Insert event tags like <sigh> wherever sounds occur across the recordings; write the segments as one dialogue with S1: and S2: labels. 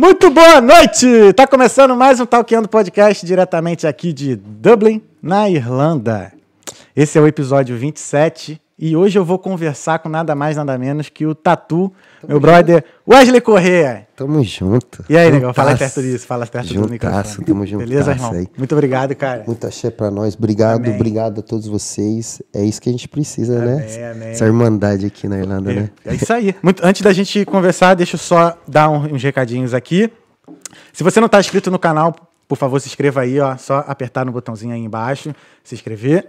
S1: Muito boa noite! Tá começando mais um Talkando Podcast diretamente aqui de Dublin, na Irlanda. Esse é o episódio 27 e hoje eu vou conversar com nada mais, nada menos que o Tatu,
S2: Tamo meu junto. brother Wesley Corrêa. Tamo junto. E aí, negão, fala perto disso, fala perto juntaço, do Tamo junto. Beleza, irmão? Aí. Muito obrigado, cara. Muito axé pra nós. Obrigado, amém. obrigado a todos vocês. É isso que a gente precisa, né? amém, né? Amém. Essa irmandade aqui na Irlanda, né? é, né? É isso aí. Muito, antes da
S1: gente conversar, deixa eu só dar um, uns recadinhos aqui. Se você não tá inscrito no canal, por favor, se inscreva aí, ó. Só apertar no botãozinho aí embaixo, se inscrever.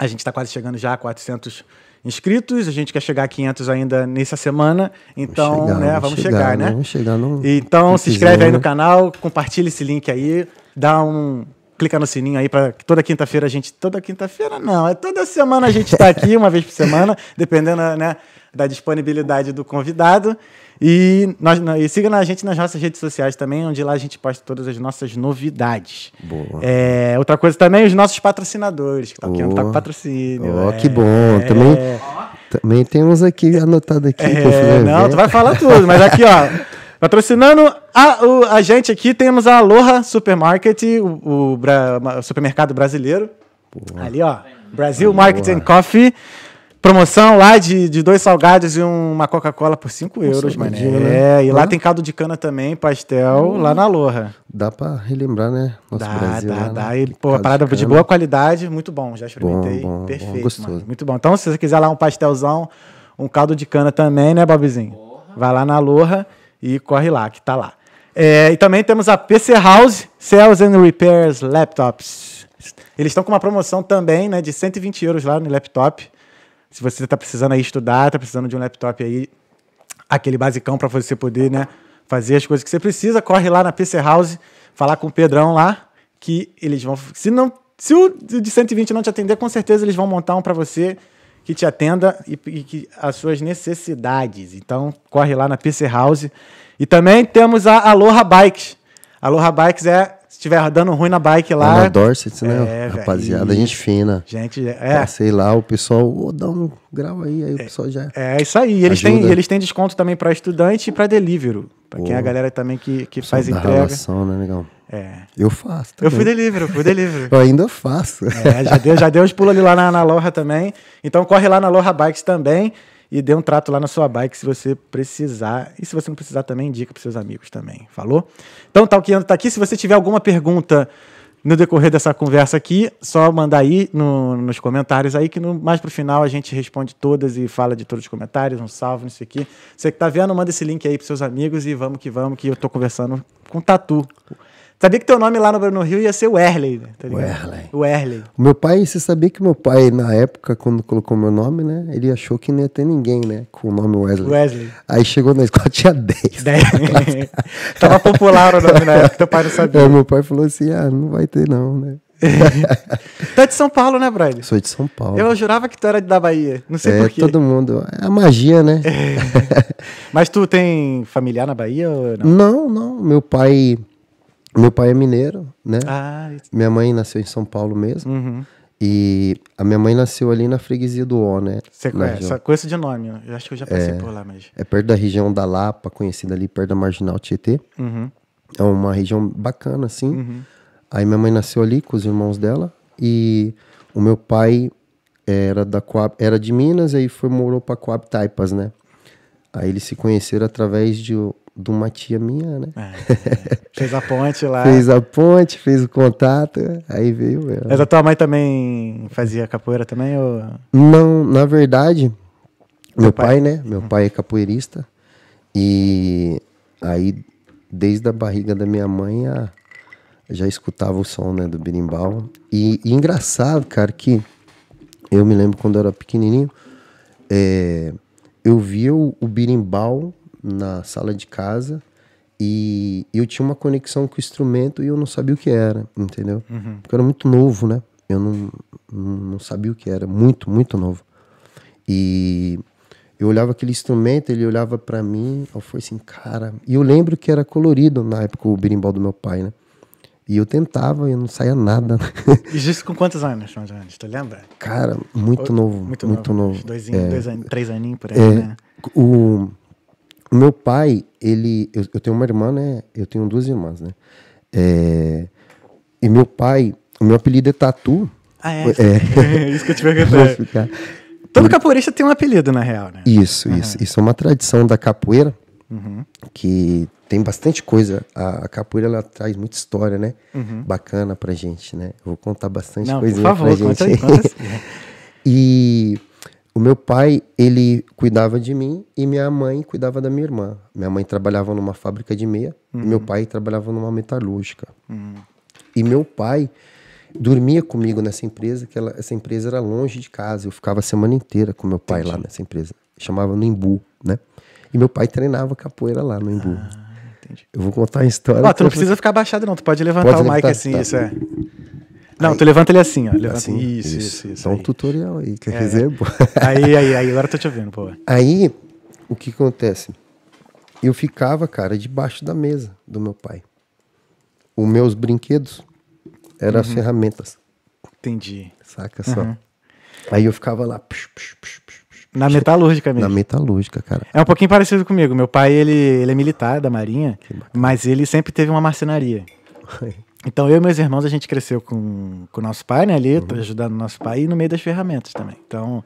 S1: A gente está quase chegando já a 400 inscritos, a gente quer chegar a 500 ainda nessa semana, então vamos chegar, né, vamos chegar, chegar né? né? Vamos chegar no... Então se inscreve aí no né? canal, compartilha esse link aí, dá um clica no sininho aí para toda quinta-feira a gente toda quinta-feira não, é toda semana a gente está aqui uma vez por semana, <laughs> dependendo né, da disponibilidade do convidado. E, nós, siga a gente nas nossas redes sociais também, onde lá a gente posta todas as nossas novidades. Boa. É, outra coisa também, os nossos patrocinadores, que estão tá aqui, tá com patrocínio.
S2: oh, é, que bom. Também, é... também tem uns aqui anotado aqui. É, não, tu vai falar tudo, mas aqui, ó.
S1: Patrocinando a, o, a gente aqui, temos a Aloha Supermarket, o, o, o supermercado brasileiro. Boa. Ali, ó. Brasil Boa. Market and Coffee promoção lá de, de dois salgados e uma Coca-Cola por 5 euros, mano. Né? É, e lá tem caldo de cana também, pastel, hum. lá na Loja. Dá pra relembrar, né?
S2: Nosso dá, Brasil, dá, dá né? dá. E, pô, parada de, de, boa
S1: qualidade, muito bom, já experimentei. Bom, bom, Perfeito, bom, gostoso. Mano. Muito bom. Então, se você quiser lá um pastelzão, um caldo de cana também, né, Bobzinho? Porra. Vai lá na Loja e corre lá, que tá lá. É, e também temos a PC House Sales and Repairs Laptops. Eles estão com uma promoção também, né, de 120 euros lá no laptop. Se você está precisando aí estudar, está precisando de um laptop aí, aquele basicão para você poder, né, fazer as coisas que você precisa, corre lá na PC House, falar com o Pedrão lá, que eles vão, se não, se o de 120 não te atender, com certeza eles vão montar um para você que te atenda e, e que as suas necessidades. Então, corre lá na PC House. E também temos a Aloha Bikes. Aloha Bikes é se estiver dando ruim na bike lá. lá é na Dorset, né? É, rapaziada,
S2: véio, gente fina. Gente, é. Sei lá, o pessoal, oh, dá
S1: um grau aí, aí o é, pessoal já. É isso aí. Eles têm, eles têm desconto também para estudante e para delivery. Para quem é a galera também que, que faz da entrega. Relação,
S2: né, legal? É. Eu faço. Também. Eu fui delivery, fui <laughs> delivery. eu ainda faço. É, já deu,
S1: já deu os pulos ali lá na, na Loja também. Então corre lá na Loja Bikes também. E dê um trato lá na sua bike se você precisar. E se você não precisar também, indica para seus amigos também. Falou? Então, Talkiando tá, tá aqui. Se você tiver alguma pergunta no decorrer dessa conversa aqui, só mandar aí no, nos comentários aí, que no, mais o final a gente responde todas e fala de todos os comentários, um salve, não sei o quê. Você que tá vendo, manda esse link aí para seus amigos e vamos que vamos, que eu tô conversando com o Tatu, Sabia que teu nome lá no, no Rio ia ser o Erley, né? Tá o Erley. O Erley.
S2: meu pai, você sabia que meu pai, na época, quando colocou meu nome, né? Ele achou que não ia ter ninguém, né? Com o nome Wesley. Wesley. Aí chegou na escola, <laughs> tinha 10. 10. <laughs> Tava popular o nome na época, teu pai não sabia. É, meu pai falou assim, ah, não vai ter não, né? <laughs>
S1: tu é de São Paulo, né, Brian? Sou de São Paulo. Eu jurava que tu era da Bahia. Não sei é, porquê. todo
S2: mundo. É a magia, né?
S1: Mas tu tem familiar na Bahia ou não?
S2: Não, não. Meu pai meu pai é mineiro, né? Ah, Minha mãe nasceu em São Paulo mesmo. Uhum. E a minha mãe nasceu ali na freguesia do O, né? Você conhece,
S1: conheço de nome, eu acho que eu já passei é, por lá, mas...
S2: É perto da região da Lapa, conhecida ali perto da Marginal Tietê. Uhum. É uma região bacana, assim. Uhum. Aí minha mãe nasceu ali com os irmãos dela. E o meu pai era da Coab, era de Minas, aí foi morou para Coab Taipas, né? Aí eles se conheceram através de de uma tia minha, né? É, é, fez a ponte lá. fez a ponte, fez o contato, aí veio. ela. Mas a tua mãe também fazia capoeira também? Ou... Não, na verdade, meu, meu pai, pai, né? Meu uhum. pai é capoeirista. E aí, desde a barriga da minha mãe, a, já escutava o som né, do berimbau. E, e, engraçado, cara, que eu me lembro quando eu era pequenininho, é, eu via o, o berimbau na sala de casa e eu tinha uma conexão com o instrumento e eu não sabia o que era, entendeu? Uhum. Porque eu era muito novo, né? Eu não, não sabia o que era, muito, muito novo. E eu olhava aquele instrumento, ele olhava para mim, eu falei assim, cara. E eu lembro que era colorido na época o berimbau do meu pai, né? E eu tentava e não saía nada. Né? E isso
S1: com quantos anos, mais ou Tu lembra?
S2: Cara, muito Ou, novo. Muito, muito novo. novo. Dois, é, dois três aninhos por aí, é, né? O, o meu pai, ele. Eu, eu, tenho uma irmã, né? Eu tenho duas irmãs, né? É, e meu pai, o meu apelido é Tatu. Ah, é? É, é <laughs> isso que eu que explicar
S1: Todo capoeirista tem um apelido, na real, né?
S2: Isso, uhum. isso. Isso é uma tradição da capoeira, uhum. que tem bastante coisa. A, a, capoeira, ela traz muita história, né? Uhum. Bacana pra gente, né? Eu vou contar bastante coisa pra gente. por favor, conta, conta assim. <laughs> e o meu pai, ele cuidava de mim e minha mãe cuidava da minha irmã. Minha mãe trabalhava numa fábrica de meia uhum. meu pai trabalhava numa metalúrgica. Uhum. E meu pai dormia comigo nessa empresa, que ela, essa empresa era longe de casa. Eu ficava a semana inteira com meu pai entendi. lá nessa empresa. Chamava no Imbu, né? E meu pai treinava capoeira lá no Imbu. Ah, eu vou contar a história. tu não precisa
S1: ficar baixado não, tu pode levantar pode o mic assim, tá. isso é.
S2: Não, aí, tu levanta ele assim, ó. Levanta assim, isso, isso, isso, isso. Então, um tutorial aí, quer é, dizer, é. Aí, <laughs> aí, aí, agora eu tô te ouvindo, pô. Aí, o que acontece? Eu ficava, cara, debaixo da mesa do meu pai. Os meus brinquedos eram uhum. as ferramentas. Entendi. Saca só. Uhum. Aí eu ficava lá. Psh, psh, psh, na metalúrgica mesmo. Na metalúrgica, cara. É um pouquinho parecido comigo.
S1: Meu pai, ele, ele é militar da Marinha, mas ele sempre teve uma marcenaria. <laughs> Então eu e meus irmãos, a gente cresceu com o nosso pai, né, ali, uhum. ajudando nosso pai, e no meio das ferramentas também. Então,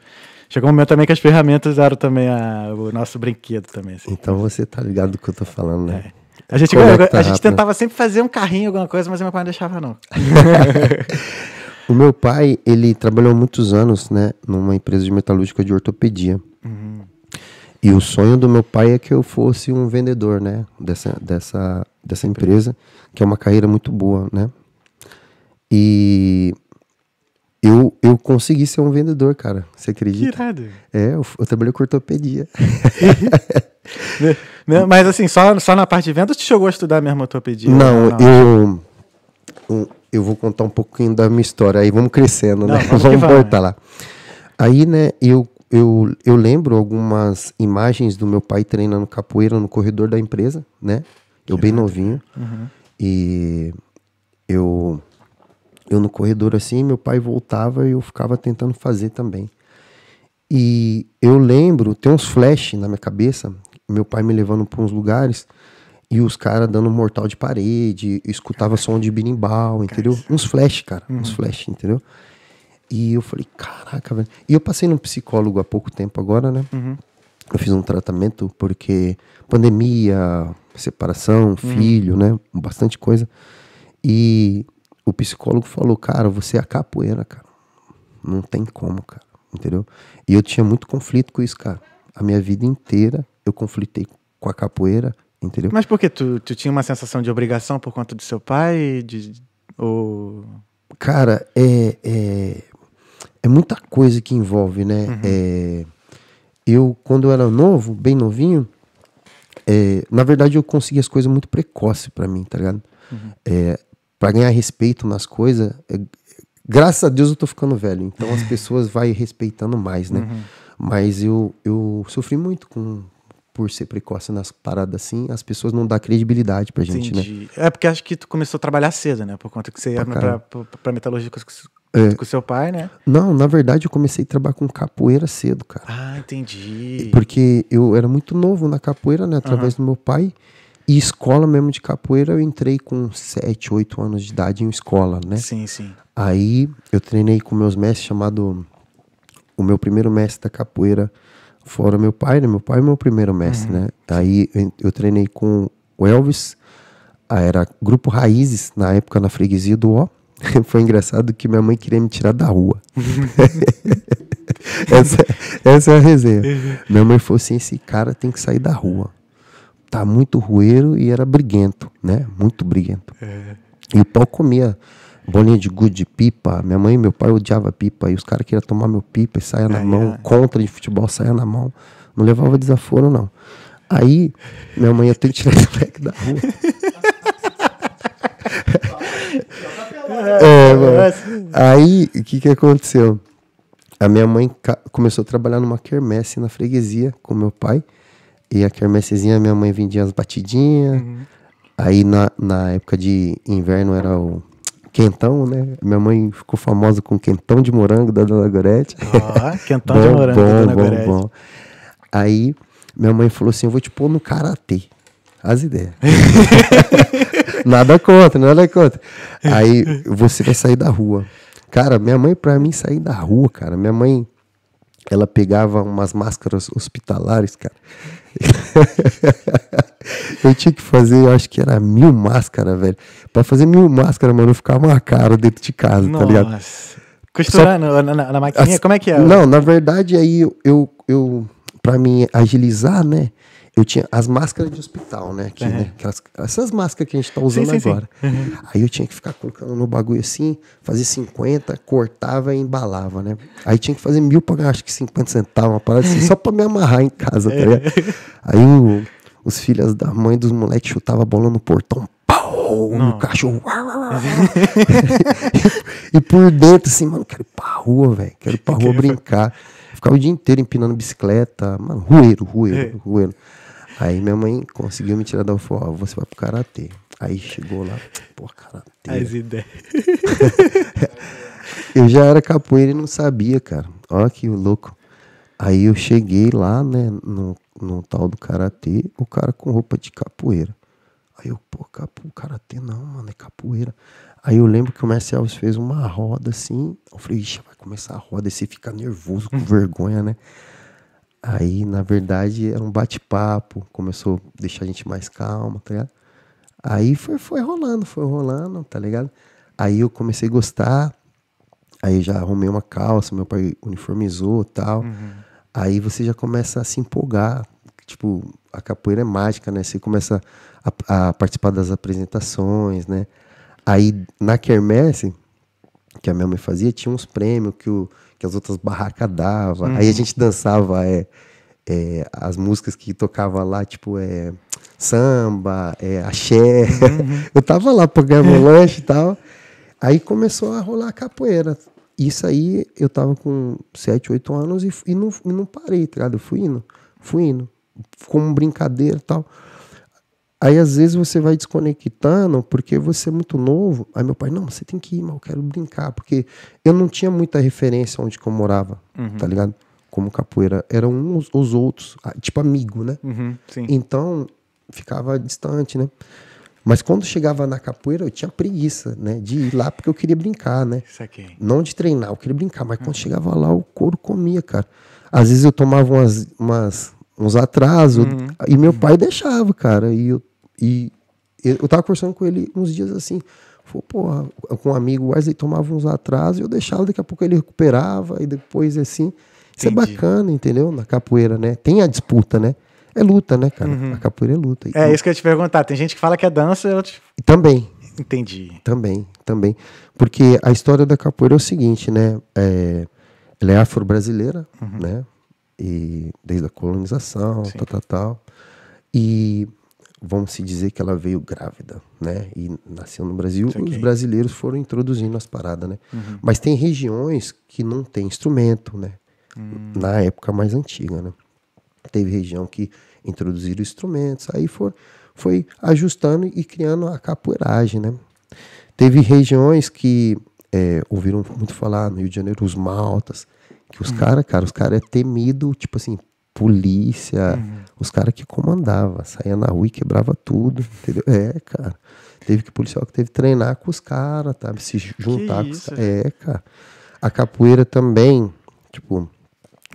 S1: chegou um momento também que as ferramentas eram também a, o nosso brinquedo também. Assim.
S2: Então você tá ligado do que eu tô falando, né? É. A gente, é tá a gente né? tentava
S1: sempre fazer um carrinho, alguma coisa, mas meu pai não deixava, não.
S2: <laughs> o meu pai, ele trabalhou muitos anos, né, numa empresa de metalúrgica de ortopedia. E o sonho do meu pai é que eu fosse um vendedor, né? Dessa, dessa, dessa empresa, que é uma carreira muito boa, né? E eu, eu consegui ser um vendedor, cara. Você acredita? Que É, eu, eu trabalhei com ortopedia. <laughs> Né,
S1: né, mas assim, só, só na parte de ou você chegou a estudar mesmo ortopedia? Não, não,
S2: eu, eu vou contar um pouquinho da minha história, aí vamos crescendo, né? Vamos, vamos voltar lá. Aí, né, eu eu, eu lembro algumas imagens do meu pai treinando capoeira no corredor da empresa, né? Eu que bem verdade. novinho. Uhum. E eu, eu no corredor assim, meu pai voltava e eu ficava tentando fazer também. E eu lembro, tem uns flash na minha cabeça, meu pai me levando para uns lugares e os caras dando mortal de parede, escutava som de birimbau, entendeu? Uns flash, cara, uhum. uns flash, entendeu? E eu falei, caraca, velho. E eu passei num psicólogo há pouco tempo agora, né? Uhum. Eu fiz um tratamento porque pandemia, separação, uhum. filho, né? Bastante coisa. E o psicólogo falou, cara, você é a capoeira, cara. Não tem como, cara. Entendeu? E eu tinha muito conflito com isso, cara. A minha vida inteira eu conflitei com a capoeira, entendeu? Mas
S1: por que? Tu, tu tinha uma sensação de obrigação por conta do seu pai? De, ou...
S2: Cara, é, é é muita coisa que envolve, né? Uhum. É, eu, quando eu era novo, bem novinho, é, na verdade eu consegui as coisas muito precoce para mim, tá ligado? Uhum. É, para ganhar respeito nas coisas, é, graças a Deus eu tô ficando velho, então as <laughs> pessoas vai respeitando mais, né? Uhum. Mas eu, eu sofri muito com, por ser precoce nas paradas assim, as pessoas não dão credibilidade pra gente, né? Entendi. né?
S1: É porque acho que tu começou a trabalhar cedo, né? Por conta que você pra ia pra, pra, pra metalurgia é. Com seu pai, né?
S2: Não, na verdade eu comecei a trabalhar com capoeira cedo, cara.
S1: Ah, entendi.
S2: Porque eu era muito novo na capoeira, né? Através uhum. do meu pai. E escola mesmo de capoeira eu entrei com 7, 8 anos de idade em escola, né? Sim, sim. Aí eu treinei com meus mestres chamado... O meu primeiro mestre da capoeira fora meu pai, né? Meu pai é meu primeiro mestre, uhum. né? Aí eu treinei com o Elvis, ah, era Grupo Raízes, na época na freguesia do O. <laughs> foi engraçado que minha mãe queria me tirar da rua. <laughs> essa, essa, é a resenha. Uhum. Minha mãe falou assim: esse cara tem que sair da rua. Tá muito rueiro e era briguento, né? Muito briguento. É. E o pau comia bolinha de gude de pipa. Minha mãe e meu pai odiavam pipa. E os caras queriam tomar meu pipa e saia na é, mão. É. Contra de futebol, saia na mão. Não levava desaforo, não. Aí, minha mãe, ia ter que tirar esse moleque da rua. <laughs> é, é, é, é Aí, o que que aconteceu? A minha mãe começou a trabalhar numa quermesse na freguesia com meu pai. E a quermessezinha, minha mãe vendia as batidinhas. Uhum. Aí, na, na época de inverno, era o quentão, né? Minha mãe ficou famosa com quentão de morango da Dona Gorete. Ah, quentão <laughs> bom, de morango bom, da Dona bom, Gorete. Bom. Aí, minha mãe falou assim, eu vou te pôr no karatê as ideias. <laughs> nada contra, nada contra. Aí você vai sair da rua. Cara, minha mãe, pra mim, sair da rua, cara. Minha mãe, ela pegava umas máscaras hospitalares, cara. <laughs> eu tinha que fazer, eu acho que era mil máscaras, velho. Pra fazer mil máscaras, mano, eu ficava uma cara dentro de casa, Nossa. tá ligado? Costurar Só... na, na, na, maquininha? As... Como é que é? Não, na verdade, aí eu, eu, eu pra mim agilizar, né? eu tinha as máscaras de hospital, né? Aqui, né? Aquelas, essas máscaras que a gente tá usando sim, sim, agora. Sim. Uhum. Aí eu tinha que ficar colocando no bagulho assim, fazia 50, cortava e embalava, né? Aí tinha que fazer mil pra acho que 50 centavos, uma parada assim, só pra me amarrar em casa, tá é. ligado? Aí o, os filhos da mãe dos moleques chutavam a bola no portão, pau, no cachorro. e por dentro, assim, mano, quero ir pra rua, velho. Quero ir pra rua brincar. Ficava o dia inteiro empinando bicicleta, mano, rueiro, rueiro, é. rueiro. Aí minha mãe conseguiu me tirar da UFO, você vai pro Karatê. Aí chegou lá, pô, Karatê. As ideias. <laughs> eu já era capoeira e não sabia, cara. Olha que louco. Aí eu cheguei lá, né, no, no tal do Karatê, o cara com roupa de capoeira. Aí eu, pô, capo, karatê não, mano, é capoeira. Aí eu lembro que o Mestre Alves fez uma roda assim. Eu falei, ixi, vai começar a roda. E você fica nervoso, com vergonha, né? Aí, na verdade, era é um bate-papo, começou a deixar a gente mais calma, tá ligado? Aí foi, foi rolando, foi rolando, tá ligado? Aí eu comecei a gostar, aí já arrumei uma calça, meu pai uniformizou tal. Uhum. Aí você já começa a se empolgar. Tipo, a capoeira é mágica, né? Você começa a, a participar das apresentações, né? Aí na quermesse, que a minha mãe fazia, tinha uns prêmios que o, que as outras barracas davam. Uhum. Aí a uhum. gente dançava é, é, as músicas que tocava lá, tipo é, samba, é, axé. Uhum. <laughs> Eu tava lá pra ganhar meu lanche e tal. Aí começou a rolar a capoeira. Isso aí eu tava com 7, 8 anos e, e não, e não parei, tá ligado? Eu fui indo, fui indo, como brincadeira e tal. Aí às vezes você vai desconectando porque você é muito novo. Aí meu pai, não, você tem que ir, mas eu quero brincar. Porque eu não tinha muita referência onde que eu morava, uhum. tá ligado? Como capoeira. Eram uns os outros, ah, tipo amigo, né? Uhum, então ficava distante, né? Mas quando chegava na capoeira, eu tinha preguiça, né? De ir lá porque eu queria brincar, né? É não de treinar, eu queria brincar. Mas uhum. quando chegava lá, o couro comia, cara. Às vezes eu tomava umas, umas uns atrasos uhum. e meu pai deixava, cara. E eu e eu tava conversando com ele uns dias assim. Falei, porra, com um amigo Wesley tomava uns atrasos e eu deixava, daqui a pouco ele recuperava e depois assim. Isso é Entendi. é bacana, entendeu? Na capoeira, né? Tem a disputa, né? É luta, né, cara? Uhum. A capoeira é luta. É e, isso que
S1: eu ia te perguntar. Tem gente que fala que é dança, eu te... Também. Entendi.
S2: Também, também. Porque a história da capoeira é o seguinte, né? É, ela é afro-brasileira, uhum. né? E desde a colonização, tal, tal, tal. E vamos se dizer que ela veio grávida, né? E nasceu no Brasil. Okay. Os brasileiros foram introduzindo as paradas, né? Uhum. Mas tem regiões que não tem instrumento, né? Hum. Na época mais antiga, né? Teve região que introduziram instrumentos, aí foi, foi ajustando e criando a capoeiragem, né? Teve regiões que é, ouviram muito falar no Rio de Janeiro, os maltas, que os hum. caras, cara, os caras é temido, tipo assim, polícia, uhum. os caras que comandava, saía na rua e quebrava tudo, entendeu? É, cara. Teve que policial que teve que treinar com os caras, tá? Se juntar que com os caras. É, cara. A capoeira também, tipo.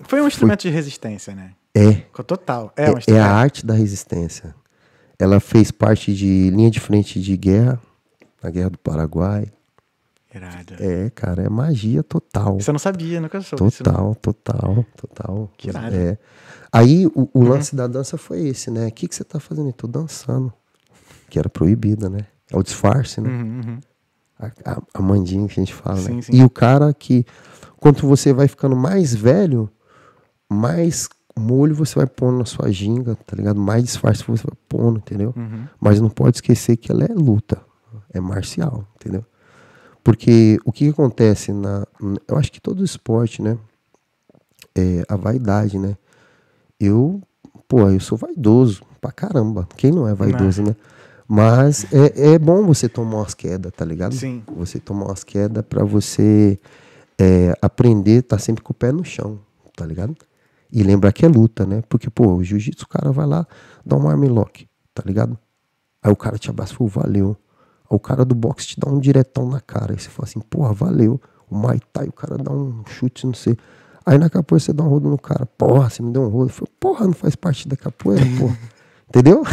S1: Foi um instrumento foi... de resistência, né? É. Total. É, é, é a
S2: arte da resistência. Ela fez parte de linha de frente de guerra, na Guerra do Paraguai, Irado. É, cara, é magia total. Você não sabia, nunca soube. Total, total, total. Que É. Aí o, o uhum. lance da dança foi esse, né? O que, que você tá fazendo? Eu tô dançando. Que era proibida, né? É o disfarce, né? Uhum, uhum. A, a, a, mandinha que a gente fala, né? sim, né? Sim. E o cara que, quanto você vai ficando mais velho, mais molho você vai pondo na sua ginga, tá ligado? Mais disfarce você vai pondo, entendeu? Uhum. Mas não pode esquecer que ela é luta, é marcial, entendeu? Porque o que acontece na. Eu acho que todo esporte, né? É a vaidade, né? Eu, pô, eu sou vaidoso pra caramba. Quem não é vaidoso, não. Né? né? Mas é, é bom você tomar umas quedas, tá ligado? Sim. Você tomar umas quedas pra você é, aprender, tá sempre com o pé no chão, tá ligado? E lembrar que é luta, né? Porque, pô, o jiu-jitsu, o cara vai lá, dá um armlock, tá ligado? Aí o cara te abraça e valeu. O cara do boxe te dá um diretão na cara. E você fala assim, porra, valeu. O Maitai, o cara dá um chute, não sei. Aí na capoeira você dá um rodo no cara. Porra, você me deu um rodo. Eu porra, não faz parte da capoeira, porra. <laughs> Entendeu?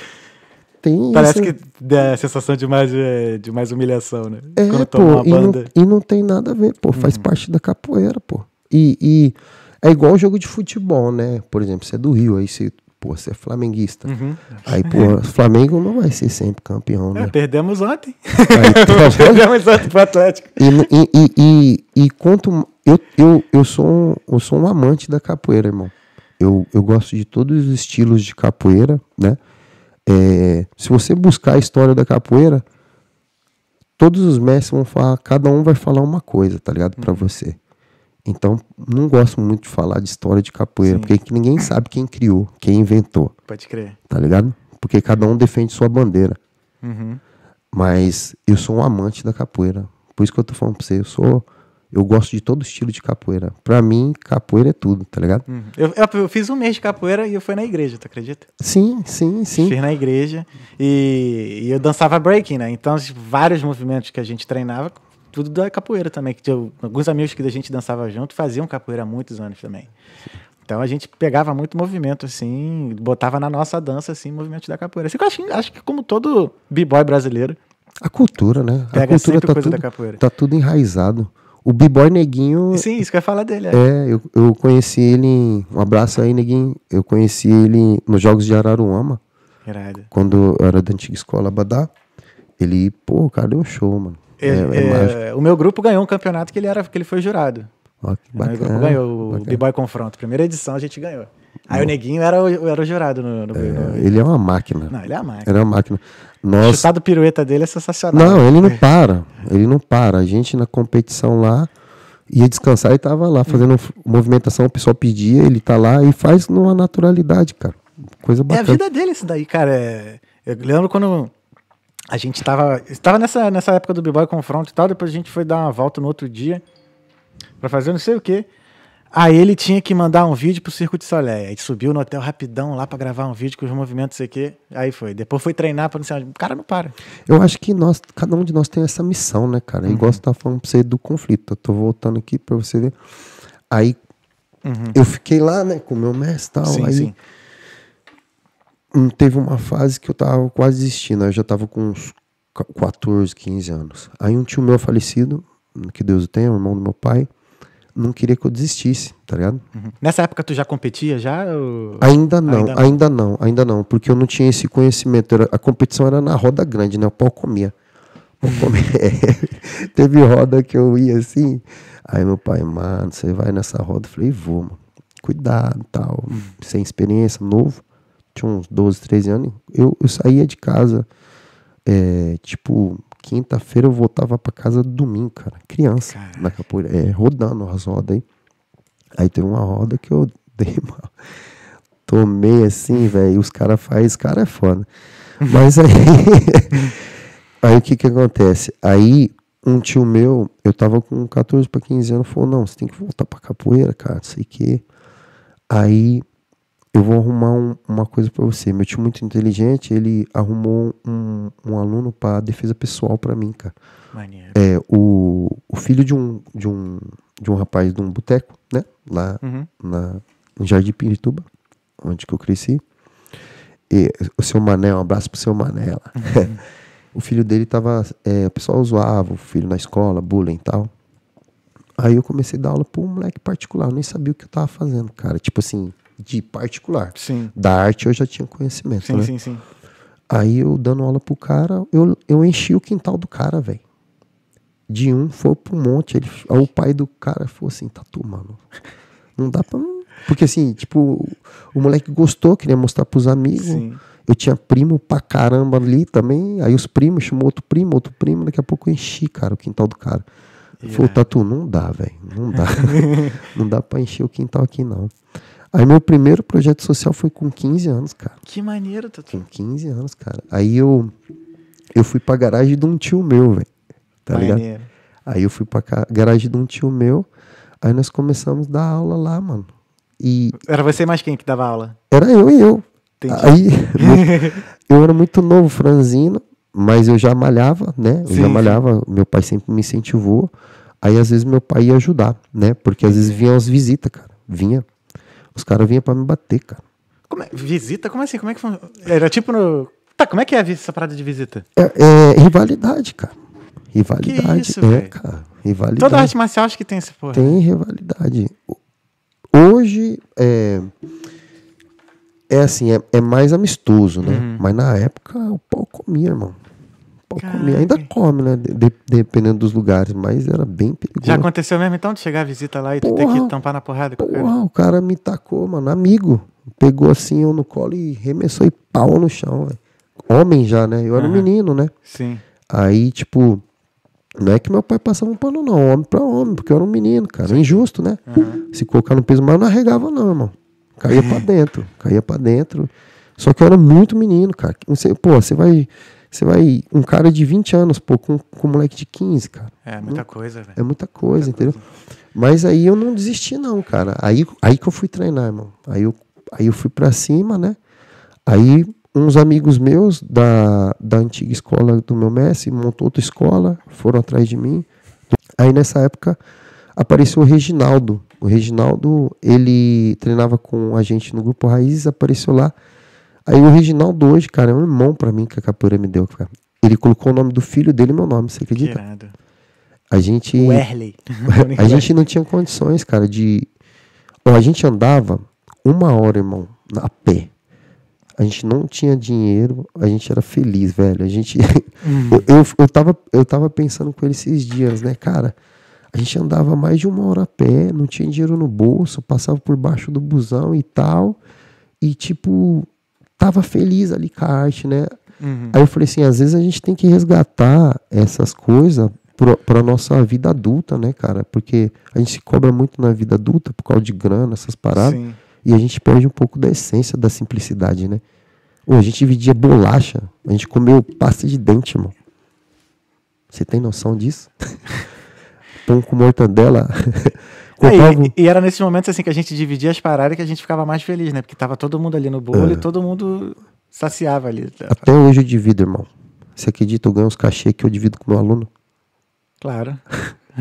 S2: <laughs> Tem Parece que
S1: dá a sensação de mais, eh, de mais humilhação, né? É, Quando pô, uma e Não, e
S2: não tem nada a ver, pô. Faz uhum. parte da capoeira, pô. E, e, é igual jogo de futebol, né? Por exemplo, você é do Rio, aí você pô, você é flamenguista. Uhum. Aí, pô, Flamengo não vai ser sempre campeão, é, né? É, perdemos ontem. Aí, tá <laughs> perdemos
S3: ontem pro Atlético.
S2: E, e, e, e, e quanto. Eu, eu, eu, sou um, eu sou um amante da capoeira, irmão. Eu, eu gosto de todos os estilos de capoeira, né? É, se você buscar a história da capoeira, todos os mestres vão falar, cada um vai falar uma coisa, tá ligado? Uhum. para você. Então, não gosto muito de falar de história de capoeira, Sim. porque ninguém sabe quem criou, quem inventou. Pode crer. Tá ligado? Porque cada um defende sua bandeira. Uhum. Mas eu sou um amante da capoeira. Por isso que eu tô falando pra você, eu sou. Eu gosto de todo estilo de capoeira. Pra mim, capoeira é tudo, tá ligado? Uhum.
S1: Eu, eu, fiz um mês de capoeira e eu fui na igreja, tu acredita? Sim, sim, sim. Fiz na igreja e, e eu dançava breaking, né? Então, vários movimentos que a gente treinava tudo da capoeira também. Que tinha, alguns amigos que a gente dançava junto faziam capoeira há muitos anos também. Então a gente pegava muito movimento, assim, botava na nossa dança, assim, movimento da capoeira. Assim, eu acho, acho que como todo b-boy brasileiro.
S2: A cultura, né? A cultura tá tudo, tá tudo enraizado. O B-Boy Neguinho. Sim, isso que eu ia
S1: falar dele. É, é
S2: eu, eu conheci ele. Um abraço aí, Neguinho. Eu conheci ele nos Jogos de Araruama. Irado. Quando eu era da antiga escola Badá. Ele, pô, o cara deu um show, mano. É, é, é,
S1: é o meu grupo ganhou um campeonato que ele, era, que ele foi jurado.
S2: Oh, bacana, o meu grupo ganhou
S1: bacana. o B-Boy Confronto. Primeira edição a gente ganhou. Aí o Neguinho era o, era o jurado no, no, no... É, ele
S2: é uma máquina. Não, ele é uma máquina. Ele é uma máquina. O
S1: chutado pirueta dele é sensacional. Não, ele não
S2: para. Ele não para. A gente na competição lá ia descansar e tava lá fazendo hum. movimentação, o pessoal pedia, ele tá lá e faz numa naturalidade, cara. Coisa bacana. É a vida
S1: dele isso daí, cara. É... Eu lembro quando a gente estava tava nessa, nessa época do B-Boy Confronto e tal, depois a gente foi dar uma volta no outro dia para fazer não sei o quê. Aí ele tinha que mandar um vídeo pro Circo de Soleil. Aí subiu no hotel rapidão lá para gravar um vídeo com os movimentos, sei o quê. Aí foi. Depois foi treinar para não sei onde. O cara não para.
S2: Eu acho que nós, cada um de nós tem essa missão, né, cara? É uhum. Igual você tá falando pra você do conflito. Eu tô voltando aqui para você ver. Aí uhum. eu fiquei lá, né, com o meu mestre e tal. Sim, aí sim. Hum, teve uma fase que eu tava quase desistindo. Eu já tava com uns 14, 15 anos. Aí um tio meu falecido, que Deus o tenha, irmão do meu pai, não queria que eu desistisse, tá ligado? Uhum.
S1: Nessa época tu já competia já? Ou... Ainda, não, ainda, não, ainda
S2: não, ainda não, porque eu não tinha esse conhecimento. Era, a competição era na roda grande, né? O pau comia. Uhum. O <laughs> é, Teve roda que eu ia assim. Aí meu pai, mano, você vai nessa roda? Eu falei, vou, mano. Cuidado, tal, uhum. sem experiência, novo tinha uns 12, 13 anos, eu, eu saía de casa, é, tipo, quinta-feira eu voltava para casa domingo, cara. Criança, na capoeira, é, rodando as rodas aí. Aí teve uma roda que eu <laughs> dei mal. Tomei assim, velho, os caras fazem, cara é foda. Mas aí, <laughs> aí o que que acontece? Aí um tio meu, eu tava com 14 para 15 anos, falou: não, você tem que voltar pra capoeira, cara, sei que. Aí eu vou arrumar um, uma coisa para você. Meu tio muito inteligente, ele arrumou um, um aluno para defesa pessoal para mim, cara. Maneiro. É, o, o filho de um, de um de um rapaz de um boteco, né? Lá uhum. na, no Jardim Pirituba, onde que eu cresci. E, o seu Mané, um abraço pro seu Mané lá. Uhum. <laughs> o filho dele tava. É, o pessoal zoava o filho na escola, bullying e tal. Aí eu comecei a dar aula pra um moleque particular, eu nem sabia o que eu tava fazendo, cara. Tipo assim, de particular. Sim. Da arte eu já tinha conhecimento. Sim, né? sim, sim. Aí eu dando aula pro cara, eu, eu enchi o quintal do cara, velho. De um foi pro monte. Ele, o pai do cara falou assim: Tatu, tá mano, não dá pra. Porque assim, tipo, o moleque gostou, queria mostrar pros amigos. Sim. Eu tinha primo pra caramba ali também. Aí os primos chamou outro primo, outro primo. Daqui a pouco eu enchi, cara, o quintal do cara. Yeah. Falou, Tatu, não dá, velho. Não dá. <laughs> não dá pra encher o quintal aqui, não. Aí meu primeiro projeto social foi com 15 anos, cara.
S1: Que maneiro,
S2: Tatu. Com 15 anos, cara. Aí eu, eu fui pra garagem de um tio meu, velho. Tá maneiro. ligado? Aí eu fui pra garagem de um tio meu. Aí nós começamos a dar aula lá, mano. E
S1: era você mais quem que dava aula? Era eu e eu. Entendi. Aí <laughs>
S2: eu era muito novo, franzino, mas eu já malhava, né? Eu sim, já malhava, sim. meu pai sempre me incentivou. Aí às vezes meu pai ia ajudar, né? Porque às vezes vinha as visitas, cara. Vinha os caras vinham pra me bater, cara.
S1: Como é? Visita? Como é assim? Como é que foi? Era tipo no. Tá, como é que é essa parada de visita?
S2: É, é rivalidade, cara. Rivalidade. Isso, é, véio? cara. Rivalidade. Toda arte marcial acho que tem essa porra. Tem rivalidade. Hoje é. É assim, é, é mais amistoso, né? Uhum. Mas na época o pau comia, irmão. Ainda come, né? De, dependendo dos lugares, mas era bem perigoso. Já
S1: aconteceu mesmo então de chegar a visita lá e porra, ter que tampar na porrada?
S2: Porra, cara? o cara me tacou, mano, amigo. Pegou assim eu no colo e remessou e pau no chão, Homem já, né? Eu era uhum. um menino, né? Sim. Aí, tipo, não é que meu pai passava um pano, não, homem pra homem, porque eu era um menino, cara. Sim. Injusto, né? Uhum. Se colocar no peso eu não arregava, não, irmão. Caía pra <laughs> dentro, caía pra dentro. Só que eu era muito menino, cara. Pô, você vai você vai. Um cara de 20 anos, pô, com, com um moleque de 15, cara. É, é muita não, coisa, velho. É muita coisa, muita entendeu? Coisa. Mas aí eu não desisti, não, cara. Aí, aí que eu fui treinar, irmão. Aí eu, aí eu fui pra cima, né? Aí uns amigos meus da, da antiga escola do meu mestre montou outra escola, foram atrás de mim. Aí nessa época apareceu o Reginaldo. O Reginaldo, ele treinava com a gente no grupo Raízes, apareceu lá Aí o Reginaldo hoje, cara, é um irmão para mim que a capoeira me deu, cara. Ele colocou o nome do filho dele e meu nome, você acredita? Irado. A gente. Werley. <laughs> a gente não tinha condições, cara, de. a gente andava uma hora, irmão, a pé. A gente não tinha dinheiro, a gente era feliz, velho. A gente. Hum. Eu, <laughs> eu, eu, tava, eu tava pensando com ele esses dias, né, cara? A gente andava mais de uma hora a pé, não tinha dinheiro no bolso, passava por baixo do busão e tal. E, tipo, estava feliz ali com a arte, né? Uhum. Aí eu falei assim, às vezes a gente tem que resgatar essas coisas para nossa vida adulta, né, cara? Porque a gente se cobra muito na vida adulta por causa de grana, essas paradas. Sim. E a gente perde um pouco da essência da simplicidade, né? Ou a gente dividia bolacha, a gente comeu pasta de dente, mano. Você tem noção disso? <laughs> Pão com mortadela. <laughs> É,
S1: e, e, era nesses momentos assim que a gente dividia as paradas que a gente ficava mais feliz, né? Porque tava todo mundo ali no bolo é. e todo mundo saciava ali.
S2: Até hoje eu divido, irmão. Você acredita? que Eu ganho os cachê que eu divido com meu aluno?
S1: Claro. <laughs>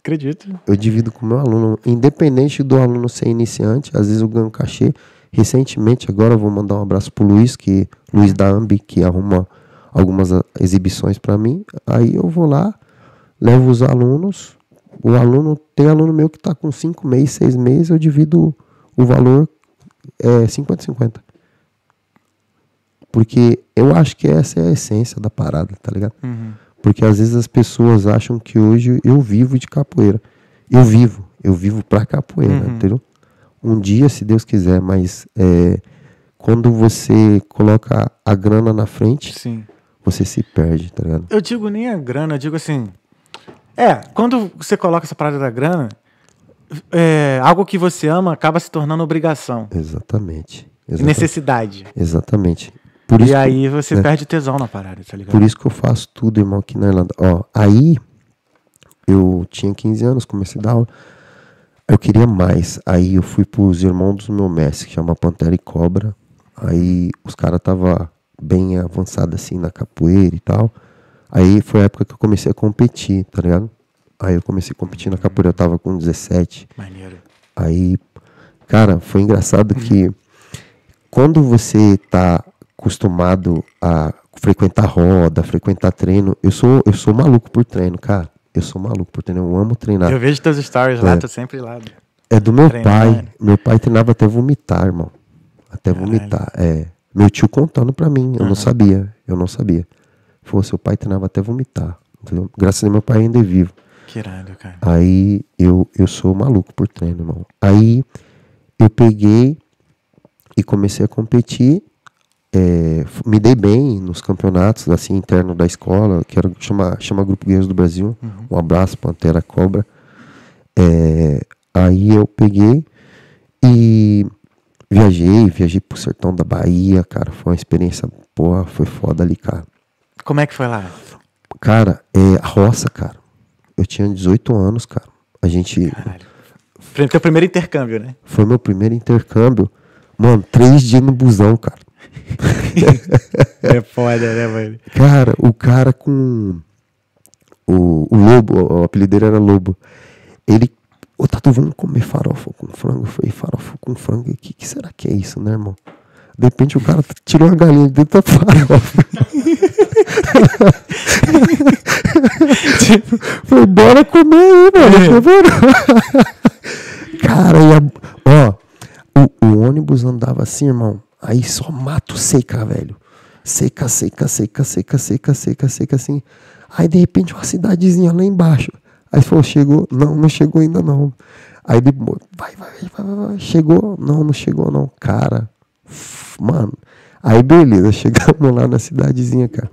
S1: acredito.
S2: Eu divido com meu aluno. Independente do aluno ser iniciante, às vezes eu ganho cachê. Recentemente, agora eu vou mandar um abraço pro Luiz, que Luiz da Ambi, que arruma algumas exibições para mim. Aí eu vou lá, levo os alunos, o aluno, tem aluno meu que está com 5 meses, 6 meses, eu divido o valor é 50-50. Porque eu acho que essa é a essência da parada, tá ligado? Uhum. Porque às vezes as pessoas acham que hoje eu vivo de capoeira. Eu vivo, eu vivo pra capoeira, uhum. entendeu? Um dia, se Deus quiser, mas é, quando você coloca a grana na frente, Sim. você se perde, tá ligado?
S1: Eu digo nem a grana, eu digo assim, é, quando você coloca essa parada da grana, é, algo que você ama acaba se tornando obrigação.
S2: Exatamente. Exatamente. Necessidade. Exatamente. Por e aí que, você né? perde
S1: tesão na parada, tá ligado? Por isso que
S2: eu faço tudo, irmão, aqui na Irlanda. Ó, aí eu tinha 15 anos, comecei a dar aula. Eu queria mais. Aí eu fui pros irmãos do meu mestre, que chama é Pantera e Cobra. Aí os caras tava bem avançado assim na capoeira e tal. Aí foi a época que eu comecei a competir, tá ligado? Aí eu comecei a competir na capoeira, eu tava com 17. Maneiro. Aí, cara, foi engraçado uhum. que quando você tá acostumado a frequentar roda, frequentar treino, eu sou, eu sou maluco por treino, cara. Eu sou maluco por treino, eu amo treinar. Eu vejo teus stories é. lá, tô sempre lá. É do meu pai. Né? Meu pai treinava até vomitar, irmão. Até Caralho. vomitar, é. Meu tio contando pra mim, eu uhum. não sabia, eu não sabia seu pai treinava até vomitar. Entendeu? Graças a Deus, meu pai ainda é vivo. Queralho, cara. Aí eu, eu sou maluco por treino, irmão. Aí eu peguei e comecei a competir. É, me dei bem nos campeonatos assim interno da escola, que era chama, chama Grupo Guerreiros do Brasil. Uhum. Um abraço, Pantera Cobra. É, aí eu peguei e viajei, viajei pro sertão da Bahia, cara. Foi uma experiência, porra, foi foda ali, cara.
S1: Como é que foi lá?
S2: Cara, é roça, cara. Eu tinha 18 anos, cara. A gente. Caralho.
S1: Foi o primeiro intercâmbio,
S2: né? Foi meu primeiro intercâmbio. Mano, três dias no busão, cara. <laughs>
S1: é foda, né, mano?
S2: Cara, o cara com. O, o lobo, o apelido dele era lobo. Ele. Ô, oh, Tatu, vamos comer farofa com frango? Foi farofa com frango. O que, que, será que é isso, né, irmão? De repente o cara tirou uma galinha de dentro da farofa. <laughs> tipo, foi bora comer aí, mano. É. Tá <laughs> cara, e ó, o, o, ônibus andava assim, irmão. Aí só mato seca, velho. Seca, seca, seca, seca, seca, seca, seca, assim. Aí de repente uma cidadezinha lá embaixo. Aí falou, chegou, não, não chegou ainda não. Aí ele, vai, vai, vai, vai, vai, chegou, não, não chegou não. Cara, mano, Aí beleza, <laughs> chegamos lá na cidadezinha, cara.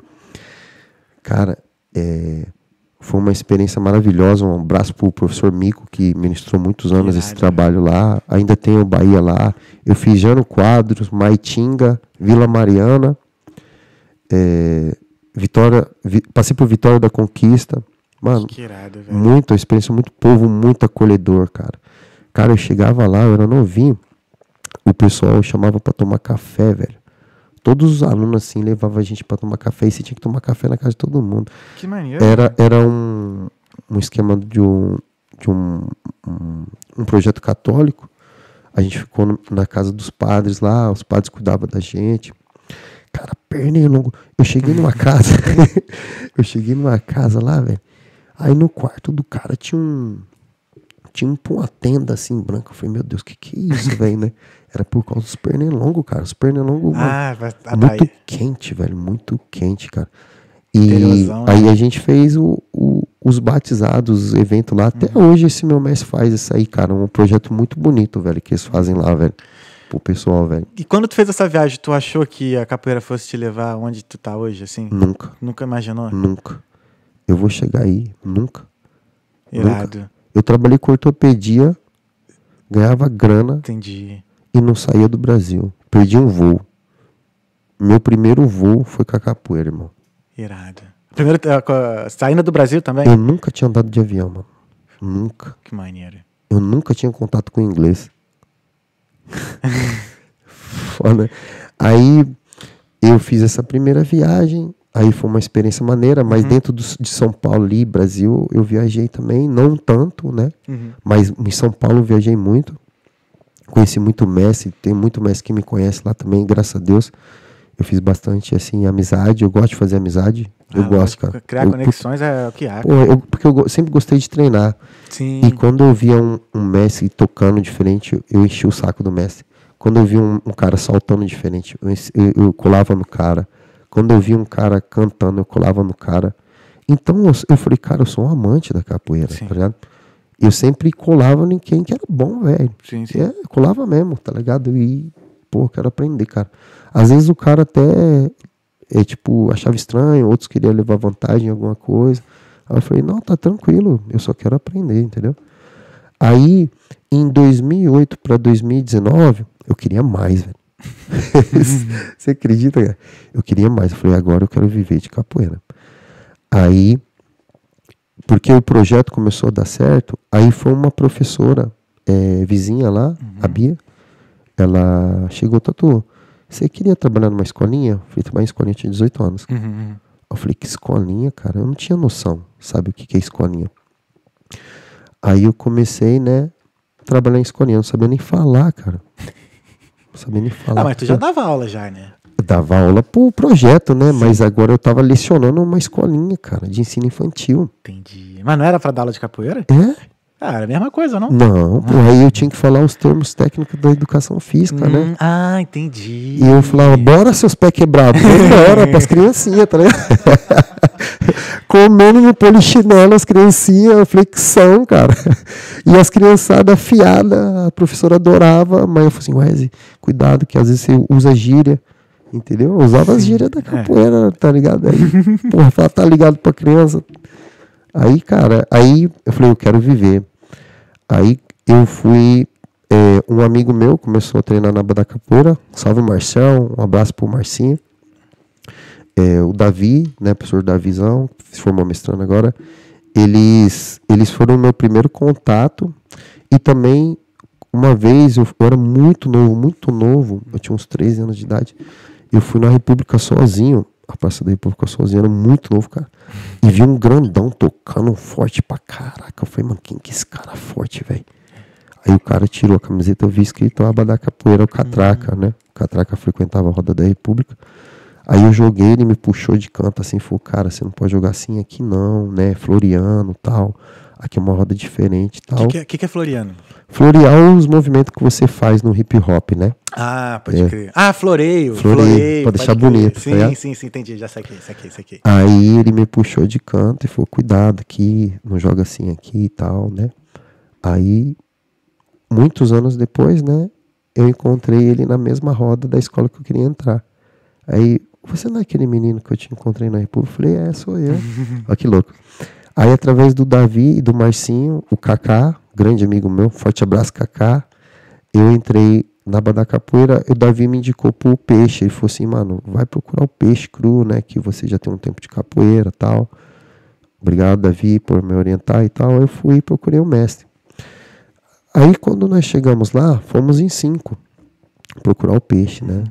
S2: Cara, é, foi uma experiência maravilhosa. Um abraço pro professor Mico, que ministrou muitos anos esse trabalho lá. Ainda tem o Bahia lá. Eu fiz Jano Quadros, Maitinga, Vila Mariana, é, Vitória, vi, passei por Vitória da Conquista. Mano, irado, muita experiência, muito povo, muito acolhedor, cara. Cara, eu chegava lá, eu era novinho, o pessoal chamava para tomar café, velho todos os alunos assim levavam a gente para tomar café e você tinha que tomar café na casa de todo mundo. Que maneiro. Era, era um, um esquema de, um, de um, um, um projeto católico. A gente ficou no, na casa dos padres lá, os padres cuidavam da gente. Cara, perna e longo. Eu cheguei numa <laughs> casa, <laughs> eu cheguei numa casa lá, velho. Aí no quarto do cara tinha um, tipo uma tenda assim branca. Eu falei, meu Deus, que que é isso, <laughs> velho, né? Era por causa dos pernilongos, cara. Os pernilongos ah, muito quente, velho, muito quente, cara. E né? aí a gente fez o, o, os batizados, evento lá. Até uhum. hoje esse meu mestre faz isso aí, cara. Um projeto muito bonito, velho, que eles fazem lá, velho. Pro pessoal, velho.
S1: E quando tu fez essa viagem, tu achou que a capoeira fosse te levar onde tu tá hoje, assim? Nunca. Nunca imaginou?
S2: Nunca. Eu vou chegar aí, nunca. Irado. Nunca. Eu trabalhei com ortopedia, ganhava grana. Entendi. E não saía do Brasil. Perdi um voo. Meu primeiro voo foi com a capoeira, irmão.
S1: Irada. Primeiro, eh, saindo do Brasil também? Eu
S2: nunca tinha andado de avião, mano. Nunca. Que maneiro. Eu nunca tinha contato com inglês. <laughs> Foda. Aí eu fiz essa primeira viagem, Aí foi uma experiência maneira, mas uhum. dentro do, de São Paulo e Brasil eu viajei também, não tanto, né? Uhum. Mas em São Paulo eu viajei muito. Conheci muito mestre, tem muito mestre que me conhece lá também, graças a Deus. Eu fiz bastante, assim, amizade. Eu gosto de fazer amizade. Ah, eu gosto, é, cara. Criar eu, conexões eu, é o que há. Pô, eu, porque eu sempre gostei de treinar. Sim. E quando eu via um, um mestre tocando diferente, eu enchi o saco do mestre. Quando eu via um, um cara saltando diferente, eu, eu colava no cara. Quando eu vi um cara cantando, eu colava no cara. Então eu, eu falei, cara, eu sou um amante da capoeira, tá sim. tá ligado? Eu sempre colava em quem que era bom, velho. Sim, sim. É, colava mesmo, tá ligado? E, pô, quero aprender, cara. Às vezes o cara até, é, tipo, achava estranho, outros queriam levar vantagem em alguma coisa. Aí eu falei, não, tá tranquilo, eu só quero aprender, entendeu? Aí, em 2008 para 2019, eu queria mais, velho. <laughs> Você acredita, cara? Eu queria mais. Eu falei, agora eu quero viver de capoeira. Aí, porque o projeto começou a dar certo, aí foi uma professora é, vizinha lá, uhum. a Bia, ela chegou, Tatu, Você queria trabalhar numa escolinha? Eu falei, trabalhar em escolinha, tinha 18 anos. Uhum, uhum. Eu falei, que escolinha, cara? Eu não tinha noção, sabe, o que, que é escolinha. Aí eu comecei, né, trabalhar em escolinha, não sabia nem falar, cara. <laughs> sabendo falar. Ah, mas tu já dava
S1: aula já, né?
S2: dava aula pro projeto, né? Sim. Mas agora eu tava lecionando uma escolinha, cara, de ensino infantil.
S1: Entendi. Mas não era pra dar aula de capoeira? É? Ah, era a mesma coisa, não?
S2: Não, ah. aí eu tinha que falar os termos técnicos da educação física, né? hum, né? Ah, entendi. E eu falava, bora seus pés quebrados, bora pras criancinhas, tá ligado? <laughs> ficou no polichinelo, as criancinhas, flexão, cara. <laughs> E as criançadas afiadas, a professora adorava, mas eu falei assim, Wesley, cuidado que às vezes você usa gíria, entendeu? Eu usava as gírias da é. capoeira, é. tá ligado? Aí, porra, ela tá ligado pra criança. Aí, cara, aí eu falei, eu quero viver. Aí eu fui, é, um amigo meu começou a treinar na Bada Capoeira, salve Marcelo. um abraço pro Marcinho é, o Davi, né, professor Davizão, que se formou mestrando agora, eles, eles foram o meu primeiro contato e também uma vez eu, eu, era muito novo, muito novo, eu tinha uns 13 anos de idade, eu fui na República sozinho, a Praça da República sozinho, era muito novo, cara, e vi um grandão tocando forte pra caraca, eu falei, mano, quem que é esse cara forte, velho? Aí o cara tirou a camiseta, eu vi escrito Abadá Capoeira, o Catraca, uhum. né? O Catraca frequentava a roda da República. Aí eu joguei, ele me puxou de canto assim, falou, cara, você não pode jogar assim aqui não, né? Floriano tal. Aqui é uma roda diferente tal. O que, é, que, que, é Floriano? Floriano é os movimentos que você faz no hip hop, né? Ah, pode é. crer. Ah, floreio. Floreio, floreio pra deixar crer. bonito. Tá sim, tá sim, sim, entendi. Já saquei, saquei, saquei. Aí ele me puxou de canto e falou, cuidado aqui, não joga assim aqui e tal, né? Aí, muitos anos depois, né? Eu encontrei ele na mesma roda da escola que eu queria entrar. Aí você não é aquele menino que eu te encontrei na República? Eu falei, é, sou eu. <laughs> Olha que louco. Aí, através do Davi e do Marcinho, o Kaká, grande amigo meu, forte abraço, Kaká, eu entrei na Bada Capoeira, o Davi me indicou pro peixe. Ele falou assim, mano, vai procurar o peixe cru, né? Que você já tem um tempo de capoeira tal. Obrigado, Davi, por me orientar e tal. Eu fui e procurei o mestre. Aí, quando nós chegamos lá, fomos em cinco procurar o peixe, né?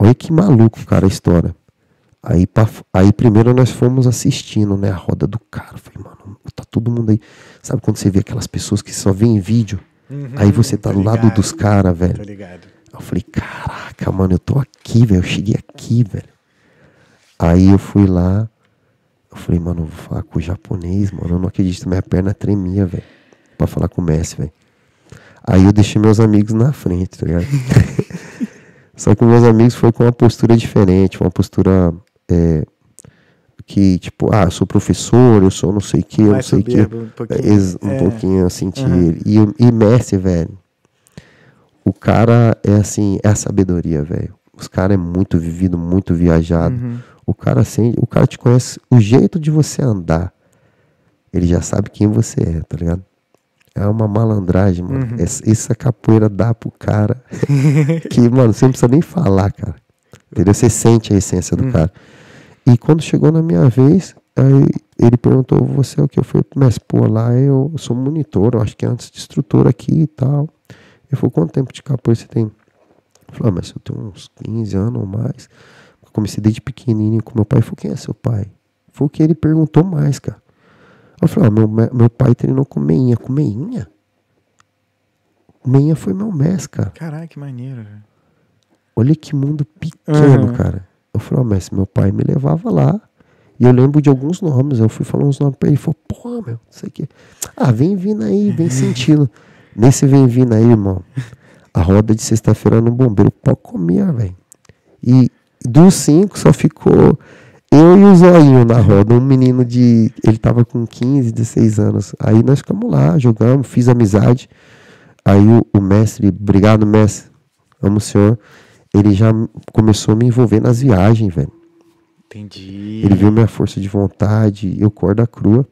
S2: Olha que maluco, cara, a história. Aí, pra, aí primeiro nós fomos assistindo, né, a roda do cara. falei, mano, tá todo mundo aí. Sabe quando você vê aquelas pessoas que só vêem vídeo? Uhum, aí você tá, tá do lado dos caras, tá velho. Tô ligado. Eu falei, caraca, mano, eu tô aqui, velho. Eu cheguei aqui, velho. Aí eu fui lá. Eu falei, mano, eu vou falar com o japonês, mano. Eu não acredito, minha perna tremia, velho. Pra falar com o Messi, velho. Aí eu deixei meus amigos na frente, tá ligado? <laughs> Só que meus amigos foi com uma postura diferente, uma postura é, que, tipo, ah, eu sou professor, eu sou não sei o que, eu não sei o que. Um pouquinho, é, um é. assim, uhum. e, e Messi, velho, o cara é assim, é a sabedoria, velho. Os caras é muito vivido, muito viajado. Uhum. O cara assim, o cara te conhece o jeito de você andar. Ele já sabe quem você é, tá ligado? É uma malandragem, mano. Uhum. Essa, essa capoeira dá pro cara. <laughs> que, mano, você não precisa nem falar, cara. Entendeu? Você sente a essência do uhum. cara. E quando chegou na minha vez, aí ele perguntou, você é o que? Eu falei, mas pô, lá eu sou monitor, eu acho que é antes de instrutor aqui e tal. Eu falei: quanto tempo de capoeira você tem? Eu falei, ah, mas eu tenho uns 15 anos ou mais. Eu comecei desde pequenininho com meu pai. Ele falou, quem é seu pai? Foi o que ele perguntou mais, cara. Ela falou, ah, meu, meu pai treinou com meinha. Com meinha? Meinha foi meu mestre, cara.
S1: Caralho, que maneiro.
S2: Olha que mundo pequeno, uhum. cara. Eu falei, ó, oh, mestre, meu pai me levava lá. E eu lembro de alguns nomes. Eu fui falar uns nomes pra ele. Ele falou, pô, meu, não sei o quê. Ah, vem vindo aí, vem <laughs> sentindo. Nesse vem vindo aí, irmão. A roda de sexta-feira no bombeiro. Pode comia, velho. E dos cinco só ficou eu e o Zoinho na roda, um menino de. Ele tava com 15, 16 anos. Aí nós ficamos lá, jogamos, fiz amizade. Aí o, o mestre, obrigado, mestre, amo o senhor. Ele já começou a me envolver nas viagens, velho. Entendi. Ele viu minha força de vontade, eu corda crua.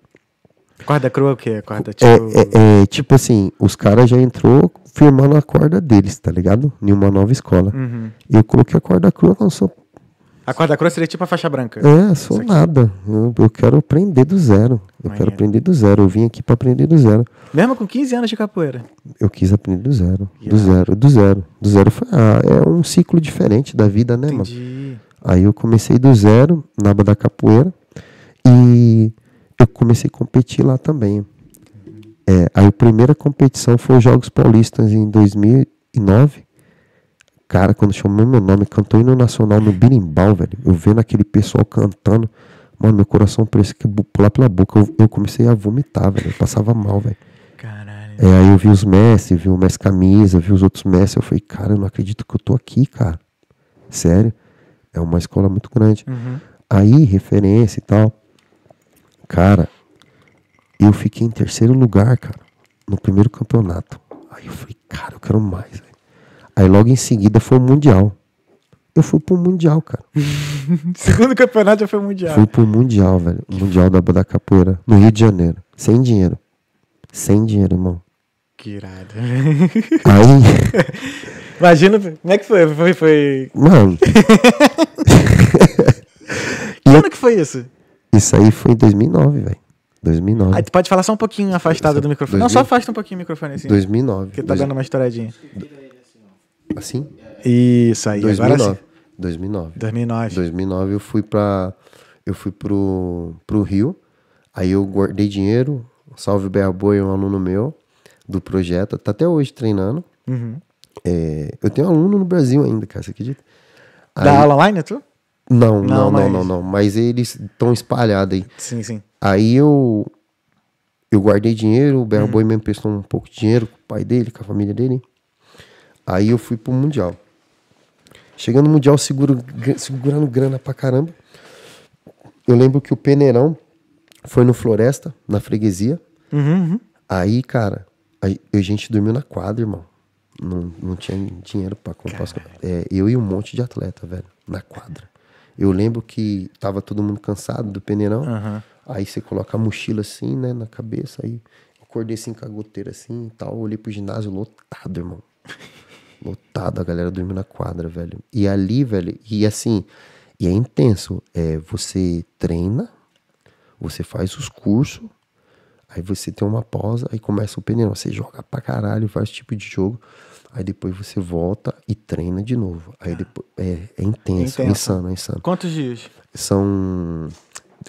S1: Corda crua é o quê? É corda é, tipo... É, é,
S2: é, tipo assim, os caras já entrou firmando a corda deles, tá ligado? Em uma nova escola. Uhum. Eu coloquei a corda crua, não a corda cross seria tipo a faixa branca. É, sou nada. Eu, eu, quero aprender do zero. Eu quero aprender do zero. Eu vim aqui para aprender do zero.
S1: Mesmo com 15 anos de capoeira?
S2: Eu quis aprender do zero. Yeah. Do zero, do zero. Do zero foi, ah, é um ciclo diferente da vida, né, Entendi. mano? Aí eu comecei do zero na aba da capoeira e eu comecei a competir lá também. Uhum. É, aí a primeira competição foi os Jogos Paulistas em 2009. Cara, quando chamou meu nome, cantou hino nacional no birimbau, velho. Eu vendo aquele pessoal cantando, mano, meu coração parece que pular pela boca. Eu, eu, comecei a vomitar, velho. Eu passava mal, velho. Caralho. É, aí eu vi os mestres, vi o mestre camisa, vi os outros mestres. Eu falei, cara, eu não acredito que eu tô aqui, cara. Sério. É uma escola muito grande. Uhum. Aí, referência e tal. Cara, eu fiquei em terceiro lugar, cara, no primeiro campeonato. Aí eu falei, cara, eu quero mais. Aí logo em seguida foi o Mundial. Eu fui pro Mundial, cara.
S1: <laughs> Segundo campeonato já foi Mundial. Fui
S2: pro Mundial, velho. Mundial da, da Capoeira, no Rio de Janeiro. Sem dinheiro. Sem dinheiro, irmão.
S1: Que irado. Aí. <laughs> Imagina, como é que foi? Foi. foi... Mano. <laughs>
S2: que ano que foi isso? Isso aí foi em 2009, velho. 2009. Aí tu
S1: pode falar só um pouquinho afastado do microfone. 2000... Não, só afasta um pouquinho o microfone assim. 2009. Porque tá dando uma estouradinha. Assim? Isso aí, 2009, agora sim.
S2: 2009. 2009. 2009 eu fui para eu fui pro, pro Rio. Aí eu guardei dinheiro. Salve Boi, um aluno meu do projeto, tá até hoje treinando. Uhum. É, eu tenho aluno no Brasil ainda, cara, você acredita?
S1: Aí, da aula online, tu?
S2: Não, não, não, mas... não, não, não, Mas eles estão espalhados aí. Sim, sim. Aí eu eu guardei dinheiro, o Berboi uhum. mesmo prestou um pouco de dinheiro com o pai dele, com a família dele. Aí eu fui pro Mundial. Chegando no Mundial, seguro, segurando grana pra caramba. Eu lembro que o Peneirão foi no Floresta, na freguesia. Uhum, uhum. Aí, cara, a gente dormiu na quadra, irmão. Não, não tinha dinheiro pra comprar as é, Eu e um monte de atleta, velho, na quadra. Eu lembro que tava todo mundo cansado do peneirão. Uhum. Aí você coloca a mochila assim, né, na cabeça. Aí acordei assim com a goteira assim e tal. Olhei pro ginásio lotado, irmão. <laughs> lotado, a galera dormindo na quadra, velho. E ali, velho, e assim, e é intenso. É, você treina, você faz os cursos, aí você tem uma pausa, aí começa o pneu. Você joga pra caralho, faz tipo de jogo, aí depois você volta e treina de novo. Aí ah. depois. É, é intenso, é, é insano, é insano. Quantos dias? São.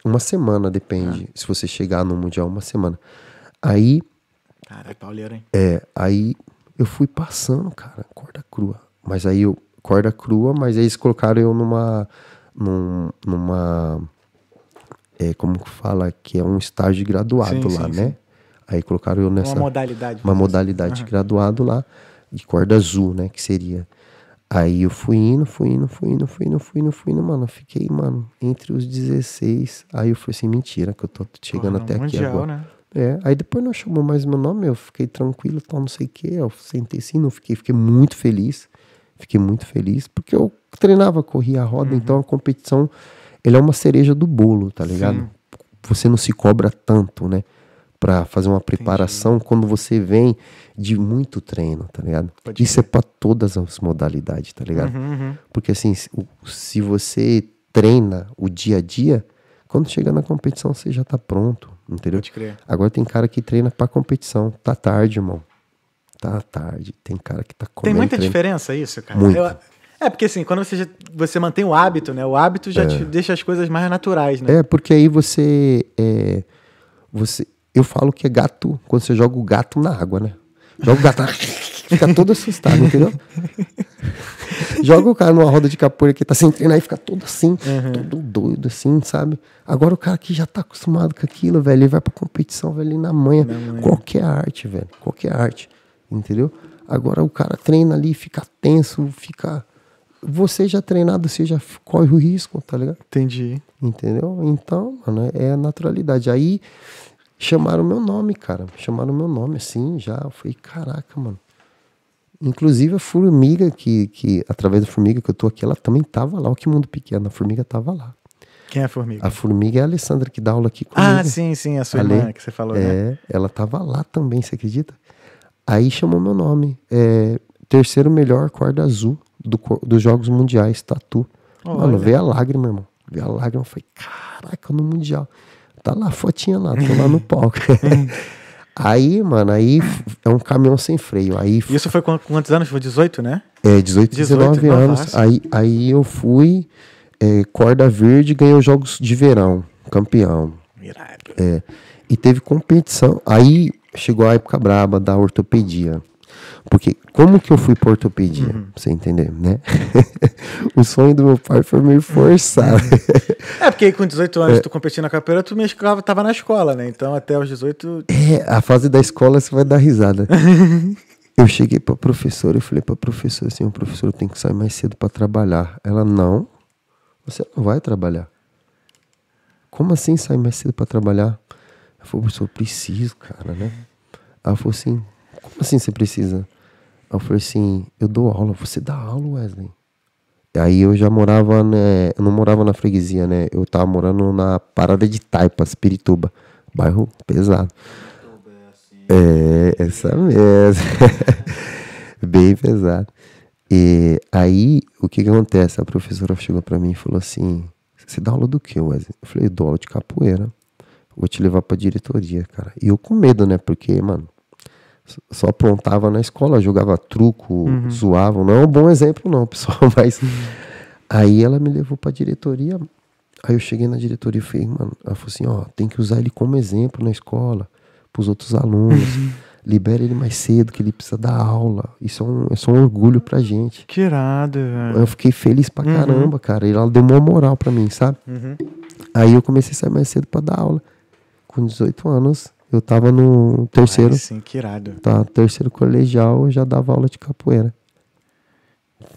S2: Uma semana, depende. Ah. Se você chegar no Mundial, uma semana. Aí. Cara, é pauleiro, hein? É, aí eu fui passando, cara, corda crua. Mas aí eu, corda crua, mas aí eles colocaram eu numa. Num, numa. É, como que fala? Que é um estágio graduado sim, lá, sim, né? Sim. Aí colocaram eu nessa. Uma modalidade. Uma né? modalidade uhum. graduado lá, de corda azul, né? Que seria. Aí eu fui indo, fui indo, fui indo, fui indo, fui indo, fui indo, mano. Fiquei, mano, entre os 16. Aí eu falei assim, mentira, que eu tô chegando Porra, até mundial, aqui agora. Né? É, aí depois não chamou mais meu nome, eu fiquei tranquilo, tal, não sei o que. Eu sentei sim, não fiquei, fiquei muito feliz. Fiquei muito feliz, porque eu treinava, corria a roda, uhum. então a competição, ele é uma cereja do bolo, tá ligado? Sim. Você não se cobra tanto, né? Pra fazer uma preparação Entendi. quando você vem de muito treino, tá ligado? Pode Isso ser. é pra todas as modalidades, tá ligado? Uhum, uhum. Porque assim, se você treina o dia a dia, quando chega na competição você já tá pronto Entendeu? Pode crer. Agora tem cara que treina pra competição. Tá tarde, irmão. Tá tarde. Tem cara que tá comendo. Tem muita treino. diferença isso, cara. Muito. Eu...
S1: É, porque assim, quando você, já, você mantém o hábito, né? O hábito já é. te deixa as coisas mais naturais, né? É,
S2: porque aí você. É, você eu falo que é gato quando você joga o gato na água, né? Joga o gato na água, <laughs> fica todo assustado, entendeu? <laughs> Joga o cara numa roda de capoeira que tá sem treinar e fica todo assim, uhum. todo doido, assim, sabe? Agora o cara que já tá acostumado com aquilo, velho, ele vai pra competição, velho, ele na manhã, Qualquer arte, velho. Qualquer arte. Entendeu? Agora o cara treina ali, fica tenso, fica. Você já treinado, você já corre o risco, tá ligado? Entendi. Entendeu? Então, mano, é, é a naturalidade. Aí chamaram meu nome, cara. Chamaram meu nome assim já. Eu falei, caraca, mano. Inclusive a formiga que, que através da formiga que eu tô aqui, ela também tava lá. O que mundo pequeno, a formiga tava lá. Quem é a formiga? A formiga é a Alessandra que dá aula aqui comigo. Ah, sim, sim, a sua a irmã que você falou, né? é, né? Ela tava lá também, você acredita? Aí chamou meu nome. É, terceiro melhor corda azul do, dos Jogos Mundiais, Tatu. Olha. Mano, veio a lágrima, irmão. Veio a lágrima. Eu falei, caraca, no Mundial. Tá lá, fotinha lá, tô lá no palco. <laughs> Aí, mano, aí é um caminhão sem freio. Aí Isso foi com quantos
S1: anos? Foi 18, né? É, 18, 19 18 19 anos.
S2: Aí, aí eu fui é, corda verde, ganhei os jogos de verão, campeão. Mirado. É. E teve competição. Aí chegou a época braba da ortopedia. Porque como que eu fui pra ortopedia? Uhum. Pra você entender, né? <laughs> o sonho do meu pai foi me forçar. é, porque com 18 anos é. tu
S1: competindo na capoeira, tu me tava na escola, né? Então até os 18...
S2: É, a fase da escola você vai dar risada. <laughs> eu cheguei pra professora, eu falei pra professora assim, o professor tem que sair mais cedo para trabalhar. Ela, não, você não vai trabalhar. Como assim sair mais cedo para trabalhar? Eu falei, professor, eu preciso, cara, né? Ela falou assim, como assim você precisa? eu falei assim, eu dou aula, você dá aula, Wesley? Aí eu já morava, né, eu não morava na freguesia, né? Eu tava morando na parada de Taipas, Pirituba, bairro pesado. É, essa mesmo. <laughs> Bem pesado. E aí, o que que acontece? A professora chegou para mim e falou assim, você dá aula do que, Wesley? Eu falei, dou aula de capoeira. Vou te levar pra diretoria, cara. E eu com medo, né? Porque, mano, só aprontava na escola, jogava truco, uhum. Não é um bom exemplo, não, <laughs> pessoal, mas. Uhum. Aí ela me levou pra diretoria. Aí eu cheguei na diretoria e falei, mano, ela falou assim: ó, tem que usar ele como exemplo na escola, pros outros alunos. Uhum. Libera ele mais cedo, que ele precisa dar aula. Isso é um, isso é um orgulho pra gente. Que irado, velho. Eu fiquei feliz pra uhum. caramba, cara. E ela deu uma moral pra mim, sabe? Uhum. Aí eu comecei a sair mais cedo pra dar aula. Com 18 anos, eu tava no terceiro. Ai, sim, que irado. Tá, terceiro colegial, já dava aula de capoeira.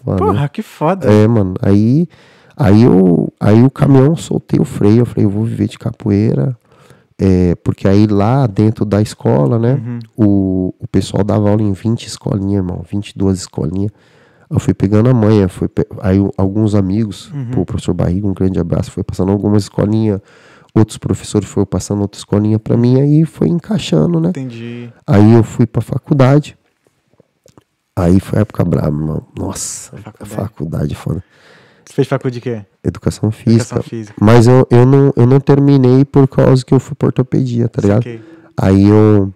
S2: Mano, né? Porra, que foda. É, mano. Aí, aí, eu, aí o caminhão soltei o freio. Eu falei, eu vou viver de capoeira. É, porque aí lá dentro da escola, né, uhum. o, o pessoal dava aula em 20 escolinhas, irmão, 22 escolinhas. Eu fui pegando a manha, fui pe... aí alguns amigos, uhum. pô, o professor Barriga, um grande abraço, foi passando algumas escolinhas outros professores foram passando outra escolinha para mim, aí foi encaixando, né? Entendi. Aí eu fui pra faculdade. Aí foi a época brava, mano. Nossa, faculdade. faculdade é foda.
S1: Você fez faculdade de quê?
S2: Educação física. Educação física. Mas eu, eu, não, eu não terminei por causa que eu fui pra ortopedia, tá ligado? Aí eu.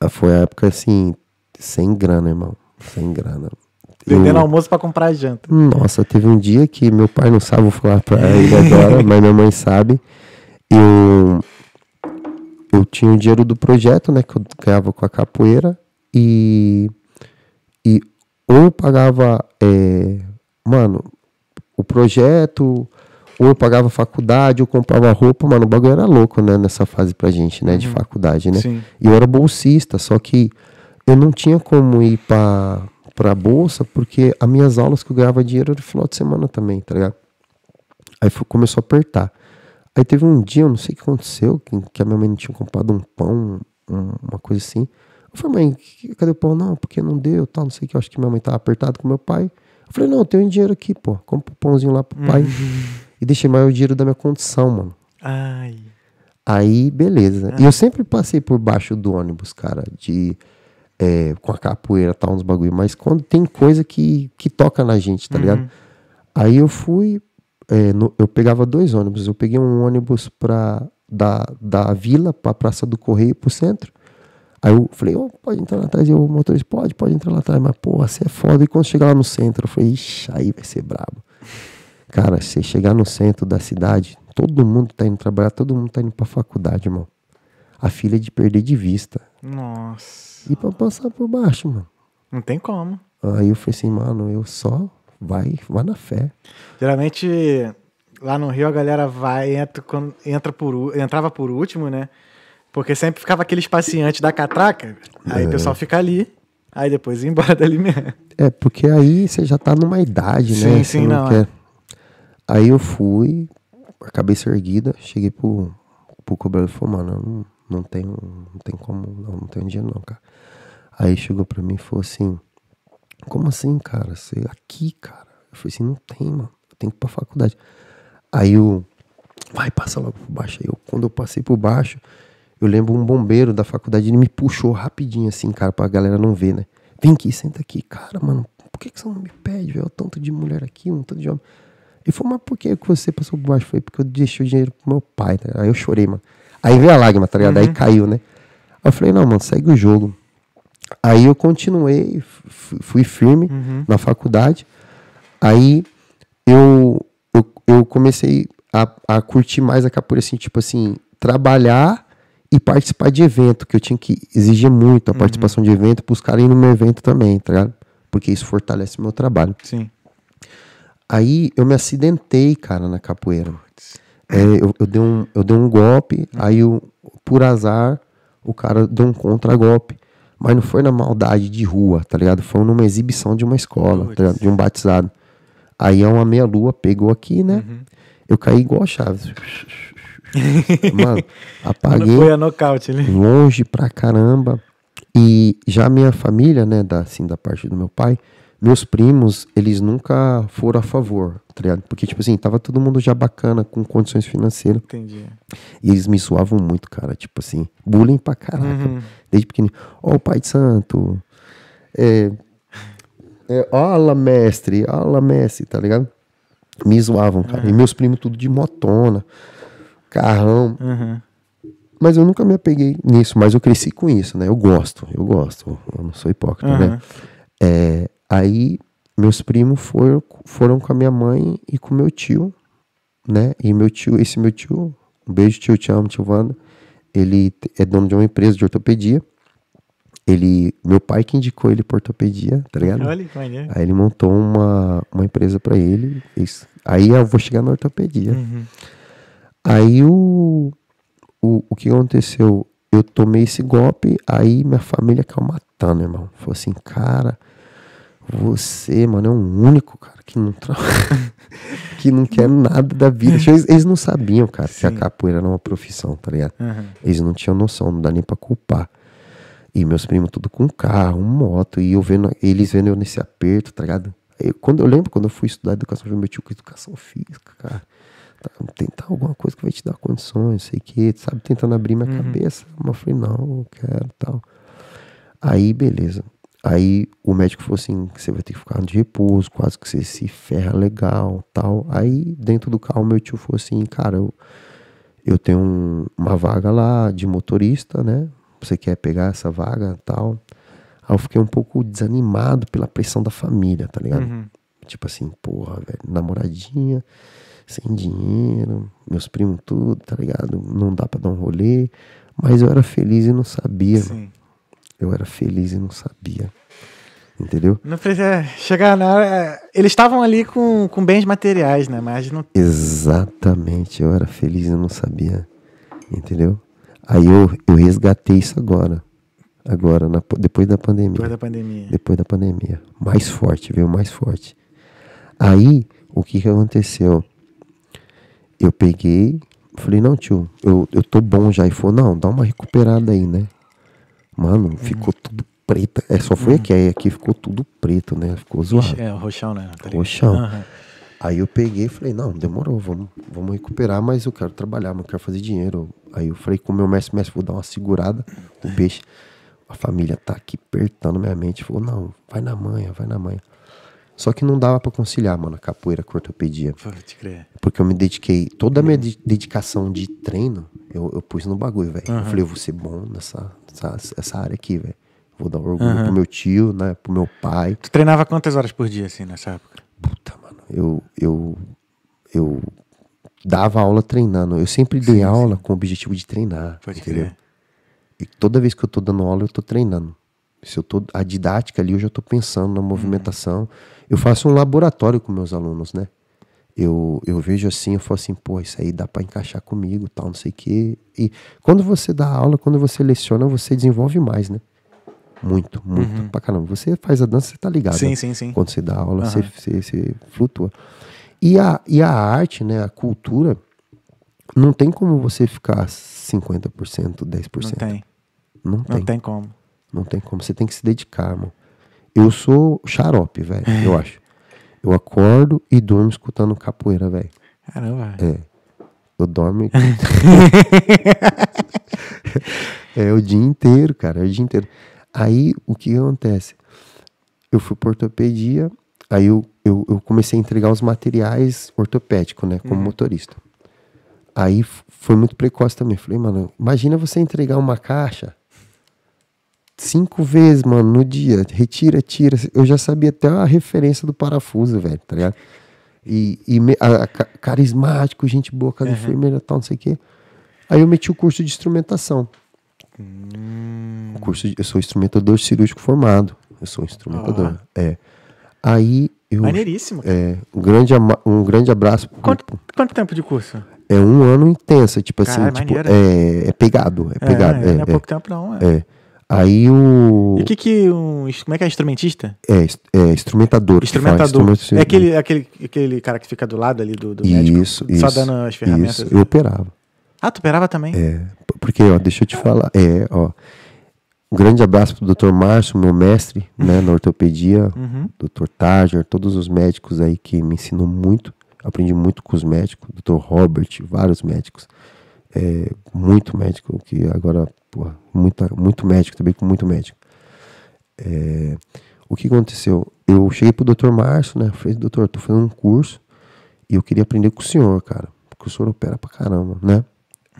S2: Ah, foi a época assim, sem grana, irmão. Sem grana. Vendendo eu... almoço para
S1: comprar janta.
S2: Nossa, teve um dia que meu pai não sabe, vou falar pra ele agora, <laughs> mas minha mãe sabe eu, eu tinha o dinheiro do projeto, né? Que eu ganhava com a capoeira e, e ou eu pagava, é, mano, o projeto, ou eu pagava faculdade, ou comprava roupa, mano, o bagulho era louco, né, nessa fase pra gente, né, de uhum. faculdade, né? Sim. E eu era bolsista, só que eu não tinha como ir pra, pra bolsa, porque as minhas aulas que eu ganhava dinheiro era no final de semana também, tá ligado? Aí foi, começou a apertar. Aí teve um dia, eu não sei o que aconteceu, que, que a minha mãe não tinha comprado um pão, um, uma coisa assim. Eu falei, mãe, cadê o pão? Não, porque não deu, tal, não sei o que. Eu acho que minha mãe tava apertada com meu pai. Eu falei, não, tenho um dinheiro aqui, pô. Compra um pãozinho lá pro uhum. pai. Uhum. E deixei mais o dinheiro da minha condição, mano. Ai. Aí, beleza. Ai. Né? E eu ah. sempre passei por baixo do ônibus, cara, de... É, com a capoeira, tal, uns bagulho. Mas quando tem coisa que, que toca na gente, tá uhum. ligado? Aí eu fui, é, no, eu pegava dois ônibus. Eu peguei um ônibus pra, da, da vila para a Praça do Correio para o centro. Aí eu falei, oh, pode entrar lá atrás. E o motorista, pode, pode entrar lá atrás. Mas, pô, você é foda. E quando chegar lá no centro, eu falei, ixi, aí vai ser brabo. Cara, você chegar no centro da cidade, todo mundo tá indo trabalhar, todo mundo tá indo pra faculdade, irmão. A filha é de perder de vista.
S1: Nossa. E pra passar por baixo, mano. Não tem como.
S2: Aí eu falei assim, mano, eu só vai, vai na fé.
S1: Geralmente lá no Rio a galera vai, entra, entra por, entrava por último, né? Porque sempre ficava aquele espaciante da catraca, aí é. o pessoal fica ali, aí depois embora <laughs> dali mesmo.
S2: É, porque aí você já tá numa idade, sim, né? Sim, sim, não. não é. Aí eu fui, a cabeça erguida, cheguei pro, pro cobrador e falei, mano, não, não, não tem como, não, não tenho dinheiro não, cara. Aí chegou pra mim e falou assim, como assim, cara? Você aqui, cara? Eu falei assim, não tem, mano. Eu tenho que ir pra faculdade. Aí o. Vai, passa logo por baixo. Aí eu, quando eu passei por baixo, eu lembro um bombeiro da faculdade, ele me puxou rapidinho, assim, cara, pra galera não ver, né? Vem aqui, senta aqui. Cara, mano, por que, que você não me pede, velho? Tanto de mulher aqui, um tanto de homem. Ele falou, mas por que você passou por baixo? Foi porque eu deixei o dinheiro pro meu pai. né? Aí eu chorei, mano. Aí veio a lágrima, tá ligado? Uhum. Aí caiu, né? Aí eu falei, não, mano, segue o jogo. Aí eu continuei, fui firme uhum. na faculdade. Aí eu, eu, eu comecei a, a, curtir mais a capoeira, assim, tipo assim, trabalhar e participar de evento, que eu tinha que exigir muito a uhum. participação de evento para os caras irem no meu evento também, tá ligado? Porque isso fortalece meu trabalho. Sim. Aí eu me acidentei, cara, na capoeira. É, eu, eu, dei um, eu dei um golpe, uhum. aí eu, por azar, o cara deu um contra-golpe. Mas não foi na maldade de rua, tá ligado? Foi numa exibição de uma escola, tá de um batizado. Aí é uma meia-lua, pegou aqui, né? Uhum. Eu caí igual a Chaves. <laughs> Mano, apaguei. Foi a nocaute, né? Longe pra caramba. E já minha família, né, da, assim, da parte do meu pai, meus primos, eles nunca foram a favor, tá ligado? Porque, tipo assim, tava todo mundo já bacana, com condições financeiras. Entendi. E eles me suavam muito, cara. Tipo assim, bullying pra caraca. Uhum. Desde pequenininho. Ó, oh, o Pai de Santo. É. é ala, mestre. Ala, mestre, tá ligado? Me zoavam, cara. Uhum. E meus primos tudo de motona, carrão. Uhum mas eu nunca me apeguei nisso, mas eu cresci com isso, né? Eu gosto, eu gosto, eu não sou hipócrita, né? uhum. né? É, Aí meus primos foram, foram com a minha mãe e com meu tio, né? E meu tio, esse meu tio, um beijo tio, te amo, tio Wanda. Ele é dono de uma empresa de ortopedia. Ele, meu pai que indicou ele para ortopedia, tá ligado? aí ele montou uma, uma empresa para ele. Isso. Aí eu vou chegar na ortopedia. Uhum. Aí o, o, o que aconteceu? Eu tomei esse golpe, aí minha família caiu matando, irmão. Falou assim, cara, você, mano, é um único, cara, que não tra... <laughs> que não quer nada da vida. Tipo, eles não sabiam, cara, Sim. que a capoeira era uma profissão, tá ligado? Uhum. Eles não tinham noção, não dá nem pra culpar. E meus primos tudo com carro, moto, e eu vendo, eles vendo eu nesse aperto, tá ligado? Eu, quando, eu lembro quando eu fui estudar educação, eu meti com educação física, cara. Tá, tentar alguma coisa que vai te dar condições, sei que, sabe? Tentando abrir minha uhum. cabeça. Mas eu falei, não, eu quero tal. Aí, beleza. Aí o médico falou assim: você vai ter que ficar de repouso, quase que você se ferra legal, tal. Aí dentro do carro, meu tio falou assim: cara, eu, eu tenho um, uma vaga lá de motorista, né? Você quer pegar essa vaga, tal. Aí eu fiquei um pouco desanimado pela pressão da família, tá ligado? Uhum. Tipo assim, porra, velho, namoradinha, sem dinheiro, meus primos tudo, tá ligado? Não dá pra dar um rolê. Mas eu era feliz e não sabia. Sim. Eu era feliz e não sabia. Entendeu? Não
S1: precisa chegar na hora. É, eles estavam ali com, com bens materiais, né? Mas não.
S2: Exatamente. Eu era feliz e não sabia. Entendeu? Aí eu, eu resgatei isso agora. Agora, na, depois da pandemia. Depois da pandemia. Depois da pandemia. Mais forte, veio mais forte. Aí, o que, que aconteceu? Eu peguei, falei, não, tio, eu, eu tô bom já. E falou, não, dá uma recuperada aí, né? Mano, ficou uhum. tudo preto É, só foi uhum. aqui, aí aqui ficou tudo preto, né? Ficou zoado. É, roxão, né? Tá roxão. Uhum. Aí eu peguei e falei, não, demorou, vamos, vamos recuperar, mas eu quero trabalhar, mas eu quero fazer dinheiro. Aí eu falei com o meu mestre, mestre, vou dar uma segurada no peixe. A família tá aqui apertando minha mente, falou, não, vai na manhã, vai na manhã. Só que não dava para conciliar, mano, a capoeira com ortopedia. Pode crer. Porque eu me dediquei, toda a minha hum. de dedicação de treino, eu, eu pus no bagulho, velho. Uhum. Eu falei, eu vou ser bom nessa, nessa, essa área aqui, velho. Vou dar orgulho uhum. pro meu tio, né, pro meu pai. Tu
S1: treinava quantas horas por dia, assim, nessa época? Puta,
S2: mano, eu, eu, eu dava aula treinando. Eu sempre dei sim, aula sim. com o objetivo de treinar, Pode entendeu? Crer. E toda vez que eu tô dando aula, eu tô treinando. Se eu tô, a didática ali, eu já tô pensando na uhum. movimentação. Uhum eu faço um laboratório com meus alunos, né? Eu, eu vejo assim, eu falo assim, pô, isso aí dá para encaixar comigo, tal, não sei o quê. E quando você dá aula, quando você leciona, você desenvolve mais, né? Muito, muito uhum. pra caramba. Você faz a dança, você tá ligado. Sim, né? sim, sim. Quando você dá aula, uhum. você, você, você flutua. E a, e a arte, né, a cultura, não tem como você ficar 50%, 10%. Não tem. Não tem, não tem como. Não tem como. Você tem que se dedicar, mano. Eu sou xarope, velho, é. eu acho. Eu acordo e durmo escutando capoeira, velho. Caramba. É. Eu dormo. <laughs> é o dia inteiro, cara. É o dia inteiro. Aí o que acontece? Eu fui pra ortopedia, aí eu, eu, eu comecei a entregar os materiais ortopédicos, né? Como uhum. motorista. Aí foi muito precoce também. Falei, mano, imagina você entregar uma caixa cinco vezes, mano, no dia. Retira, tira. Eu já sabia até a referência do parafuso, velho, tá ligado? E, e me, a, a, carismático, gente boa, cara uhum. enfermeira, tal, não sei o quê. Aí eu meti o curso de instrumentação. Hum. O curso de, eu sou instrumentador cirúrgico formado. Eu sou instrumentador. Oh. É. Aí eu. Maneiríssimo. É, um grande, um grande abraço. Quanto,
S1: quanto tempo de curso?
S2: É um ano intenso, tipo Cara, assim, é tipo, né? é, é, pegado, é, é pegado. É, é, não é pouco tempo não, é. é. Aí o. E o que
S1: que um. Como é que é instrumentista?
S2: É, é instrumentador. Instrumentador. é aquele,
S1: aquele, aquele cara que fica do lado ali do, do isso, médico, isso, só dando as ferramentas. Isso. Eu operava. Ah, tu operava também? É.
S2: Porque, ó, deixa eu te falar. É, ó. Um grande abraço pro Dr. Márcio, meu mestre, né, na ortopedia, uhum. Dr. Tajer, todos os médicos aí que me ensinou muito. Aprendi muito com os médicos, Dr. Robert, vários médicos. É, muito médico que agora Porra, muito médico, também com muito médico. É, o que aconteceu? Eu cheguei pro doutor Márcio, né? Falei, doutor, tô fazendo um curso e eu queria aprender com o senhor, cara. Porque o senhor opera pra caramba, né?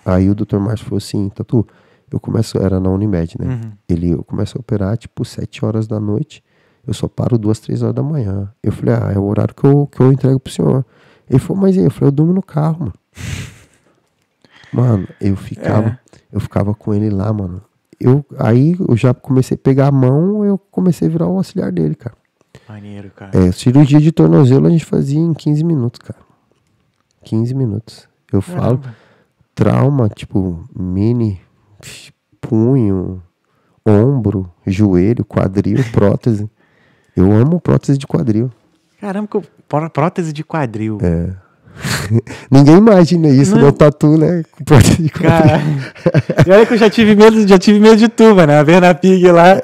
S2: Aí o doutor Márcio falou assim, Tatu, eu começo, era na Unimed, né? Uhum. Ele, eu começo a operar tipo sete horas da noite, eu só paro duas, três horas da manhã. Eu falei, ah, é o horário que eu, que eu entrego pro senhor. Ele falou, mas e aí? Eu falei, eu durmo no carro, mano. Mano, eu ficava, é. eu ficava com ele lá, mano. Eu, aí eu já comecei a pegar a mão, eu comecei a virar o auxiliar dele, cara.
S1: Maneiro, cara. É,
S2: cirurgia de tornozelo a gente fazia em 15 minutos, cara. 15 minutos. Eu Caramba. falo, trauma, tipo, mini, punho, ombro, joelho, quadril, <laughs> prótese. eu amo prótese de quadril.
S1: Caramba, que prótese de quadril. É.
S2: <laughs> Ninguém imagina isso, não, não é? tatu, né? Com porta de Cara, <laughs> e
S1: olha que eu já tive medo, já tive medo de tu, mano. Né? A Verna Pig lá,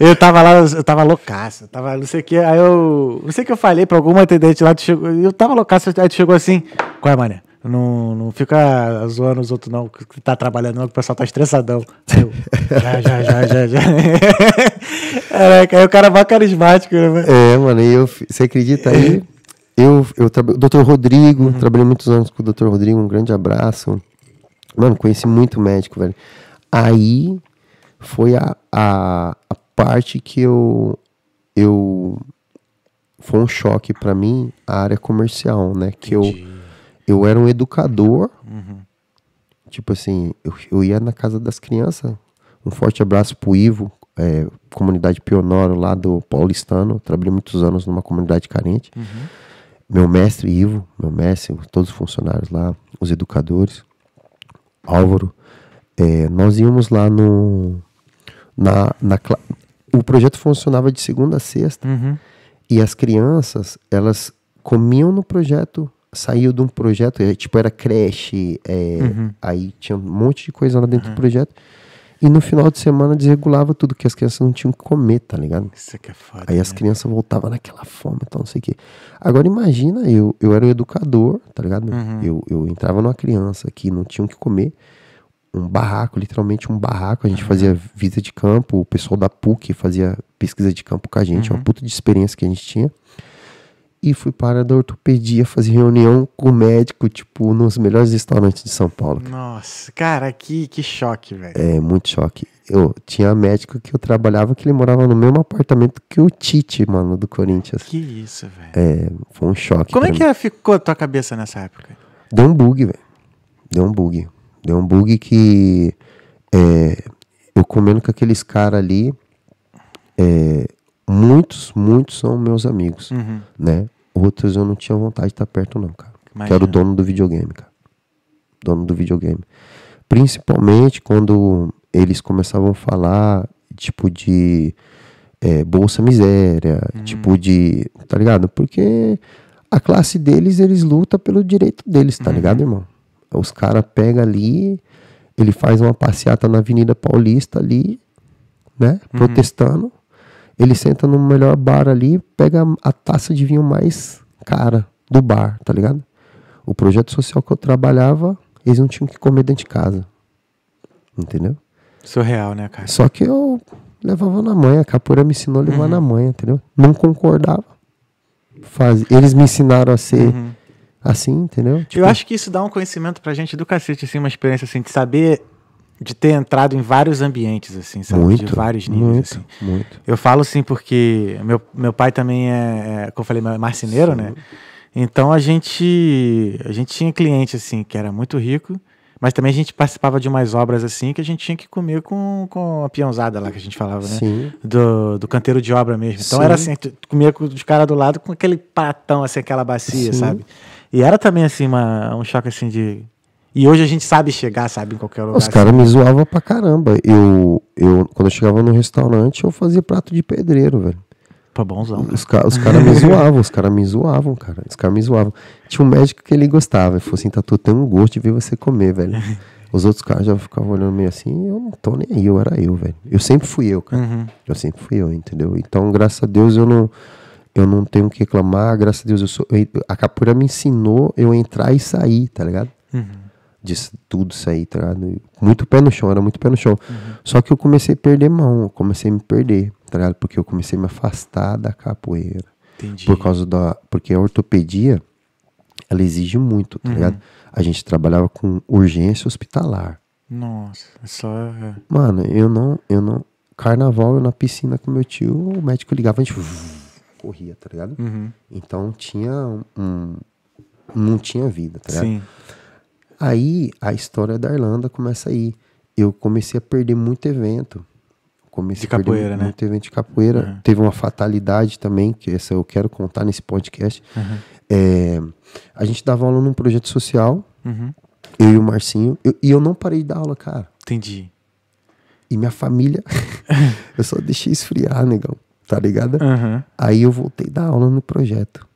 S1: eu tava lá, eu tava loucaço, eu tava não sei o que, aí eu, não sei o que eu falei pra algum atendente lá, chegou, eu tava loucaço, aí tu chegou assim, qual é, mané? Não, não fica zoando os outros, não, que tá trabalhando, não, que o pessoal tá estressadão. Eu,
S2: já, já, já, já, já. <laughs> Caraca, aí o cara é carismático, né? É, mano, e eu, você acredita aí? É eu, eu trabalho. Doutor Rodrigo, uhum. trabalhei muitos anos com o doutor Rodrigo, um grande abraço. Mano, conheci muito médico, velho. Aí foi a, a, a parte que eu. eu foi um choque para mim a área comercial, né? Que eu, eu era um educador. Uhum. Tipo assim, eu, eu ia na casa das crianças. Um forte abraço pro Ivo, é, comunidade Pionoro lá do Paulistano. Trabalhei muitos anos numa comunidade carente. Uhum meu mestre Ivo, meu mestre, todos os funcionários lá, os educadores, Álvaro, é, nós íamos lá no. Na, na, o projeto funcionava de segunda a sexta. Uhum. E as crianças, elas comiam no projeto, saiu de um projeto, eh, tipo, era creche, é, uhum. aí tinha um monte de coisa lá dentro uhum. do projeto. E no final de semana desregulava tudo, que as crianças não tinham que comer, tá ligado? Isso é que é foda. Aí né? as crianças voltavam naquela fome, então não sei o quê. Agora imagina, eu, eu era o educador, tá ligado? Uhum. Eu, eu entrava numa criança que não tinha o que comer, um barraco, literalmente um barraco. A gente uhum. fazia visita de campo, o pessoal da PUC fazia pesquisa de campo com a gente, uhum. uma puta de experiência que a gente tinha e fui para a ortopedia fazer reunião com o médico, tipo, nos melhores restaurantes de São Paulo.
S1: Nossa, cara, que, que choque, velho.
S2: É, muito choque. Eu tinha médico que eu trabalhava que ele morava no mesmo apartamento que o Tite, mano, do Corinthians. Que isso, velho. É, foi um choque. Como é que
S1: ficou a tua cabeça nessa época?
S2: Deu um bug, velho. Deu um bug. Deu um bug que. É, eu comendo com aqueles caras ali. É, muitos, muitos são meus amigos, uhum. né? Outros eu não tinha vontade de estar perto não, cara. Imagina. Que era o dono do videogame, cara. Dono do videogame. Principalmente quando eles começavam a falar, tipo, de é, Bolsa Miséria, uhum. tipo de... Tá ligado? Porque a classe deles, eles lutam pelo direito deles, tá uhum. ligado, irmão? Os caras pegam ali, ele faz uma passeata na Avenida Paulista ali, né? Uhum. Protestando ele senta no melhor bar ali, pega a taça de vinho mais cara do bar, tá ligado? O projeto social que eu trabalhava, eles não tinham que comer dentro de casa. Entendeu?
S1: Surreal, né, cara? Só que
S2: eu levava na manha, a capoeira me ensinou a levar uhum. na manha, entendeu? Não concordava. Faz... Eles me ensinaram a ser uhum. assim, entendeu? Tipo...
S1: Eu acho que isso dá um conhecimento pra gente do cacete, assim, uma experiência assim, de saber de ter entrado em vários ambientes, assim, sabe? Muito, de vários níveis, muito, assim. Muito. Eu falo assim porque meu, meu pai também é, é como eu falei, é marceneiro, Sim. né? Então a gente a gente tinha cliente assim que era muito rico, mas também a gente participava de umas obras assim que a gente tinha que comer com, com a peãozada lá que a gente falava, né? Sim. Do, do canteiro de obra mesmo. Então Sim. era assim, comia com os caras do lado com aquele patão assim, aquela bacia, Sim. sabe? E era também assim uma, um choque assim de e hoje a gente sabe chegar, sabe, em qualquer lugar. Os
S2: caras assim. me zoavam pra caramba. Eu, eu, quando eu chegava no restaurante, eu fazia prato de pedreiro, velho. pra bonzão. Cara. Né? Os, ca os caras me <laughs> zoavam, os caras me zoavam, cara. Os caras me zoavam. Tinha um médico que ele gostava. Ele falou assim, Tatu, tem um gosto de ver você comer, velho. <laughs> Os outros caras já ficavam olhando meio assim, eu não tô nem aí, eu era eu, velho. Eu sempre fui eu, cara. Uhum. Eu sempre fui eu, entendeu? Então, graças a Deus, eu não, eu não tenho o que reclamar, graças a Deus, eu sou. Eu, a capura me ensinou eu entrar e sair, tá ligado? Uhum de tudo isso aí, tá ligado? Muito pé no chão, era muito pé no chão. Uhum. Só que eu comecei a perder mão, comecei a me perder, tá ligado? Porque eu comecei a me afastar da capoeira. Entendi. Por causa da. Porque a ortopedia, ela exige muito, tá uhum. ligado? A gente trabalhava com urgência hospitalar.
S1: Nossa, é só. É.
S2: Mano, eu não. Eu não carnaval, eu na piscina com meu tio, o médico ligava, a gente corria, tá ligado? Uhum. Então tinha um. Não tinha vida, tá ligado? Sim. Aí a história da Irlanda começa aí. Eu comecei a perder muito evento. Comecei de capoeira, muito né? Muito evento de capoeira. Uhum. Teve uma fatalidade também, que essa eu quero contar nesse podcast. Uhum. É, a gente dava aula num projeto social, uhum. eu e o Marcinho, eu, e eu não parei de dar aula, cara. Entendi. E minha família, <laughs> eu só deixei esfriar, negão, tá ligado? Aí eu voltei a dar aula no projeto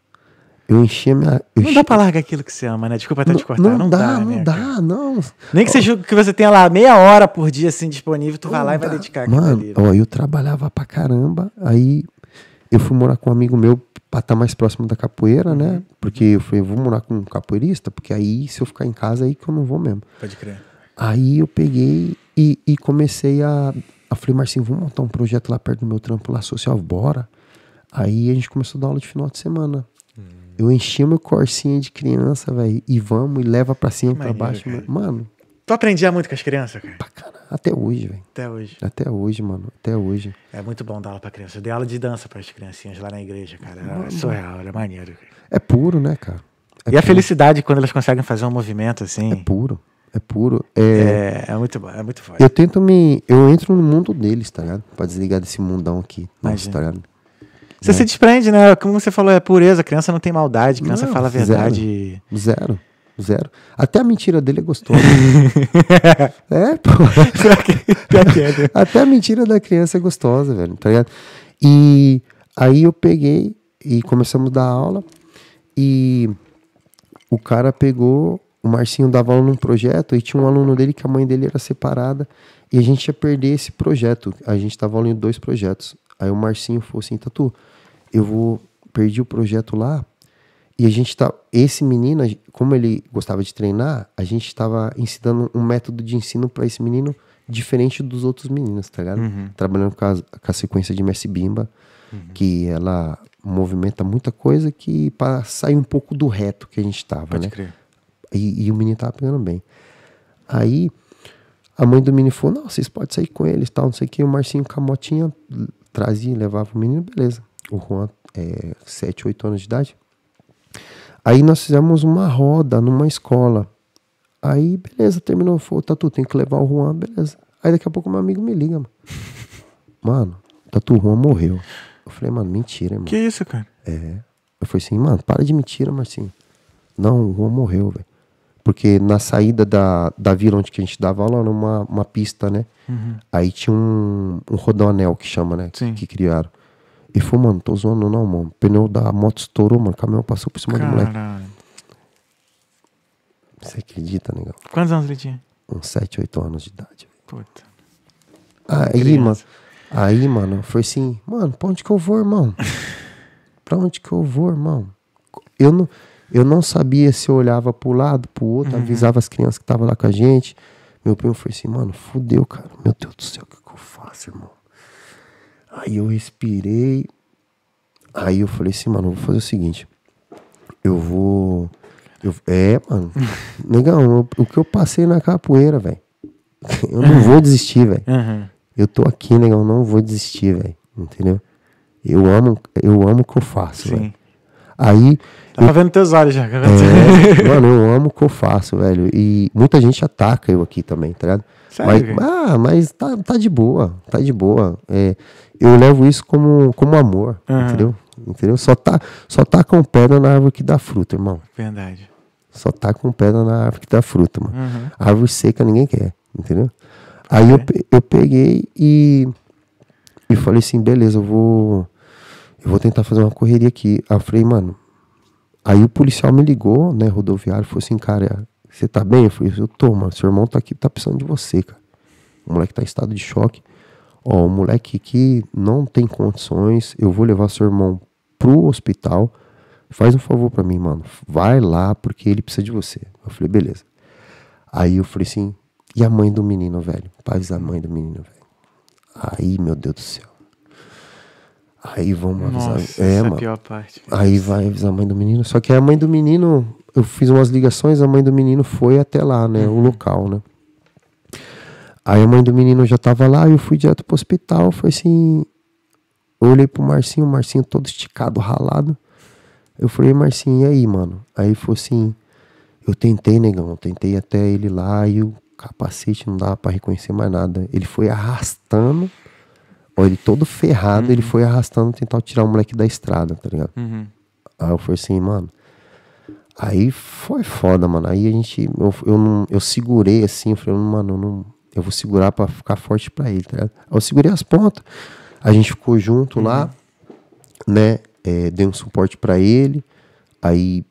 S2: eu enchia minha. Eu
S1: não dá pra largar aquilo que você ama, né? Desculpa até não, te cortar. Não, não dá, dá, né, não né, dá, cara? não. Nem que, você, que você tenha lá meia hora por dia assim disponível, tu vai lá dá. e vai dedicar Mano, ali, né? ó, eu trabalhava
S2: pra caramba, aí eu fui morar com um amigo meu pra estar tá mais próximo da capoeira, né? Uhum, porque uhum. eu falei, vou morar com um capoeirista, porque aí se eu ficar em casa é aí que eu não vou mesmo. Pode crer. Aí eu peguei e, e comecei a. Eu falei, Marcinho, vamos montar um projeto lá perto do meu trampo lá social, bora. Aí a gente começou a dar aula de final de semana eu enchi meu corcinha de criança, velho. E vamos, e leva pra cima, que pra maneiro, baixo. Cara. Mano.
S1: Tu aprendia muito com as crianças, cara? Pra
S2: caralho. Até hoje, velho. Até hoje. Até hoje, mano. Até hoje.
S1: É muito bom dar aula pra criança. Eu dei aula de dança pras criancinhas lá na igreja, cara. Era mano. surreal, era maneiro.
S2: É puro, né, cara? É e puro. a felicidade quando elas conseguem fazer
S1: um movimento assim. É
S2: puro. É puro. É,
S1: é, é muito bom, é muito
S2: forte. Eu tento me. Eu entro no mundo deles, tá ligado? Pra desligar desse mundão aqui. Nossa, tá ligado? Você é. se
S1: desprende, né? Como você falou, é pureza. A criança não tem maldade, a criança não, fala a verdade.
S2: Zero. zero. Zero. Até a mentira dele é gostosa. <laughs> é, pô. É, né? Até a mentira da criança é gostosa, velho. Tá ligado? E aí eu peguei e começamos a dar aula. E o cara pegou. O Marcinho dava aula num projeto e tinha um aluno dele que a mãe dele era separada. E a gente ia perder esse projeto. A gente tava aula em dois projetos. Aí o Marcinho falou assim: Tatu, eu vou perdi o projeto lá e a gente tá esse menino, como ele gostava de treinar, a gente estava ensinando um método de ensino para esse menino diferente dos outros meninos, tá ligado? Uhum. Trabalhando com a, com a, sequência de Messi Bimba, uhum. que ela movimenta muita coisa que para sair um pouco do reto que a gente estava, Pode né? Crer. E, e, o menino tava pegando bem. Aí a mãe do menino falou: "Não, vocês podem sair com eles, tal, não sei o que". O Marcinho Camotinha trazia, levava o menino, beleza o Juan, é, 7, 8 anos de idade. Aí nós fizemos uma roda numa escola. Aí, beleza, terminou. Falou, Tatu, tem que levar o Juan, beleza. Aí daqui a pouco meu amigo me liga, mano. Mano, Tatu, Juan morreu. Eu falei, mano, mentira, mano. Que isso, cara? É. Eu falei assim, mano, para de mentira, Marcinho. Não, o Juan morreu, velho. Porque na saída da, da vila onde que a gente dava aula, numa uma, pista, né? Uhum. Aí tinha um, um rodoanel que chama, né? Sim. que criaram. E falou, mano, tô zoando não, mano. O pneu da moto estourou, mano. O caminhão passou por cima Caralho. do moleque. Você acredita, negão? Quantos anos ele tinha? Uns 7, 8 anos de idade. Puta.
S1: Aí, Criança. mano.
S2: Aí, mano, foi assim, mano, pra onde que eu vou, irmão? <laughs> pra onde que eu vou, irmão? Eu não, eu não sabia se eu olhava pro lado, pro outro, uhum. avisava as crianças que estavam lá com a gente. Meu primo foi assim, mano, fudeu, cara. Meu Deus do céu, o que, que eu faço, irmão? Aí eu respirei. Aí eu falei assim, mano, eu vou fazer o seguinte. Eu vou. Eu, é, mano. <laughs> Negão, eu, o que eu passei na capoeira, velho. <laughs> Eu não vou desistir, velho. Uhum. Eu tô aqui, negão, não vou desistir, velho. Entendeu? Eu amo, eu amo o que eu faço, velho. Aí. Tá eu, vendo teus olhos já, tá é, <laughs> Mano, eu amo o que eu faço, velho. E muita gente ataca eu aqui também, tá ligado? Mas, ah, mas tá, tá de boa, tá de boa. É, eu levo isso como, como amor, uhum. entendeu? Entendeu? Só tá, só tá com pedra na árvore que dá fruta, irmão. Verdade. Só tá com pedra na árvore que dá fruta, mano. Uhum. Árvore seca ninguém quer, entendeu? Aí eu, é. eu peguei e, e falei assim, beleza, eu vou eu vou tentar fazer uma correria aqui. Aí eu falei, mano, aí o policial me ligou, né, rodoviário, falou assim, cara, você tá bem? Eu falei, eu tô, mano. Seu irmão tá aqui, tá precisando de você, cara. O moleque tá em estado de choque. Ó, o moleque que não tem condições, eu vou levar seu irmão pro hospital. Faz um favor para mim, mano. Vai lá, porque ele precisa de você. Eu falei, beleza. Aí eu falei assim, e a mãe do menino, velho? Pais a mãe do menino, velho. Aí, meu Deus do céu. Aí vamos Nossa, avisar. é, é mano. É aí vai avisar a mãe do menino. Só que a mãe do menino eu fiz umas ligações, a mãe do menino foi até lá, né? O local, né? Aí a mãe do menino já tava lá, eu fui direto pro hospital, foi assim. Eu olhei pro Marcinho, o Marcinho todo esticado, ralado. Eu falei, Marcinho, e aí, mano? Aí foi assim, eu tentei, negão, tentei até ele lá e o capacete não dava para reconhecer mais nada. Ele foi arrastando, ó, ele todo ferrado, uhum. ele foi arrastando tentar tirar o moleque da estrada, tá ligado? Uhum. Aí eu falei assim, mano, Aí foi foda, mano. Aí a gente. Eu, eu, não, eu segurei assim, eu falei, mano, eu, não, eu vou segurar pra ficar forte pra ele, tá ligado? Aí eu segurei as pontas. A gente ficou junto uhum. lá, né? É, dei um suporte pra ele. Aí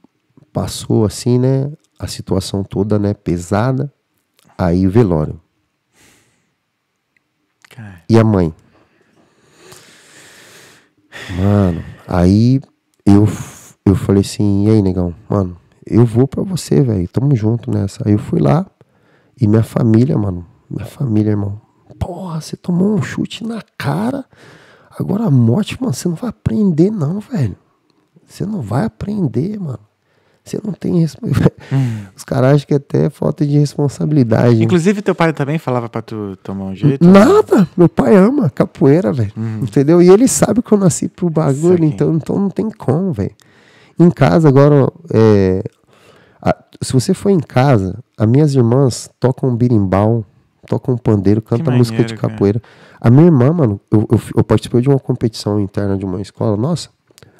S2: passou assim, né? A situação toda, né? Pesada. Aí o velório. E a mãe? Mano, aí eu, eu falei assim, e aí, negão, mano, eu vou para você, velho. Tamo junto nessa. Aí eu fui lá e minha família, mano. Minha família, irmão. Porra, você tomou um chute na cara. Agora a morte, mano, você não vai aprender, não, velho. Você não vai aprender, mano. Você não tem isso. <laughs> Hum. Os caras acham que é até falta de responsabilidade.
S1: Inclusive, teu pai também falava pra tu tomar um jeito? Nada!
S2: Ou... Meu pai ama capoeira, velho. Uhum. Entendeu? E ele sabe que eu nasci pro bagulho, então, então não tem como, velho. Em casa, agora, é, se você for em casa, as minhas irmãs tocam birimbau, tocam pandeiro, cantam música de capoeira. Cara. A minha irmã, mano, eu, eu, eu, participei de uma competição interna de uma escola. Nossa,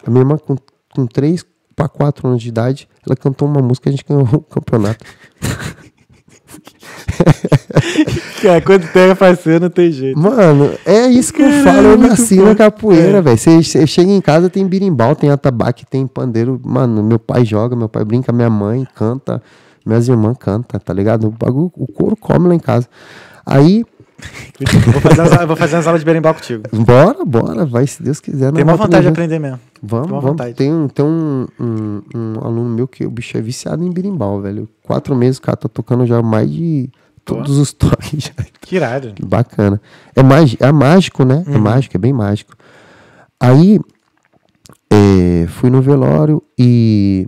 S2: a minha irmã com, com 3 para 4 anos de idade, ela cantou uma música e a gente ganhou o campeonato. <laughs>
S1: <laughs> Cara, quando terra parceiro, não tem jeito.
S2: Mano, é isso que Caramba, eu falo. Eu nasci na capoeira, é. velho. Você chega em casa, tem birimbau, tem atabaque, tem pandeiro. Mano, meu pai joga, meu pai brinca, minha mãe canta, minhas irmãs canta, tá ligado? O, bagulho, o couro come lá em casa. Aí vou, fazer as, vou fazer umas aulas de berimbau contigo. Bora, bora, vai se Deus quiser. Tem uma vontade de aprender mesmo. Vamos, tem vamos. Tem, tem um, um, um, aluno meu que o bicho é viciado em berimbau, velho. Quatro meses o cara tá tocando já mais de todos Boa. os <laughs> toques. Que irado. Bacana. É, mag, é mágico, né? É uhum. É mágico, é bem mágico. Aí, é, fui no velório e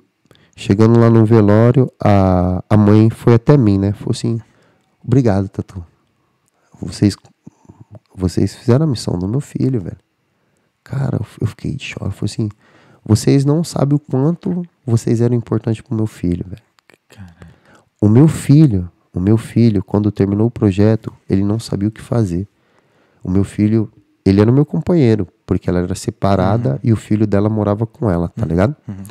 S2: chegando lá no velório, a, a mãe foi até mim, né? Falou assim, obrigado, Tatu. Vocês, vocês fizeram a missão do meu filho, velho. Cara, eu fiquei de choque. Eu falei assim, vocês não sabem o quanto vocês eram importantes pro meu filho, velho. O meu filho, o meu filho, quando terminou o projeto, ele não sabia o que fazer. O meu filho, ele era o meu companheiro, porque ela era separada uhum. e o filho dela morava com ela, tá uhum. ligado? Uhum.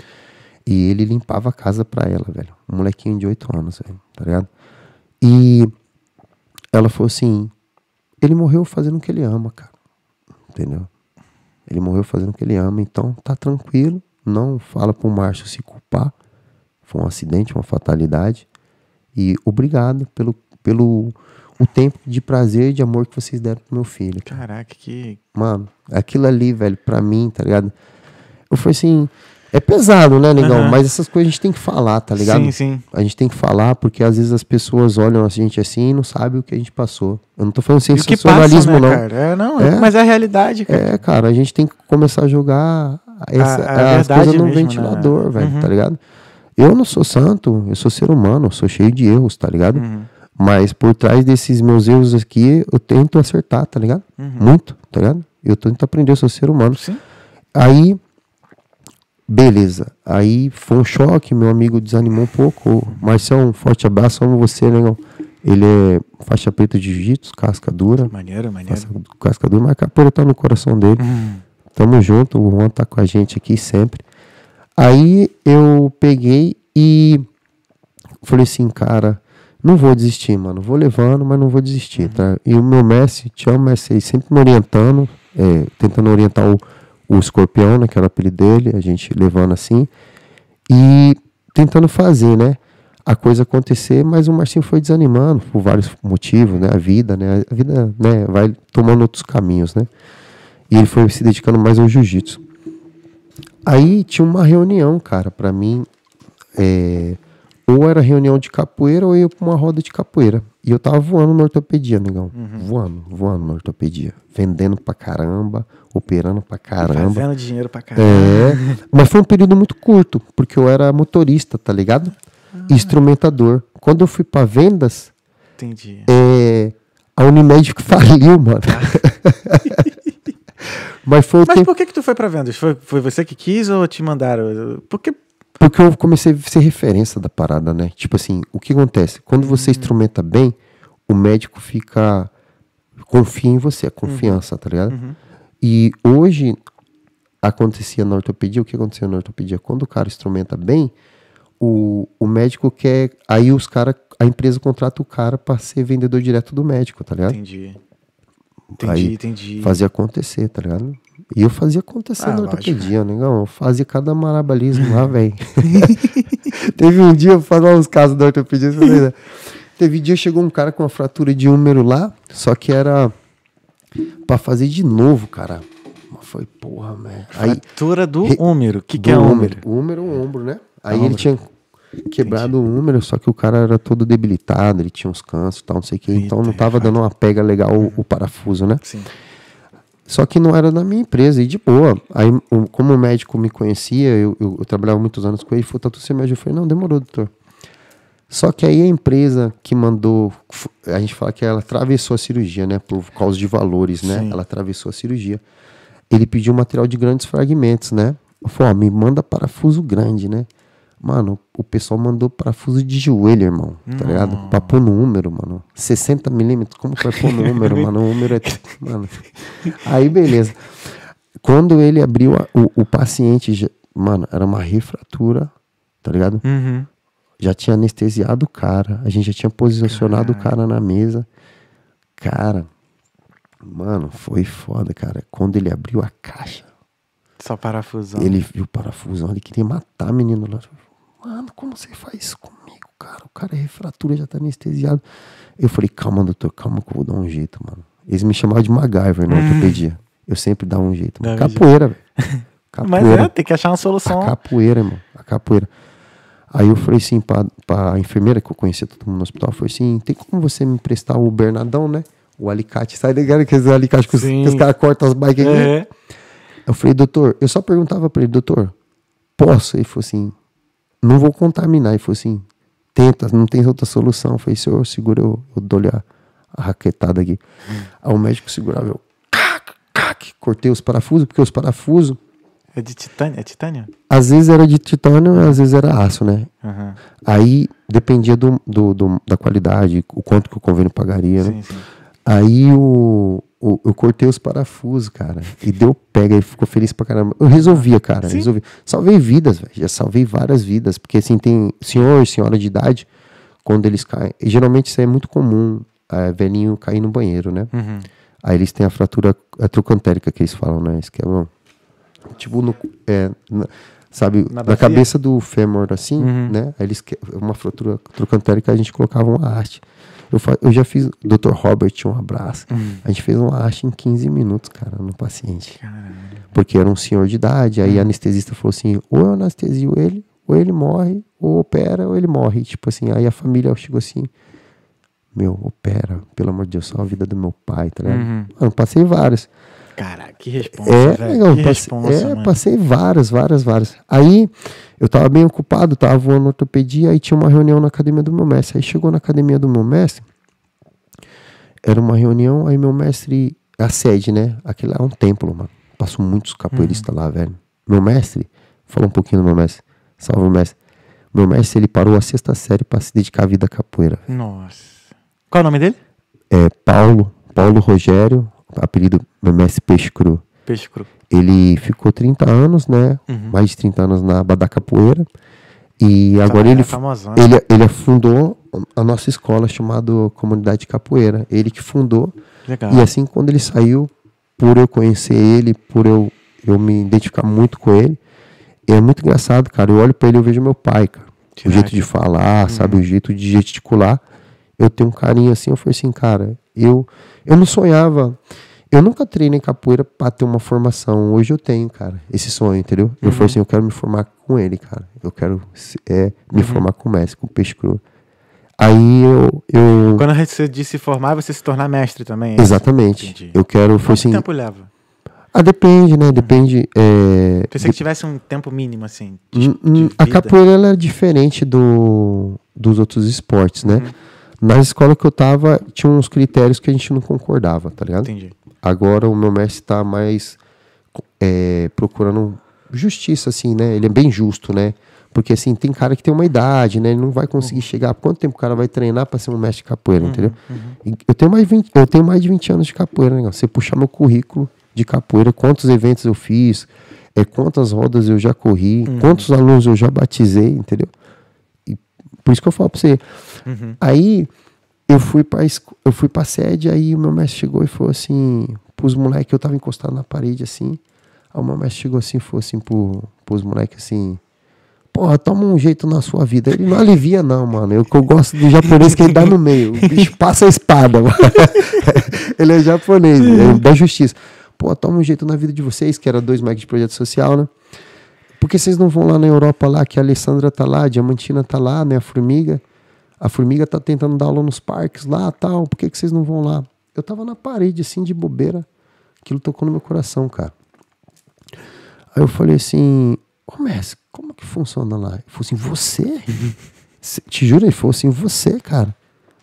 S2: E ele limpava a casa pra ela, velho. Um molequinho de 8 anos, velho, tá ligado? E ela falou assim: ele morreu fazendo o que ele ama, cara. Entendeu? Ele morreu fazendo o que ele ama, então tá tranquilo. Não fala pro Márcio se culpar. Foi um acidente, uma fatalidade. E obrigado pelo, pelo o tempo de prazer e de amor que vocês deram pro meu filho. Cara. Caraca, que. Mano, aquilo ali, velho, pra mim, tá ligado? Eu fui assim. É pesado, né, negão? Uhum. Mas essas coisas a gente tem que falar, tá ligado? Sim, sim. A gente tem que falar, porque às vezes as pessoas olham a gente assim e não sabem o que a gente passou. Eu não tô falando sensacionalismo, passa, né, não. Cara? É, não é, é, mas é a realidade, cara. É, cara, a gente tem que começar a jogar essa, a, a as coisas no né? ventilador, né? velho, uhum. tá ligado? Eu não sou santo, eu sou ser humano, sou cheio de erros, tá ligado? Uhum. Mas por trás desses meus erros aqui, eu tento acertar, tá ligado? Uhum. Muito, tá ligado? Eu tento aprender, eu sou ser humano. Sim. Aí Beleza. Aí foi um choque, meu amigo desanimou um pouco. Marcelo, um forte abraço, amo você, né? Ele é faixa preta de jiu-jitsu, casca dura. Maneiro, maneiro. Casca, dura, mas a capoeira tá no coração dele. Hum. Tamo junto, o Juan tá com a gente aqui sempre. Aí eu peguei e falei assim, cara, não vou desistir, mano. Vou levando, mas não vou desistir, uhum. tá? E o meu mestre, te amo, mestre, sempre me orientando, é, tentando orientar o o escorpião, né, que era o apelido dele, a gente levando assim, e tentando fazer, né, a coisa acontecer, mas o Marcinho foi desanimando por vários motivos, né, a vida, né, a vida, né, vai tomando outros caminhos, né, e ele foi se dedicando mais ao jiu-jitsu. Aí tinha uma reunião, cara, para mim, é, ou era reunião de capoeira ou ia pra uma roda de capoeira. E eu tava voando na ortopedia, negão. Uhum. Voando, voando na ortopedia. Vendendo pra caramba, operando pra caramba. Fazendo dinheiro pra caramba. É. Mas foi um período muito curto, porque eu era motorista, tá ligado? Ah. Instrumentador. Quando eu fui pra vendas. Entendi. É, a Unimed <laughs> faliu, mano. Ah. <laughs> Mas foi Mas tempo... por
S1: que que tu foi pra vendas? Foi, foi você que quis ou te mandaram? Porque
S2: porque eu comecei a ser referência da parada, né? Tipo assim, o que acontece? Quando você uhum. instrumenta bem, o médico fica. confia em você, a confiança, uhum. tá ligado? Uhum. E hoje acontecia na ortopedia, o que acontecia na ortopedia? Quando o cara instrumenta bem, o, o médico quer. Aí os cara, a empresa contrata o cara para ser vendedor direto do médico, tá ligado? Entendi. Entendi, aí, entendi. Fazer acontecer, tá ligado? E eu fazia acontecer ah, na ortopedia, negão. Eu fazia cada marabalismo lá, velho. <laughs> Teve um dia, eu falar uns casos da ortopedia. Né? Teve um dia, chegou um cara com uma fratura de húmero lá, só que era pra fazer de novo, cara. Mas foi, porra, velho. Né? Fratura do re... húmero. O que, que é húmero? Húmero, o ombro, né? Aí é ele tinha quebrado Entendi. o número, só que o cara era todo debilitado, ele tinha uns cansos e tal, não sei o que, então não é tava dando uma pega legal o, uhum. o parafuso, né? Sim. Só que não era na minha empresa, e de boa. Aí, como o médico me conhecia, eu, eu, eu trabalhava muitos anos com ele, ele falou, tá tudo me ajuda? Eu falei, não, demorou, doutor. Só que aí a empresa que mandou, a gente fala que ela atravessou a cirurgia, né, por causa de valores, né, Sim. ela atravessou a cirurgia. Ele pediu material de grandes fragmentos, né. Eu falei, ó, me manda parafuso grande, né. Mano, o pessoal mandou parafuso de joelho, irmão. Tá Não. ligado? Pra pôr no número, mano. 60 milímetros, como que vai pôr no número, mano? O número é. Mano. Aí, beleza. Quando ele abriu, a, o, o paciente, já, mano, era uma refratura, tá ligado? Uhum. Já tinha anestesiado o cara, a gente já tinha posicionado o cara na mesa. Cara, mano, foi foda, cara. Quando ele abriu a caixa.
S1: Só parafusão. Ele viu o
S2: parafuso, ele queria matar a menina lá mano, como você faz isso comigo, cara? O cara é refratura, já tá anestesiado. Eu falei, calma, doutor, calma que eu vou dar um jeito, mano. Eles me chamavam de MacGyver na hum. ortopedia. Eu sempre dava um jeito. Mano. Capoeira, velho. Capoeira. <laughs> Mas é, tem que achar uma solução. A capoeira, mano. A capoeira. Aí eu falei assim pra, pra enfermeira que eu conhecia todo mundo no hospital, eu falei assim, tem como você me emprestar o Bernadão, né? O alicate, sai tá ligado que esse alicate que os, os caras cortam as bikes aqui. É. Eu falei, doutor, eu só perguntava pra ele, doutor, posso? Ele falou assim, não vou contaminar. E falou assim: tenta, não tem outra solução. Eu falei: se eu seguro, eu, eu dou-lhe a, a, raquetada aqui. Hum. Aí o médico segurava, eu cac, cac, cortei os parafusos, porque os parafusos. É de titânio? É titânio? Às vezes era de titânio, às vezes era aço, né? Uhum. Aí dependia do, do, do, da qualidade, o quanto que o convênio pagaria, né? sim, né? Sim. Aí o, eu, eu cortei os parafusos, cara. E deu pega e ficou feliz pra caramba. Eu resolvia, cara. Sim. Resolvi. Salvei vidas, velho. Já salvei várias vidas. Porque assim, tem senhor, senhora de idade, quando eles caem. E geralmente isso é muito comum, é, velhinho cair no banheiro, né? Uhum. Aí eles têm a fratura a trocantérica que eles falam, né? Eles quebram. É tipo, no, é, na, sabe, na, na cabeça do fêmur, assim, uhum. né? Aí eles uma fratura trocantérica, a gente colocava uma haste. Eu, fa... eu já fiz. Dr. Robert, um abraço. Hum. A gente fez um acho em 15 minutos, cara, no paciente. Porque era um senhor de idade. Aí hum. anestesista falou assim: ou eu anestesio ele, ou ele morre, ou opera, ou ele morre. Tipo assim, aí a família chegou assim. Meu, opera, pelo amor de Deus, só a vida do meu pai, tá ligado? Uhum. Mano, passei vários. Cara, que resposta, é, velho. que passei, é, mano. passei várias, várias, várias. Aí eu tava bem ocupado, tava voando ortopedia, aí tinha uma reunião na academia do meu mestre. Aí chegou na academia do meu mestre, era uma reunião, aí meu mestre, a sede, né? Aquilo lá é um templo, mano. Passou muitos capoeiristas uhum. lá, velho. Meu mestre, falou um pouquinho do meu mestre. Salve, mestre. Meu mestre, ele parou a sexta série para se dedicar à vida capoeira.
S1: Nossa. Qual é o nome dele?
S2: É Paulo, Paulo Rogério apelido Mestre Peixe Cru. Peixe Cru. Ele ficou 30 anos, né? Uhum. Mais de 30 anos na badacapoeira E tá, agora ele, ele, ele fundou a nossa escola chamada Comunidade Capoeira. Ele que fundou. Legal. E assim, quando ele saiu, por eu conhecer ele, por eu, eu me identificar muito com ele, é muito engraçado, cara. Eu olho para ele e vejo meu pai, cara. Que o jeito de falar, uhum. sabe? O jeito de gesticular. Eu tenho um carinho assim, eu falei assim, cara, eu, eu não sonhava. Eu nunca treinei capoeira para ter uma formação. Hoje eu tenho, cara, esse sonho, entendeu? Uhum. Eu falei assim, eu quero me formar com ele, cara. Eu quero é, me uhum. formar com o mestre, com o peixe cru. Aí eu, eu... Quando
S1: você disse se formar, é você se tornar mestre também. É
S2: Exatamente. Entendi. Eu quero... Foi Quanto assim... tempo leva? Ah, depende, né? Depende. Uhum. É... Pensei que
S1: tivesse um tempo mínimo, assim.
S2: De, de a capoeira ela é diferente do, dos outros esportes, né? Uhum. Na escola que eu tava, tinha uns critérios que a gente não concordava, tá ligado? Entendi. Agora o meu mestre tá mais é, procurando justiça, assim, né? Ele é bem justo, né? Porque, assim, tem cara que tem uma idade, né? Ele não vai conseguir uhum. chegar. Quanto tempo o cara vai treinar para ser um mestre de capoeira, uhum, entendeu? Uhum. Eu, tenho mais 20, eu tenho mais de 20 anos de capoeira, né? Você puxar meu currículo de capoeira, quantos eventos eu fiz, é, quantas rodas eu já corri, uhum. quantos alunos eu já batizei, entendeu? Por isso que eu falo pra você. Uhum. Aí eu fui pra, eu fui pra sede, aí o meu mestre chegou e falou assim, pros moleques, eu tava encostado na parede assim. Aí o meu mestre chegou assim e falou assim pro, pros moleques assim. Porra, toma um jeito na sua vida. Ele não alivia, não, mano. Eu, eu gosto do japonês que ele dá no meio. O bicho passa a espada, mano. <laughs> ele é japonês, é da justiça. Pô, toma um jeito na vida de vocês, que era dois megas de projeto social, né? que vocês não vão lá na Europa lá, que a Alessandra tá lá, a Diamantina tá lá, né, a Formiga? A Formiga tá tentando dar aula nos parques lá, tal, por que, que vocês não vão lá? Eu tava na parede, assim, de bobeira, aquilo tocou no meu coração, cara. Aí eu falei assim, ô mestre, é como que funciona lá? Ele falou assim, você? Te juro, ele falou assim, você, cara.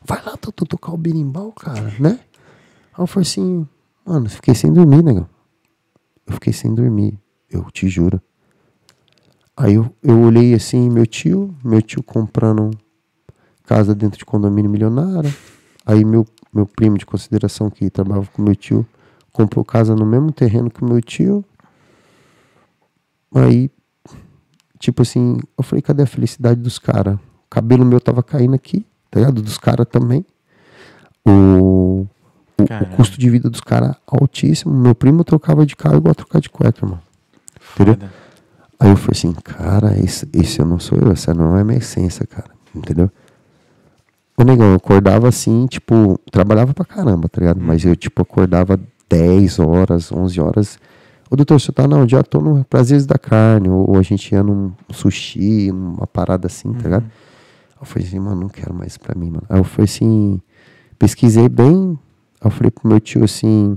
S2: Vai lá tu, tocar o berimbau, cara, né? Aí eu falei assim, mano, fiquei sem dormir, negão. Eu fiquei sem dormir, eu te juro. Aí eu, eu olhei assim, meu tio, meu tio comprando casa dentro de condomínio milionário. Aí meu, meu primo de consideração que trabalhava com meu tio comprou casa no mesmo terreno que meu tio. Aí, tipo assim, eu falei, cadê a felicidade dos caras? O cabelo meu tava caindo aqui, tá ligado? Dos caras também. O, o, o, custo de vida dos caras altíssimo. Meu primo trocava de carro igual a trocar de cueca, mano. Entendeu? Foda. Aí eu falei assim, cara, esse, esse eu não sou eu, essa não é minha essência, cara, entendeu? O negão, eu acordava assim, tipo, trabalhava pra caramba, tá ligado? Uhum. Mas eu, tipo, acordava 10 horas, 11 horas. O doutor, você tá, não, já tô no Prazeres da Carne, ou, ou, a gente ia num sushi, numa parada assim, tá ligado? Uhum. Eu falei assim, mano, não quero mais isso pra mim, mano. Aí eu falei assim, pesquisei bem, aí eu falei pro meu tio assim,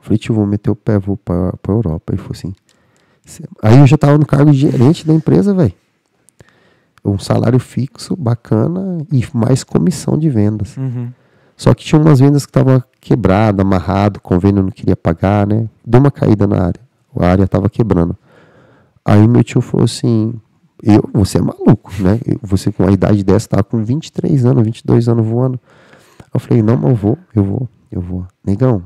S2: falei, tio, vou meter o pé, vou pra, pra Europa. Ele falou assim, Aí eu já tava no cargo de gerente da empresa, velho. Um salário fixo, bacana, e mais comissão de vendas. Uhum. Só que tinha umas vendas que tava quebradas, amarrado, convênio não queria pagar, né? Deu uma caída na área. A área tava quebrando. Aí meu tio falou assim: eu, você é maluco, né? Você com a idade dessa tá com 23 anos, 22 anos voando. Eu falei: não, mas eu vou, eu vou, eu vou. Negão,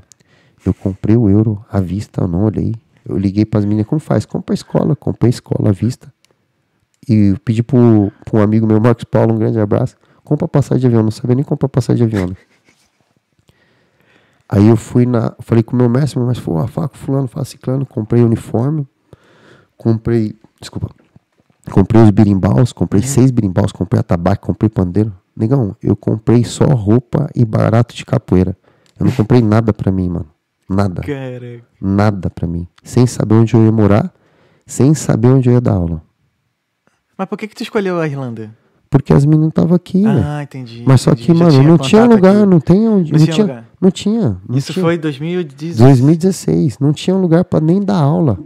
S2: eu comprei o euro à vista, eu não olhei. Eu liguei para as meninas, como faz? Compra a escola, comprei a escola à vista. E pedi para um amigo meu, Marcos Paulo, um grande abraço, compra passagem de avião. Não sabia nem comprar passagem de avião. Né? Aí eu fui na. Falei com o meu mestre, meu mestre falou: ah, fala com fulano, fala ciclano. Comprei uniforme, comprei. Desculpa. Comprei os birimbaus, comprei uhum. seis birimbaus, comprei atabaque, comprei pandeiro. Negão, eu comprei só roupa e barato de capoeira. Eu não comprei nada pra mim, mano. Nada. Caraca. Nada para mim. Sem saber onde eu ia morar, sem saber onde eu ia dar aula.
S1: Mas por que que tu escolheu a Irlanda?
S2: Porque as meninas estavam aqui, ah, entendi. Mas só entendi. que, mano, tinha não tinha lugar, aqui. não tem onde. Não, não, tinha, tinha lugar. Não tinha. Não Isso tinha. foi 2016. 2016. Não tinha lugar para nem dar aula.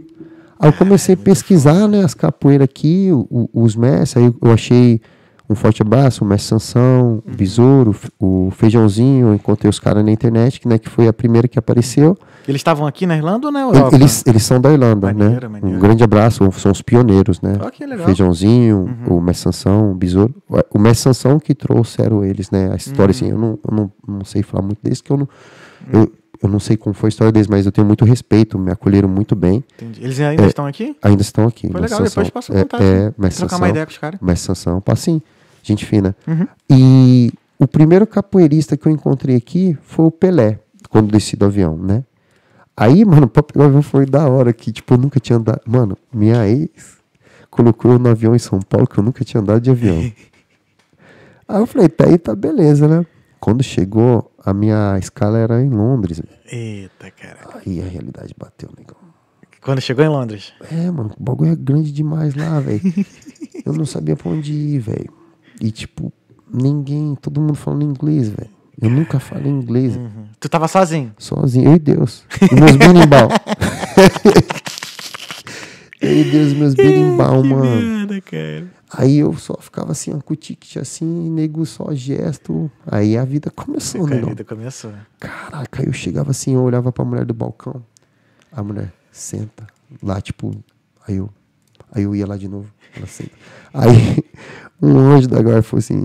S2: Aí eu comecei a pesquisar, né, as capoeiras aqui, os mestres, aí eu achei um forte abraço, o Mestre Sansão, o uhum. Besouro, o Feijãozinho, eu encontrei os caras na internet, né, que foi a primeira que apareceu.
S1: Eles estavam aqui na Irlanda ou na Europa? Eles,
S2: eles são da Irlanda, né? Um grande abraço, são os pioneiros, né? Oh, que legal. Feijãozinho, uhum. o Mestre Sansão, o Besouro. O Mestre Sansão que trouxeram eles, né? A história, uhum. assim, eu não, eu não, não sei falar muito deles, que eu não... Uhum. Eu, eu não sei como foi a história deles, mas eu tenho muito respeito, me acolheram muito bem. Entendi. Eles ainda é, estão aqui? Ainda estão aqui. Foi legal, Sansão. depois passa a é, contato. É, é, né? Sansão, trocar uma ideia com os caras. Mestre Sansão, passa sim gente fina. Uhum. E o primeiro capoeirista que eu encontrei aqui foi o Pelé, quando desci do avião, né? Aí, mano, pra pegar o avião foi da hora, que tipo, eu nunca tinha andado. Mano, minha ex colocou eu no avião em São Paulo, que eu nunca tinha andado de avião. <laughs> aí eu falei, tá aí, tá beleza, né? Quando chegou, a minha escala era em Londres. Eita, cara. Aí a realidade bateu, negão. Quando chegou em Londres? É, mano, o bagulho é grande demais lá, velho. <laughs> eu não sabia pra onde ir, velho. E, tipo, ninguém, todo mundo falando inglês, velho. Eu nunca falei inglês. Uhum. Tu tava sozinho? Sozinho, eu e Deus. E meus berimbau. <laughs> eu e Deus, meus berimbau, mano. Merda, cara. Aí eu só ficava assim, ó, com o ticket assim, nego só gesto. Aí a vida começou, né? A vida começou. Caraca, aí eu chegava assim, eu olhava pra mulher do balcão. A mulher, senta. Lá, tipo, aí eu. Aí eu ia lá de novo. Ela senta. Aí um anjo da guarda falou assim,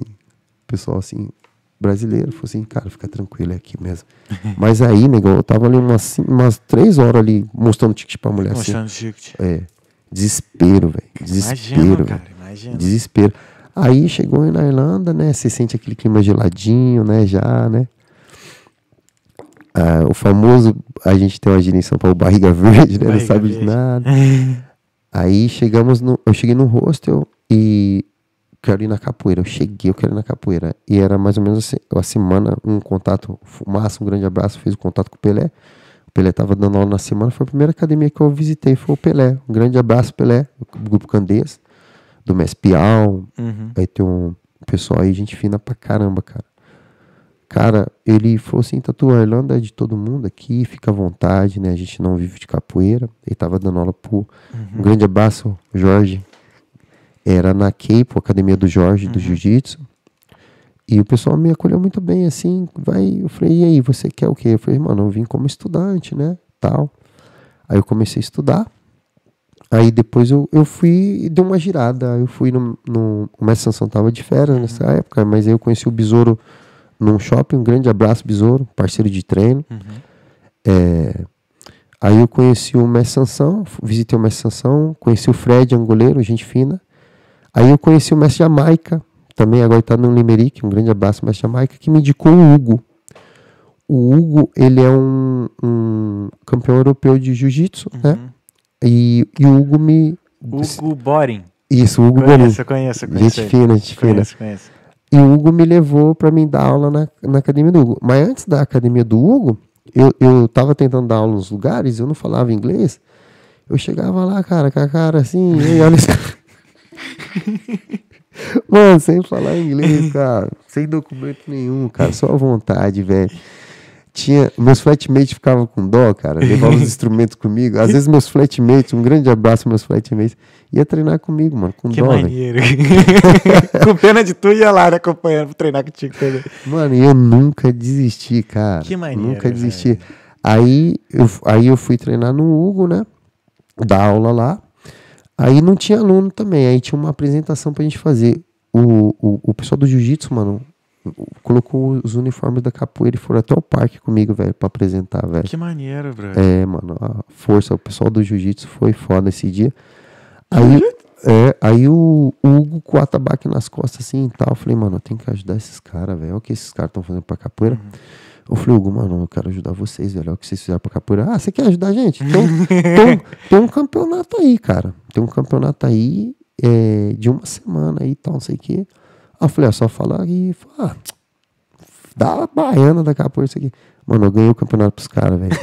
S2: pessoal assim, brasileiro, falou assim, cara, fica tranquilo, é aqui mesmo. <laughs> Mas aí, negão, eu tava ali umas, umas três horas ali mostrando tique pra mulher mostrando assim. Mostrando É. Desespero, velho. Desespero. Imagina, cara, imagina. Desespero. Aí chegou na Irlanda, né? Você sente aquele clima geladinho, né? Já, né? Ah, o famoso, a gente tem uma direção para o barriga verde, né? Barriga não sabe verde. de nada. <laughs> Aí chegamos no. Eu cheguei no hostel e quero ir na capoeira. Eu cheguei, eu quero ir na capoeira. E era mais ou menos assim, a semana, um contato, fumaça, um grande abraço, fez o contato com o Pelé. O Pelé estava dando aula na semana, foi a primeira academia que eu visitei, foi o Pelé. Um grande abraço, Pelé, do Grupo Candeias, do Mespial. Uhum. Aí tem um pessoal aí, gente fina pra caramba, cara. Cara, ele falou assim, Tatu, a Irlanda é de todo mundo aqui, fica à vontade, né? A gente não vive de capoeira. Ele estava dando aula pro... Uhum. Um grande abraço, Jorge, era na Capo, Academia do Jorge, uhum. do Jiu-Jitsu. E o pessoal me acolheu muito bem, assim, vai, eu falei, e aí, você quer o quê? Eu falei, mano, eu vim como estudante, né, tal. Aí eu comecei a estudar, aí depois eu, eu fui e uma girada, eu fui no, no o Mestre Sansão tava de férias uhum. nessa época, mas aí eu conheci o Besouro num shopping, um grande abraço, Besouro, parceiro de treino. Uhum. É, aí eu conheci o Mestre Sansão, visitei o Mestre Sansão, conheci o Fred, angoleiro, gente fina, Aí eu conheci o mestre Jamaica, também agora está no Limerick, um grande abraço, mestre Jamaica, que me indicou o Hugo. O Hugo, ele é um, um campeão europeu de jiu-jitsu, uhum. né? E, e, o Hugo me... Hugo Boring. Isso, o Hugo Boring. Eu conheço, eu conheço. Gente fina, gente conheço, fina. Conheço. E o Hugo me levou para mim dar aula na, na academia do Hugo. Mas antes da academia do Hugo, eu, eu tentando dar aula nos lugares, eu não falava inglês. Eu chegava lá, cara, com a cara assim, <laughs> e olha esse cara. <laughs> Mano, sem falar inglês, cara. sem documento nenhum, cara. Só à vontade, velho. Tinha, meus flatmates ficavam com dó, cara. Levavam os <laughs> instrumentos comigo. Às vezes, meus flatmates, um grande abraço, meus flatmates. Ia treinar comigo, mano, com que dó. <laughs> com
S1: pena de tu, ia lá acompanhando, treinar contigo também.
S2: Mano, eu nunca desisti, cara. Que maneiro. Nunca desisti. Aí eu, aí eu fui treinar no Hugo, né? Dar aula lá. Aí não tinha aluno também, aí tinha uma apresentação pra gente fazer. O, o, o pessoal do jiu-jitsu, mano, colocou os uniformes da capoeira e foram até o parque comigo, velho, pra apresentar, velho. Que maneiro, velho. É, mano, a força, o pessoal do jiu-jitsu foi foda esse dia. Aí, é, aí o, o Hugo com o atabaque nas costas, assim e tal. Eu falei, mano, eu tenho que ajudar esses caras, velho. Olha o que esses caras estão fazendo pra capoeira. Uhum. Eu falei, Hugo, mano, eu quero ajudar vocês, velho. Olha o que vocês fizeram pra capoeira. Ah, você quer ajudar a gente? Então, tem, <laughs> tem, um campeonato aí, cara. Tem um campeonato aí é, de uma semana aí e tal, não sei o quê. Aí eu falei, é só falar e ah, dá baiana da capoeira, isso aqui. Mano, eu ganhei o campeonato pros caras, velho. <laughs>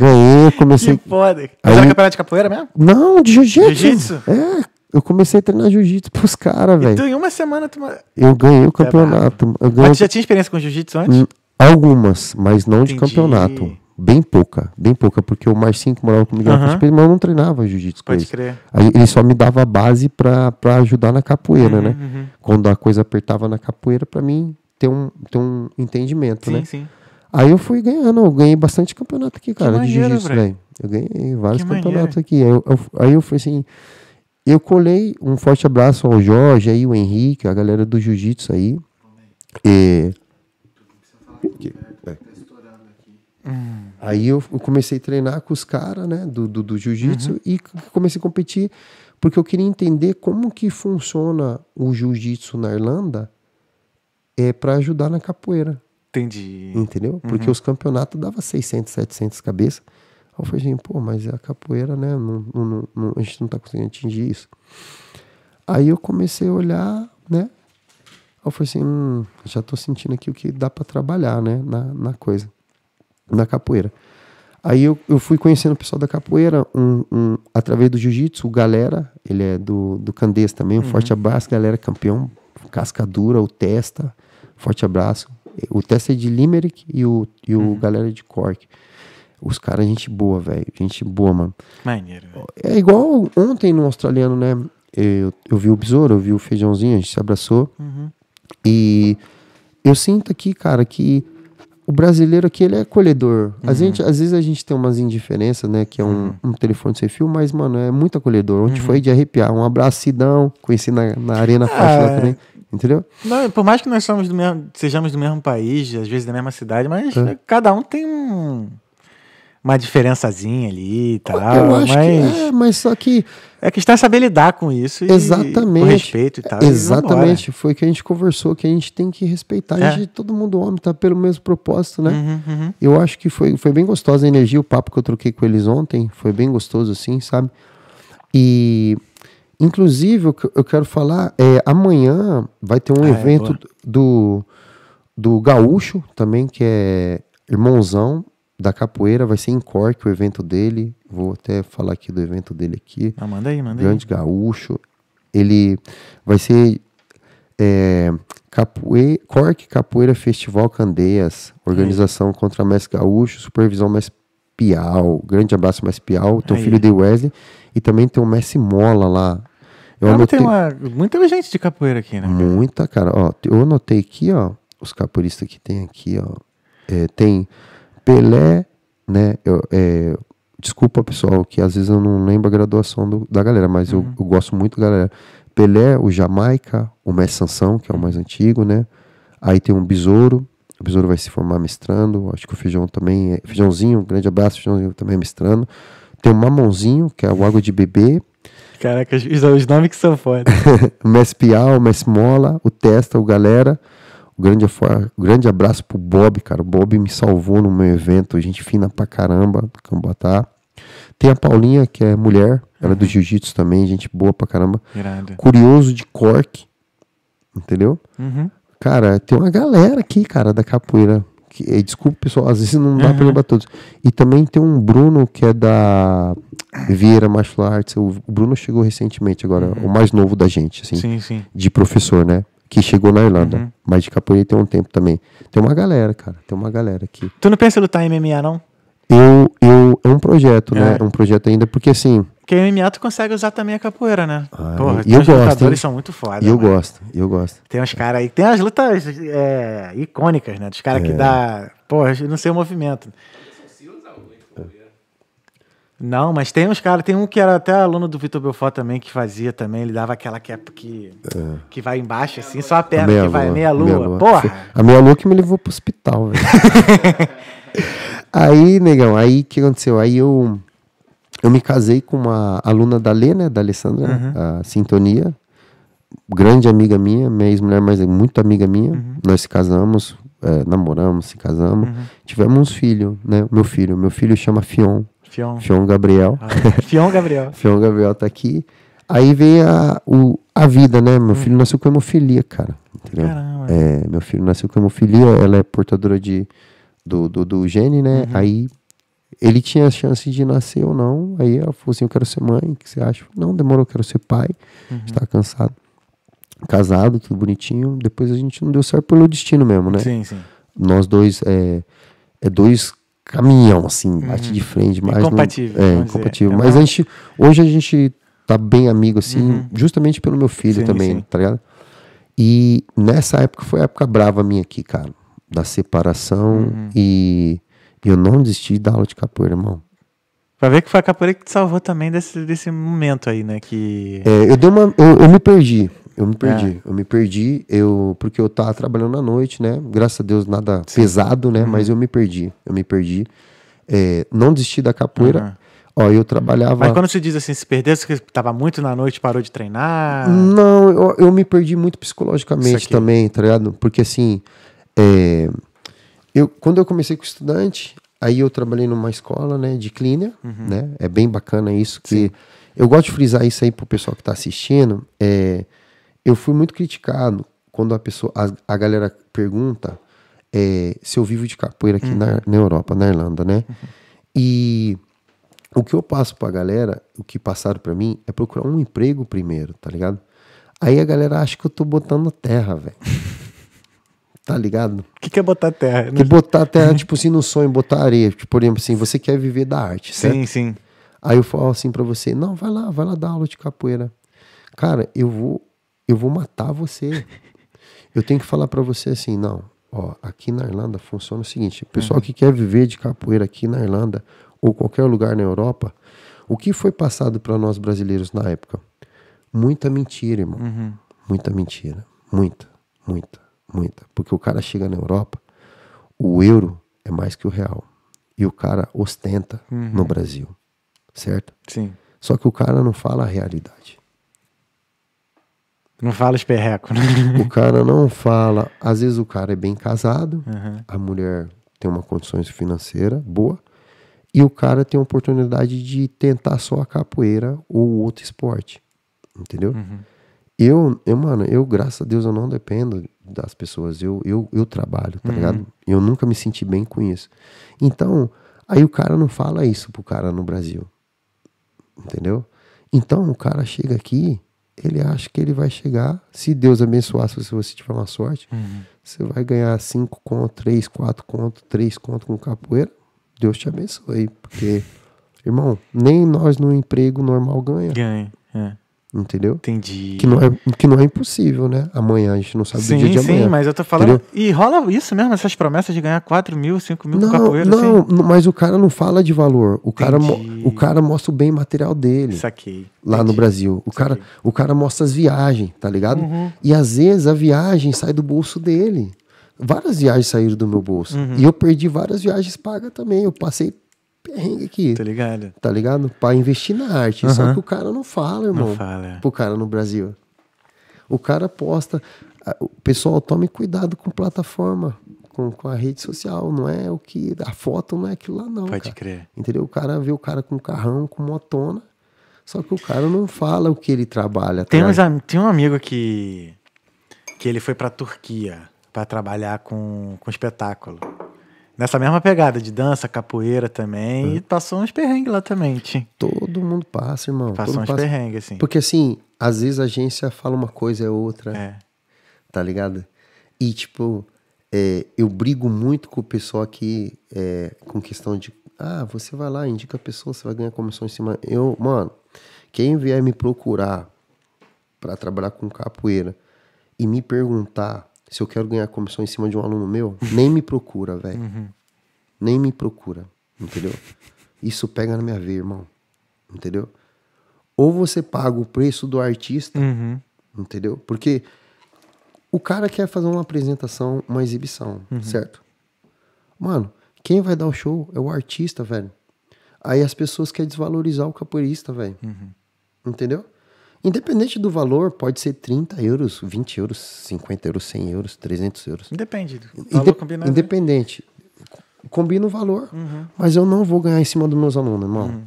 S2: ganhei, comecei. Que foda. Aí... Mas era campeonato de capoeira mesmo? Não, de jiu-jitsu. Jiu-jitsu? É, eu comecei a treinar jiu-jitsu pros caras, velho. Então, em
S1: uma semana tu. Eu ganhei o campeonato. É eu ganhei... Mas tu já tinha experiência com jiu-jitsu antes? Hum,
S2: Algumas, mas não Entendi. de campeonato. Bem pouca, bem pouca, porque o Marcinho que morava comigo uhum. mas eu não treinava jiu-jitsu com Pode crer. Aí ele só me dava a base para ajudar na capoeira, uhum, né? Uhum. Quando a coisa apertava na capoeira, para mim ter um, ter um entendimento, sim, né? Sim, sim. Aí eu fui ganhando, eu ganhei bastante campeonato aqui, cara, que de jiu-jitsu, velho. Eu ganhei vários que campeonatos maneiro. aqui. Eu, eu, aí eu fui assim, eu colei um forte abraço ao Jorge aí, o Henrique, a galera do jiu-jitsu aí. E é, é. Aí eu comecei a treinar com os caras, né, do, do, do jiu-jitsu uhum. e comecei a competir porque eu queria entender como que funciona o jiu-jitsu na Irlanda é para ajudar na capoeira. Entendi. Entendeu? Porque uhum. os campeonatos dava 600, 700 cabeças. Aí eu falei assim, pô, mas a capoeira, né, não, não, não, a gente não tá conseguindo atingir isso. Aí eu comecei a olhar, né, eu falei assim, hum, já tô sentindo aqui o que dá para trabalhar, né, na, na coisa, na capoeira. Aí eu, eu fui conhecendo o pessoal da capoeira, um, um através do jiu-jitsu, o Galera, ele é do, do Candês também, um uhum. forte abraço, Galera é campeão, casca dura, o Testa, forte abraço. O Testa é de Limerick e o, e o uhum. Galera é de Cork. Os caras, gente boa, velho. Gente boa, mano. Maneiro, véio. É igual ontem no australiano, né? Eu, eu vi o besouro, eu vi o feijãozinho, a gente se abraçou. Uhum. E eu sinto aqui, cara, que o brasileiro aqui ele é acolhedor. Uhum. Às, gente, às vezes a gente tem umas indiferenças, né? Que é um, uhum. um telefone sem fio, mas, mano, é muito acolhedor. Ontem uhum. foi de arrepiar. Um abracidão, conheci na, na Arena ah, Faixa é. também. Entendeu?
S1: Não, por mais que nós somos do mesmo, sejamos do mesmo país, às vezes da mesma cidade, mas é. cada um tem um uma diferençazinha ali e tal. Eu acho mas... que
S2: é, mas só que. É questão a tá saber lidar com
S1: isso e exatamente, com respeito e tal. Exatamente,
S2: e foi que a gente conversou, que a gente tem que respeitar. É. Gente, todo mundo homem tá pelo mesmo propósito, né? Uhum, uhum. Eu acho que foi, foi bem gostosa a energia, o papo que eu troquei com eles ontem, foi bem gostoso assim, sabe? E, inclusive, eu, eu quero falar, é, amanhã vai ter um ah, é, evento é, do, do Gaúcho também, que é irmãozão, da capoeira, vai ser em Cork o evento dele. Vou até falar aqui do evento dele aqui. Ah, manda aí, manda Grande aí. Gaúcho. Ele vai ser é, capoe... Cork Capoeira Festival Candeias, organização contra hum. contra Mestre Gaúcho, supervisão mais pial Grande abraço, mais pial Tem o filho de Wesley e também tem o Mestre Mola lá. Eu anotei... tem uma... muita gente de capoeira aqui, né? Muita, cara. Ó, eu anotei aqui, ó, os capoeiristas que tem aqui, ó. É, tem Pelé, né? Eu, é, desculpa, pessoal, que às vezes eu não lembro a graduação do, da galera, mas uhum. eu, eu, gosto muito da galera. Pelé, o Jamaica, o Mestre Sansão, que é o mais antigo, né? Aí tem um Besouro, o Besouro vai se formar mestrando, acho que o Feijão também é, Feijãozinho, um grande abraço, Feijãozinho também é mestrando. Tem o Mamãozinho, que é o Água de Bebê.
S1: Caraca, os nomes que são foda.
S2: o Mestre <laughs> Mess o Mestre Mola, o Testa, o Galera grande, grande abraço pro Bob, cara. O Bob me salvou no meu evento. Gente fina pra caramba, do Cambatá. Tem a Paulinha, que é mulher, ela é do uhum. jiu-jitsu também, gente boa pra caramba. Curioso de Cork, entendeu? Uhum. Cara, tem uma galera aqui, cara, da capoeira. Que, eh, desculpa, pessoal, às vezes não dá uhum. pra lembrar todos. E também tem um Bruno, que é da Vieira Martial Arts. O Bruno chegou recentemente agora, uhum. o mais novo da gente, assim. Sim, sim. De professor, né? que chegou na Irlanda. Uhum. Mas de capoeira tem um tempo também. Tem uma galera, cara. Tem uma galera aqui.
S1: Tu não pensa em lutar MMA, não?
S2: Eu, eu, é um projeto, é. né? É um projeto ainda, porque assim.
S1: Porque MMA tu consegue usar também a capoeira, né? Ah, Porra, eu gosto. Os lutadores hein? são muito foda. eu mano.
S2: gosto, eu gosto.
S1: Tem uns caras aí, tem as lutas é, icônicas, né? Dos caras é. que dá. Porra, não sei o movimento. Não, mas tem uns caras, tem um que era até aluno do Vitor Belfort também, que fazia também, ele dava aquela que, é, que, é. que vai embaixo, assim, só a perna a que lua, vai, meia lua, lua. porra!
S2: A meia lua que me levou pro hospital, velho. <laughs> aí, negão, aí o que aconteceu? Aí eu, eu me casei com uma aluna da Lê, né, da Alessandra, uhum. a Sintonia, grande amiga minha, minha ex-mulher, mas é muito amiga minha, uhum. nós se casamos, é, namoramos, se casamos, uhum. tivemos uns filhos, né, meu filho, meu filho chama Fion, Fion. Fion Gabriel. Ah, Fion Gabriel. <laughs> Fion Gabriel tá aqui. Aí vem a, o, a vida, né? Meu hum. filho nasceu com hemofilia, cara. Entendeu? Caramba. É, meu filho nasceu com hemofilia, ela é portadora de, do, do, do gene, né? Uhum. Aí ele tinha a chance de nascer ou não. Aí ela falou assim: Eu quero ser mãe, o que você acha? Não, demorou, eu quero ser pai. Uhum. Está cansado. Casado, tudo bonitinho. Depois a gente não deu certo pelo destino mesmo, né? Sim, sim. Nós dois, é, é dois caminhão, assim, uhum. bate de frente. Mas é, incompatível. Não, é, incompatível. Dizer. Mas a gente, hoje a gente tá bem amigo, assim, uhum. justamente pelo meu filho sim, também, sim. tá ligado? E nessa época foi a época brava minha aqui, cara, da separação uhum. e eu não desisti da aula de capoeira, irmão.
S1: Pra ver que foi a capoeira que te salvou também desse, desse momento aí, né? Que...
S2: É, eu, dei uma, eu, eu me perdi. Eu me perdi. É. Eu me perdi, eu porque eu tava trabalhando à noite, né? Graças a Deus nada Sim. pesado, né? Uhum. Mas eu me perdi. Eu me perdi. É, não desisti da capoeira. Uhum. Ó, eu trabalhava. Mas quando
S1: você diz assim, se perdeu, você tava muito na noite, parou de treinar?
S2: Não, eu, eu me perdi muito psicologicamente também, tá ligado? Porque assim, é, eu, quando eu comecei com estudante, aí eu trabalhei numa escola, né, de clínica, uhum. né? É bem bacana isso que eu gosto de frisar isso aí pro pessoal que tá assistindo, é eu fui muito criticado quando a pessoa, a, a galera pergunta é, se eu vivo de capoeira aqui uhum. na, na, Europa, na Irlanda, né? Uhum. E o que eu passo pra galera, o que passaram para mim, é procurar um emprego primeiro, tá ligado? Aí a galera acha que eu tô botando terra, velho. <laughs> tá ligado? O que, que é botar terra? Né? Que botar terra, <laughs> tipo assim, no sonho, botar areia. Tipo, por exemplo, assim, você quer viver da arte, certo? Sim, sim. Aí eu falo assim para você, não, vai lá, vai lá dar aula de capoeira. Cara, eu vou eu vou matar você. <laughs> eu tenho que falar para você assim, não, ó, aqui na Irlanda funciona o seguinte, o hum. pessoal uhum. que quer viver de capoeira aqui na Irlanda ou qualquer lugar na Europa, o que foi passado para nós brasileiros na época? Muita mentira, irmão. Uhum. Muita mentira. Muita, muita, muita. Porque o cara chega na Europa, o euro é mais que o real. E o cara ostenta uhum. no Brasil. Certo? Sim. Só que o cara não fala a realidade. Não fala esperreco, né? O cara não fala. Às vezes o cara é bem casado, uhum. a mulher tem uma condição financeira boa, e o cara tem a oportunidade de tentar só a capoeira ou outro esporte. Entendeu? Uhum. Eu, eu, mano, eu, graças a Deus, eu não dependo das pessoas. Eu, eu, eu trabalho, tá uhum. ligado? Eu nunca me senti bem com isso. Então, aí o cara não fala isso pro cara no Brasil. Entendeu? Então o cara chega aqui ele acha que ele vai chegar. Se Deus abençoar, se você tiver uma sorte, uhum. você vai ganhar 5 conto, 3, 4 conto, 3 conto com capoeira. Deus te abençoe, porque, irmão, nem nós no emprego normal ganha. Ganha, é. Entendeu? Entendi. Que não, é, que não é impossível, né? Amanhã, a gente não sabe sim, do dia de sim, amanhã. Sim, mas eu tô falando. Entendeu?
S1: E rola isso mesmo, essas promessas de ganhar 4 mil, 5 mil não, com capoeira? Assim? Não, assim?
S2: mas o cara não fala de valor. O cara, o cara mostra o bem material dele. Saquei. Lá Entendi. no Brasil. O cara, o cara mostra as viagens, tá ligado? Uhum. E às vezes a viagem sai do bolso dele. Várias viagens saíram do meu bolso. Uhum. E eu perdi várias viagens pagas também. Eu passei perrengue aqui. Tá ligado? Tá ligado? Pra investir na arte. Uhum. É só que o cara não fala, irmão. Não fala. É. Pro cara no Brasil. O cara posta. O pessoal, tome cuidado com plataforma, com, com a rede social. Não é o que. A foto não é aquilo lá, não. Pode cara. crer. Entendeu? O cara vê o cara com carrão, com motona. Só que o cara não fala o que ele trabalha. Tem, uns,
S1: tem um amigo que. que ele foi pra Turquia para trabalhar com, com espetáculo nessa mesma pegada de dança, capoeira também, é. e passou uns perrengues lá também. tio Todo mundo passa, irmão. Passou Todo uns passa. perrengues, assim. Porque
S2: assim, às vezes a agência fala uma coisa é outra. É. Tá ligado? E tipo, é, eu brigo muito com o pessoal aqui é, com questão de ah, você vai lá, indica a pessoa, você vai ganhar comissão em cima. Eu, mano, quem vier me procurar para trabalhar com capoeira e me perguntar se eu quero ganhar comissão em cima de um aluno meu, nem me procura, velho. Uhum. Nem me procura, entendeu? Isso pega na minha veia, irmão. Entendeu? Ou você paga o preço do artista, uhum. entendeu? Porque o cara quer fazer uma apresentação, uma exibição, uhum. certo? Mano, quem vai dar o show é o artista, velho. Aí as pessoas querem desvalorizar o capoeirista, velho. Uhum. Entendeu? Independente do valor, pode ser 30 euros, 20 euros, 50 euros, 100 euros, 300 euros.
S1: Independente. Inde combinado. Né?
S2: Independente. Combina o valor, uhum. mas eu não vou ganhar em cima dos meus alunos, irmão. Uhum.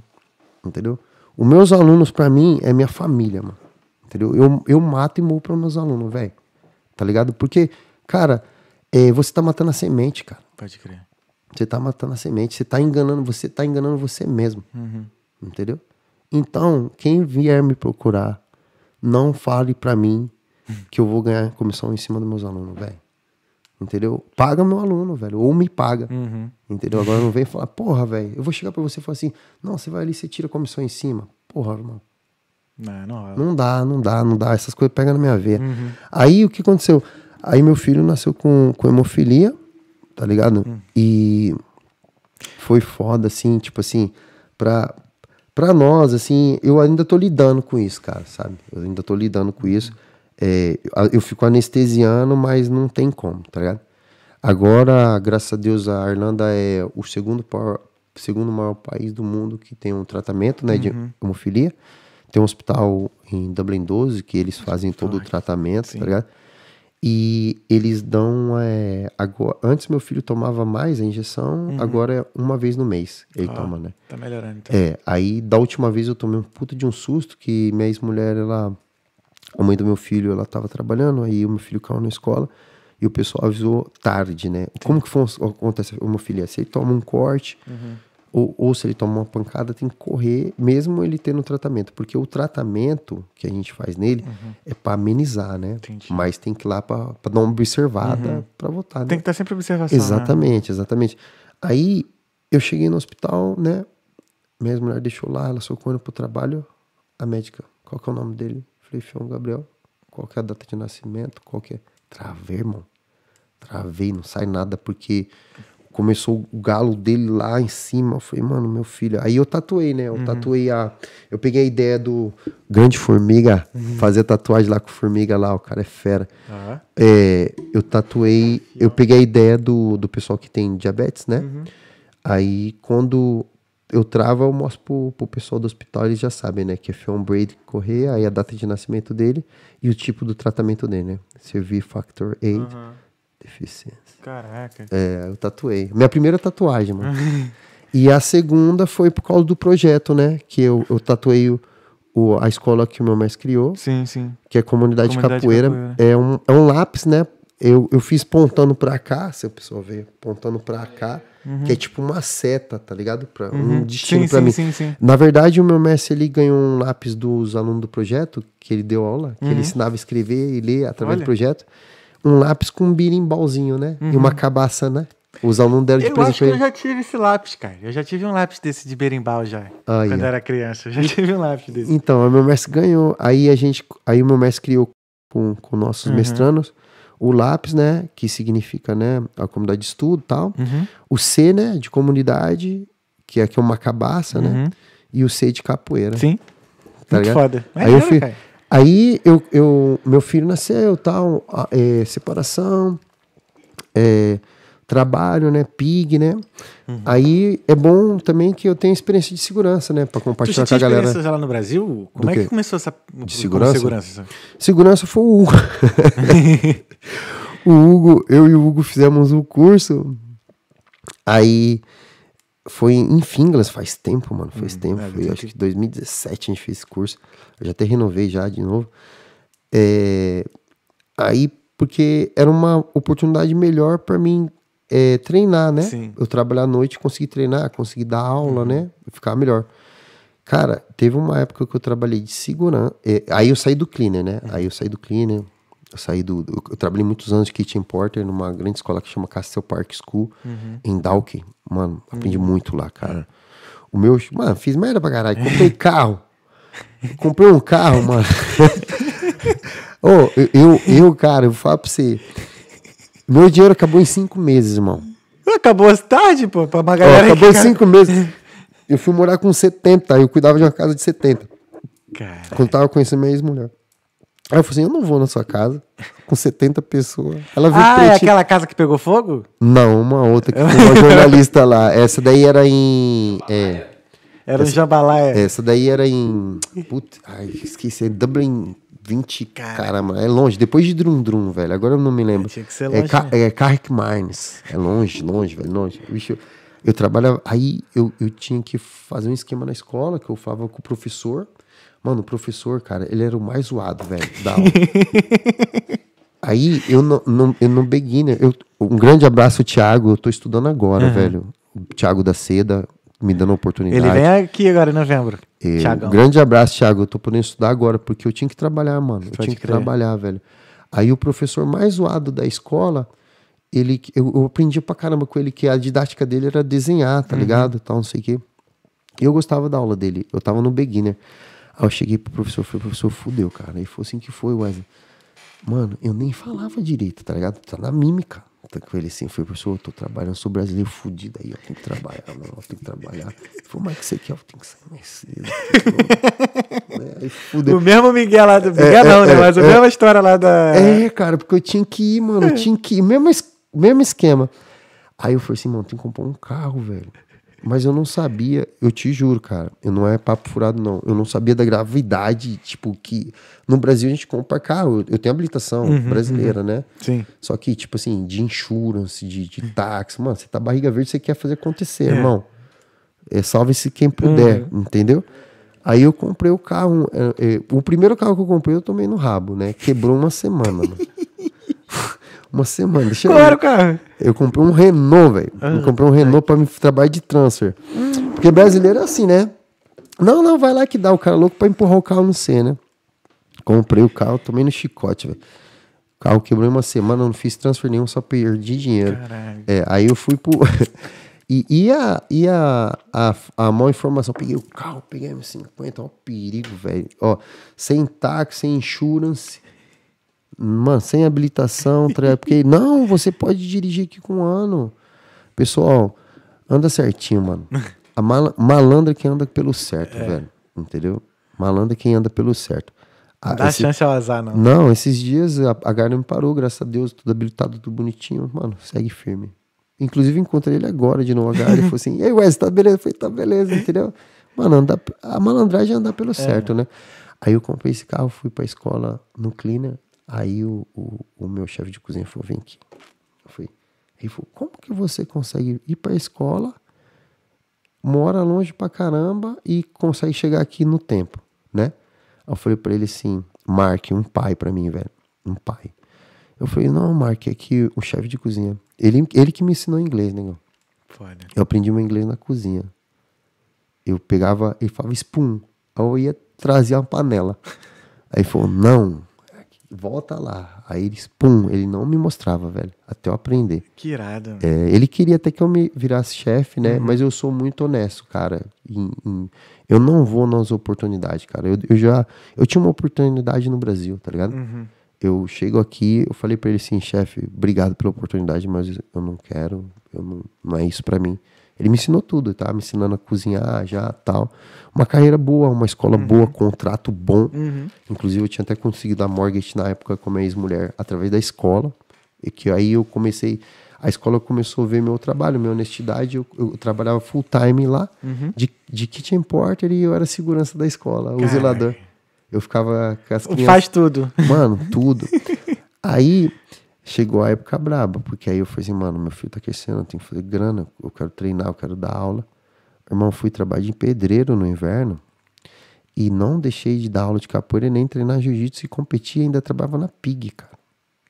S2: Entendeu? Os meus alunos, para mim, é minha família, mano. Entendeu? Eu, eu mato e morro para meus alunos, velho. Tá ligado? Porque, cara, é, você tá matando a semente, cara. Pode crer. Você tá matando a semente, você tá enganando, você tá enganando você mesmo. Uhum. Entendeu? Então, quem vier me procurar não fale para mim que eu vou ganhar comissão em cima dos meus alunos, velho. Entendeu? Paga meu aluno, velho. Ou me paga. Uhum. Entendeu? Agora não vem falar, porra, velho. Eu vou chegar para você e falar assim: não, você vai ali, você tira a comissão em cima. Porra, irmão. Não, não, não dá, não dá, não dá. Essas coisas pegam na minha veia. Uhum. Aí o que aconteceu? Aí meu filho nasceu com, com hemofilia, tá ligado? Uhum. E foi foda, assim, tipo assim, pra, para nós, assim, eu ainda tô lidando com isso, cara, sabe? Eu ainda tô lidando com isso. É, eu fico anestesiando, mas não tem como, tá ligado? Agora, graças a Deus, a Irlanda é o segundo, par, segundo maior país do mundo que tem um tratamento né, uhum. de hemofilia. Tem um hospital em Dublin 12 que eles fazem todo o tratamento, tá Sim. tá ligado? E eles dão. É, agora, antes meu filho tomava mais a injeção, uhum. agora é uma vez no mês ele ah, toma, né? Tá melhorando então. É, aí da última vez eu tomei um puta de um susto que minha ex-mulher, ela. A mãe do meu filho, ela tava trabalhando, aí o meu filho caiu na escola e o pessoal avisou tarde, né? Sim. Como que foi, acontece, uma filha? Você toma um corte. Uhum ou, ou se ele toma uma pancada, tem que correr, mesmo ele tendo tratamento. Porque o tratamento que a gente faz nele uhum. é para amenizar, né? Entendi. Mas tem que ir lá para dar uma observada uhum. para voltar. Né? Tem que estar sempre
S1: observação. Né? Exatamente,
S2: né? exatamente. Aí eu cheguei no hospital, né? Minha mulher deixou lá, ela socorreu pro trabalho. A médica, qual que é o nome dele? Falei, Fião Gabriel. Qual que é a data de nascimento? Qual que é? Travei, irmão. Travei, não sai nada porque começou o galo dele lá em cima. Eu falei, mano, meu filho. Aí eu tatuei, né? Eu uhum. tatuei a. Eu peguei a ideia do Grande Formiga, uhum. fazer tatuagem lá com Formiga lá, o cara é fera. Uhum. É, eu tatuei. Eu peguei a ideia do, do pessoal que tem diabetes, né? Uhum. Aí quando eu trava, eu mostro pro, pro pessoal do hospital, eles já sabem, né? Que é Fion Braid correr aí a data de nascimento dele e o tipo do tratamento dele, né? Servir Factor Aid. Deficiência. Caraca. É, eu tatuei. Minha primeira tatuagem, mano. e a segunda foi por causa do projeto, né? Que eu, eu tatuei o, o, a escola que o meu mestre criou. Sim, sim. Que é a Comunidade, Comunidade Capoeira. Capoeira. É, um, é um lápis, né? Eu, eu fiz pontando pra cá, se o pessoal ver, pontando pra cá, uhum. que é tipo uma seta, tá ligado? Pra, uhum. Um destino sim, pra sim, mim. Sim, sim. Na verdade, o meu mestre ele ganhou um lápis dos alunos do projeto, que ele deu aula, que uhum. ele ensinava a escrever e ler através Olha. do projeto um lápis com um birimbalzinho, né? Uhum. E uma uhum. cabaça, né? Os alunos deram de eu Eu acho que eu
S1: já tive esse lápis, cara. Eu já tive um lápis desse de berimbau já. quando eu era criança, eu já tive
S2: um lápis desse. Então, o meu mestre ganhou. Aí a gente, aí o meu mestre criou com, com nossos uhum. mestranos o lápis, né, que significa, né, a comunidade de estudo, tal. Uhum. O C, né, de comunidade, que aqui é uma cabaça, né? uhum. né? E o C de capoeira. Sim. Tá Muito ligado? foda. Mas aí eu fui, cara. Aí eu, eu, meu filho nasceu, tal, é, separação, é, trabalho, né, pig, né. Uhum. Aí é bom também que eu tenha experiência de segurança, né, para compartilhar com a galera. Você lá no Brasil? Como é que começou essa de segurança? segurança? Segurança foi o Hugo. <laughs> o Hugo, eu e o Hugo fizemos um curso. Aí foi em Finglas faz tempo, mano. Faz hum, tempo. É, foi, acho que 2017 a gente fez esse curso. Eu já até renovei já de novo. É, aí, porque era uma oportunidade melhor para mim é, treinar, né? Sim. Eu trabalhar à noite, conseguir treinar, conseguir dar aula, uhum. né? Ficar melhor. Cara, teve uma época que eu trabalhei de segurança. É, aí eu saí do cleaner, né? É. Aí eu saí do cleaner, eu saí do. Eu trabalhei muitos anos de kitchen porter numa grande escola que chama Castle Park School, uhum. em Dalkey. Mano, aprendi uhum. muito lá, cara. É. O meu. Mano, fiz merda pra caralho. <laughs> Comprei carro. Comprei um carro, mano. oh, <laughs> eu, eu, eu, cara, eu falo pra você. Meu dinheiro acabou em cinco meses, irmão.
S1: Acabou tarde, pô, pra uma galera. Oh, acabou em cinco <laughs>
S2: meses. Eu fui morar com 70, eu cuidava de uma casa de 70. Caralho. Quando tava conhecendo minha ex-mulher. Aí eu falei assim, eu não vou na sua casa, com 70 pessoas. Ela viu ah, é aquela
S1: casa que pegou fogo?
S2: Não, uma outra que tem <laughs> uma jornalista lá. Essa daí era em... É, era essa, em Jambalaya. Essa daí era em... Putz, ai, esqueci. É Dublin 20, caramba. caramba. É longe. Depois de Drum Drum, velho. Agora eu não me lembro. É, tinha que ser é longe. É, Ca né? é Carrick Mines. É longe, longe, velho, longe. Bicho, eu trabalhava... Aí eu, eu tinha que fazer um esquema na escola, que eu falava com o professor... Mano, o professor, cara, ele era o mais zoado, velho, da aula. <laughs> Aí eu não, eu não beginner. Né? Eu, um grande abraço, Thiago. Eu tô estudando agora, uhum. velho. Thiago da Seda, me dando a oportunidade. Ele vem
S1: aqui agora em novembro. É, um grande
S2: abraço, Thiago. Eu tô podendo estudar agora, porque eu tinha que trabalhar, mano. eu tinha que crer. trabalhar, velho. Aí o professor mais zoado da escola, ele, eu, eu, aprendi pra caramba com ele que a didática dele era desenhar, tá uhum. ligado? Tal, não sei o quê. E eu gostava da aula dele. Eu tava no beginner. Aí eu cheguei pro professor, falei, professor, fudeu, cara. e foi assim, que foi, Wesley? Mano, eu nem falava direito, tá ligado? Tá na mímica. Tá com ele assim, foi falei, professor, eu tô trabalhando, sou brasileiro fudido aí, eu tenho que trabalhar, mano, eu tenho que trabalhar. foi o mais que você quer? Eu tenho que sair mais cedo. Né? aí, fudeu. O mesmo Miguel lá do. É, Miguel é, não, né? É, Mas é, a mesma história lá da. É, cara, porque eu tinha que ir, mano, eu tinha que ir, mesmo, mesmo esquema. Aí eu falei assim, mano, tem que comprar um carro, velho. Mas eu não sabia, eu te juro, cara, eu não é papo furado, não. Eu não sabia da gravidade, tipo, que. No Brasil a gente compra carro. Eu tenho habilitação uhum, brasileira, uhum. né? Sim. Só que, tipo assim, de insurance, de, de uhum. táxi, mano, você tá barriga verde, você quer fazer acontecer, é. irmão. É, Salve-se quem puder, uhum. entendeu? Aí eu comprei o carro. É, é, o primeiro carro que eu comprei, eu tomei no rabo, né? Quebrou uma semana, mano. <laughs> Uma semana, deixa claro, eu cara. Eu comprei um Renault, velho. Ah, eu comprei um Renault para me trabalhar de transfer. Porque brasileiro é assim, né? Não, não, vai lá que dá o cara é louco para empurrar o carro no C, né? Comprei o carro, tomei no chicote, velho. O carro quebrou em uma semana, não fiz transfer nenhum, só perdi dinheiro. Caralho. É, aí eu fui pro. <laughs> E, e, a, e a, a, a má informação, peguei o carro, peguei M50, ó, perigo, velho. Ó, sem táxi, sem insurance mano, sem habilitação, tá porque <laughs> não, você pode dirigir aqui com um ano. Pessoal, anda certinho, mano. A mal, malandra é quem anda pelo certo, é. velho. Entendeu? Malandra é quem anda pelo certo. Não dá esse... chance ao azar, não. Não, esses dias a, a Garden me parou, graças a Deus, tudo habilitado, tudo bonitinho. Mano, segue firme. Inclusive, encontrei ele agora de novo, a Garden. Ele falou assim: <laughs> Ei, Wes, tá beleza? falei, tá beleza, entendeu? Mano, anda a malandragem é andar pelo é. certo, né? Aí eu comprei esse carro, fui pra escola no Cleaner. Aí o, o, o meu chefe de cozinha falou: vem aqui. Eu falei: Ele falou: como que você consegue ir para a escola, mora longe pra caramba e consegue chegar aqui no tempo, né? eu falei para ele assim: marque um pai para mim, velho. Um pai. Eu falei: não, marque é aqui o chefe de cozinha. Ele, ele que me ensinou inglês, negão. Né, eu aprendi meu inglês na cozinha. Eu pegava, ele falava spoon. Aí eu ia trazer uma panela. Aí ele falou: não volta lá. Aí ele pum, ele não me mostrava, velho. Até eu aprender. Que irado. É, ele queria até que eu me virasse chefe, né? Uhum. Mas eu sou muito honesto, cara. Em, em, eu não vou nas oportunidades, cara. Eu, eu, já. Eu tinha uma oportunidade no Brasil, tá ligado? Uhum. Eu chego aqui, eu falei pra ele assim, chefe, obrigado pela oportunidade, mas eu não quero, eu não, não é isso para mim. Ele me ensinou tudo, tá? Me ensinando a cozinhar já, tal. Uma carreira boa, uma escola uhum. boa, contrato bom. Uhum. Inclusive, eu tinha até conseguido a mortgage na época com a minha ex-mulher através da escola. E que aí eu comecei. A escola começou a ver meu trabalho, minha honestidade. Eu, eu trabalhava full time lá, uhum. de, de kitchen porter e eu era segurança da escola, o zelador. Eu ficava casquinha. Faz tudo. Mano, tudo. <laughs> aí Chegou a época braba, porque aí eu falei assim, mano, meu filho tá crescendo, eu tenho que fazer grana, eu quero treinar, eu quero dar aula. Meu irmão, fui trabalhar de pedreiro no inverno e não deixei de dar aula de capoeira nem treinar jiu-jitsu e competir, ainda trabalhava na PIG, cara.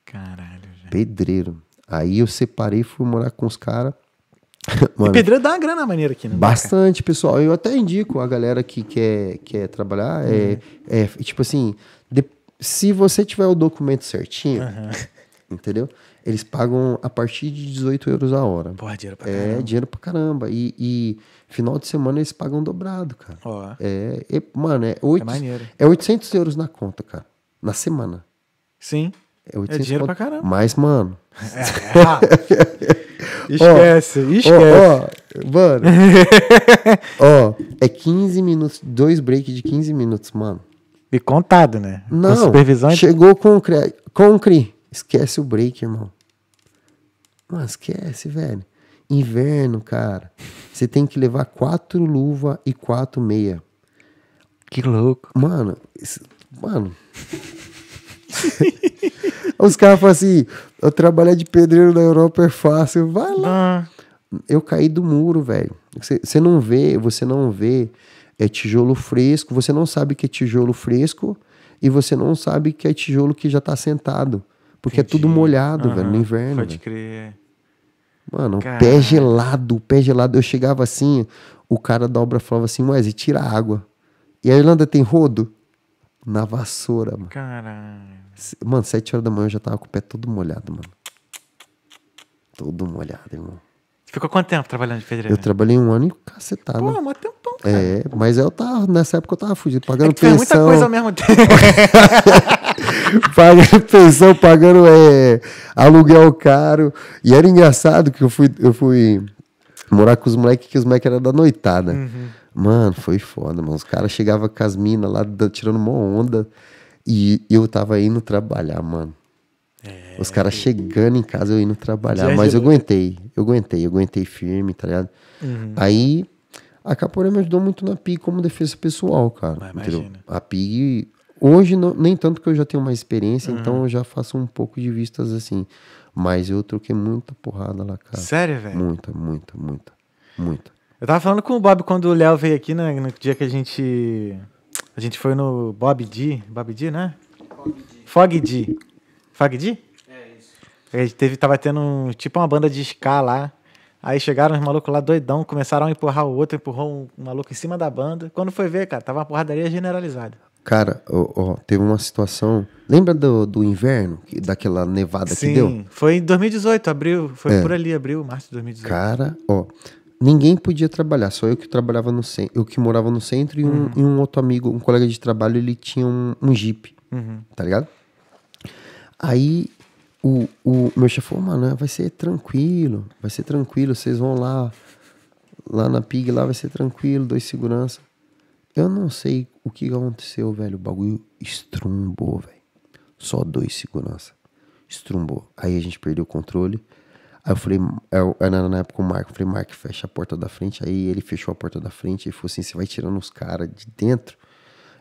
S2: Caralho, velho. Pedreiro. Aí eu separei, fui morar com os caras. <laughs> Mano, e pedreiro
S1: dá uma grana maneira aqui, né?
S2: Bastante, cara? pessoal. Eu até indico a galera que quer, quer trabalhar. É, uhum. é, tipo assim, de, se você tiver o documento certinho, uhum entendeu? Eles pagam a partir de 18 euros a hora. Porra, é dinheiro pra é caramba. É, dinheiro pra caramba. E, e final de semana eles pagam dobrado, cara. Ó. É, é, mano, é, 8, é, maneiro. é 800 euros na conta, cara. Na semana. Sim. É, 800 é dinheiro conto. pra caramba. Mas, mano. É, <laughs> Esquece, oh, <laughs> esquece. Oh, oh, mano. <laughs> Ó, é 15 minutos, dois breaks de 15 minutos, mano. E contado, né? Não. Com supervisão. Chegou com o CRI. Com o CRI. Esquece o break, irmão. Mano, esquece, velho. Inverno, cara. Você tem que levar quatro luva e quatro meia. Que louco. Mano, isso, mano. <laughs> Os caras falam assim: eu trabalhar de pedreiro na Europa é fácil. Vai lá. Ah. Eu caí do muro, velho. Você não vê, você não vê é tijolo fresco, você não sabe que é tijolo fresco e você não sabe que é tijolo que já tá sentado. Porque Entendi. é tudo molhado, uhum. velho, no inverno. Pode
S1: crer.
S2: Mano, Caramba. pé gelado, pé gelado. Eu chegava assim, o cara da obra falava assim, mas e tira a água. E a Irlanda tem rodo? Na vassoura, mano.
S1: Caralho.
S2: Mano, sete horas da manhã eu já tava com o pé todo molhado, mano. Todo molhado, irmão.
S1: Ficou quanto tempo trabalhando de pedreiro? Eu
S2: trabalhei um ano e cacetado. Pô, mó tempo é, mas eu tava, nessa época eu tava fudido, pagando é pensão. muita coisa ao mesmo tempo. <laughs> pagando pensão, pagando é, aluguel caro. E era engraçado que eu fui, eu fui morar com os moleques, que os moleques eram da noitada. Uhum. Mano, foi foda, mano. Os caras chegavam com as minas lá tirando uma onda. E eu tava indo trabalhar, mano. É, Os caras chegando em casa, eu indo trabalhar. mas eu aguentei, eu aguentei, eu aguentei firme, tá ligado? Uhum. Aí a capoeira me ajudou muito na PIG como defesa pessoal, cara. Ah, a PIG, hoje, não, nem tanto que eu já tenho mais experiência, uhum. então eu já faço um pouco de vistas assim. Mas eu troquei muita porrada lá, cara. Sério, velho? Muita, muita, muita, muita.
S1: Eu tava falando com o Bob quando o Léo veio aqui, né? No dia que a gente. A gente foi no Bob D. Bob D, né? Fog D. Fog D? É isso. A gente teve, tava tendo um, tipo uma banda de ska lá. Aí chegaram os malucos lá doidão, começaram a empurrar o outro, empurrou um maluco em cima da banda. Quando foi ver, cara, tava uma porradaria generalizada.
S2: Cara, ó, ó, teve uma situação. Lembra do, do inverno, daquela nevada Sim, que deu? Sim,
S1: foi em 2018, abril. Foi é. por ali, abril, março de 2018. Cara,
S2: ó, ninguém podia trabalhar, só eu que trabalhava no centro, eu que morava no centro e, uhum. um, e um, outro amigo, um colega de trabalho, ele tinha um, um jeep, uhum. tá ligado? Aí o, o meu chefe falou, mano, vai ser tranquilo, vai ser tranquilo, vocês vão lá, lá na PIG, lá vai ser tranquilo, dois segurança. Eu não sei o que aconteceu, velho, o bagulho estrumbou, velho. Só dois segurança. Estrumbou. Aí a gente perdeu o controle. Aí eu falei, é eu, na época o Marco, eu falei, Marco, fecha a porta da frente. Aí ele fechou a porta da frente e falou assim: você vai tirando os caras de dentro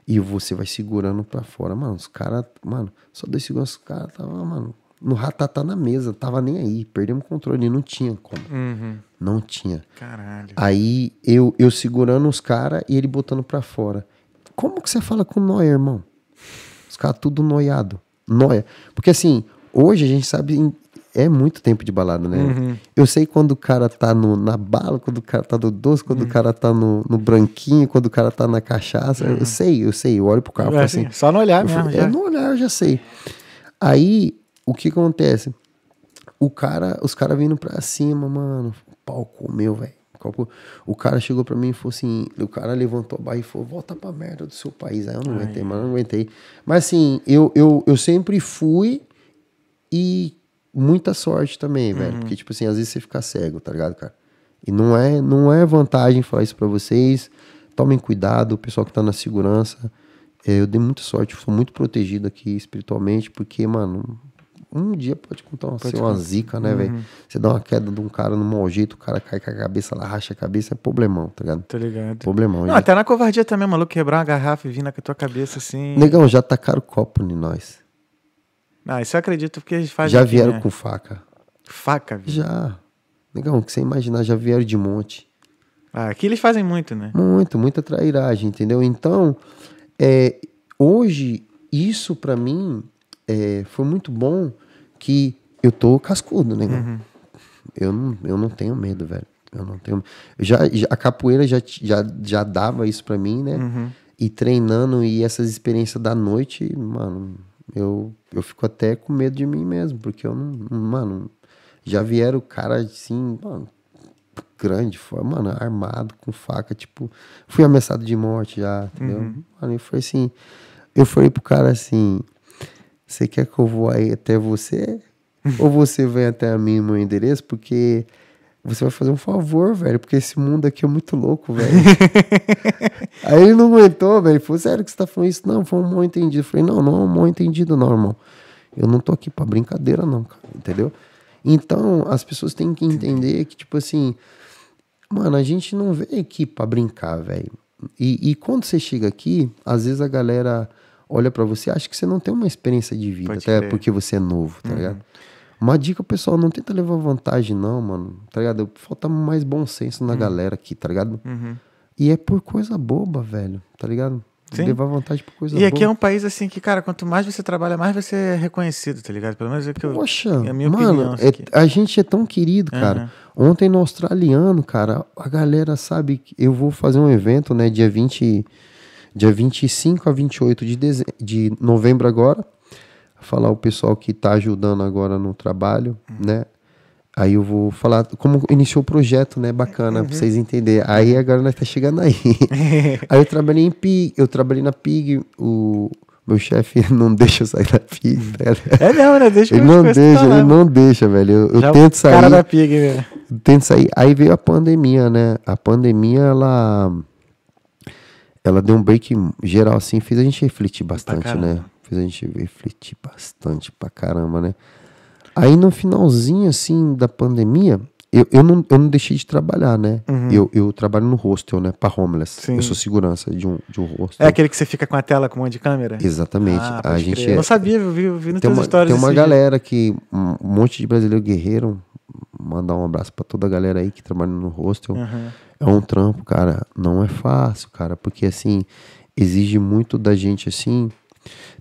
S2: e você vai segurando pra fora. Mano, os caras, mano, só dois segundos, os caras tava, mano, no ratatá na mesa, tava nem aí, perdemos o controle, não tinha como. Uhum. Não tinha. Caralho. Aí eu, eu segurando os caras e ele botando pra fora. Como que você fala com nóia, irmão? Os caras tudo noiado. Noia. Porque assim, hoje a gente sabe. É muito tempo de balada, né? Uhum. Eu sei quando o cara tá no, na bala, quando o cara tá no doce, quando uhum. o cara tá no, no branquinho, quando o cara tá na cachaça. Eu uhum. sei, eu sei. Eu olho pro cara é, assim. Só no olhar, É no olhar eu já sei. Aí o que acontece? O cara, os caras vindo pra cima, mano. O pau comeu, velho. O cara chegou pra mim e falou assim: o cara levantou a barra e falou, volta pra merda do seu país. Aí eu não Ai. aguentei, mano, não aguentei. Mas assim, eu, eu, eu sempre fui e muita sorte também, uhum. velho. Porque, tipo assim, às vezes você fica cego, tá ligado, cara? E não é, não é vantagem falar isso pra vocês. Tomem cuidado, o pessoal que tá na segurança. É, eu dei muita sorte, sou muito protegido aqui espiritualmente, porque, mano, um dia pode contar uma, pode ser uma zica, né, uhum. velho? Você dá uma queda de um cara no mau jeito, o cara cai com a cabeça, lá racha a cabeça, é problemão, tá ligado? Tá ligado. Problemão. Não, até
S1: na covardia também, maluco, quebrar uma garrafa e vir na tua cabeça assim. Negão,
S2: já tacaram copo em nós.
S1: Ah, isso eu acredito porque eles fazem. Já aqui, vieram né? com faca. Faca, viu? Já.
S2: Negão, o que você imaginar, já vieram de monte.
S1: Ah, aqui eles fazem muito, né?
S2: Muito, muita trairagem, entendeu? Então, é, hoje, isso para mim é, foi muito bom, que eu tô cascudo, né? Uhum. Eu, não, eu não tenho medo, velho. Eu não tenho. já, já, a capoeira já, já, já dava isso para mim, né? Uhum. E treinando e essas experiências da noite, mano, eu, eu fico até com medo de mim mesmo, porque eu não. Mano, já vieram cara assim, mano, grande, foi, mano, armado, com faca, tipo. Fui ameaçado de morte já, entendeu? Uhum. Mano, eu falei assim. Eu falei pro cara assim, você quer que eu vá até você? Ou você vem até a mim meu endereço? Porque você vai fazer um favor, velho, porque esse mundo aqui é muito louco, velho. <laughs> Aí ele não aguentou, velho. Ele falou, sério que você tá falando isso? Não, foi um mal entendido. Eu falei, não, não é um mal entendido, não, irmão. Eu não tô aqui pra brincadeira, não, cara, entendeu? Então, as pessoas têm que entender que, tipo assim, mano, a gente não veio aqui pra brincar, velho. E, e quando você chega aqui, às vezes a galera olha para você acha que você não tem uma experiência de vida, Pode tá até porque você é novo, tá uhum. ligado? Uma dica, pessoal, não tenta levar vantagem, não, mano, tá ligado? Falta mais bom senso na uhum. galera aqui, tá ligado? Uhum. E é por coisa boba, velho, tá ligado? Sim. Levar vantagem por coisa E aqui é um
S1: país assim que, cara, quanto mais você trabalha, mais você é reconhecido, tá ligado? Pelo menos é que eu. Poxa, é a minha mano, opinião. Assim,
S2: é, a gente é tão querido, uhum. cara. Uhum. Ontem no australiano, cara, a galera sabe que eu vou fazer um evento, né, dia 20 dia 25 a 28 de, dezembro, de novembro agora. Falar o pessoal que está ajudando agora no trabalho, uhum. né? Aí eu vou falar como iniciou o projeto, né? Bacana, uhum. pra vocês entenderem. Aí agora nós tá chegando aí. <laughs> aí eu trabalhei em Pig, eu trabalhei na Pig, o meu chefe <laughs> não deixa eu sair da Pig, uhum. velho. É não, né? Deixa ele não deixa, ele não deixa, velho. Eu, eu é tento sair. Cara da Pig, velho. Né? Tento sair. Aí veio a pandemia, né? A pandemia, ela ela deu um break geral assim, fez a gente refletir bastante, né? Fez a gente refletir bastante pra caramba, né? Aí no finalzinho assim da pandemia, eu, eu, não, eu não deixei de trabalhar, né? Uhum. Eu, eu trabalho no hostel, né? Pra homeless. Sim. Eu sou segurança de um, de um hostel. É aquele
S1: que você fica com a tela com um monte de câmera? Exatamente. Ah, a gente é... não sabia, eu vi, eu vi nas tem uma, histórias. Tem uma galera
S2: dia. que, um monte de brasileiro guerreiro, mandar um abraço para toda a galera aí que trabalha no hostel. Uhum é um trampo, cara, não é fácil, cara, porque assim, exige muito da gente assim.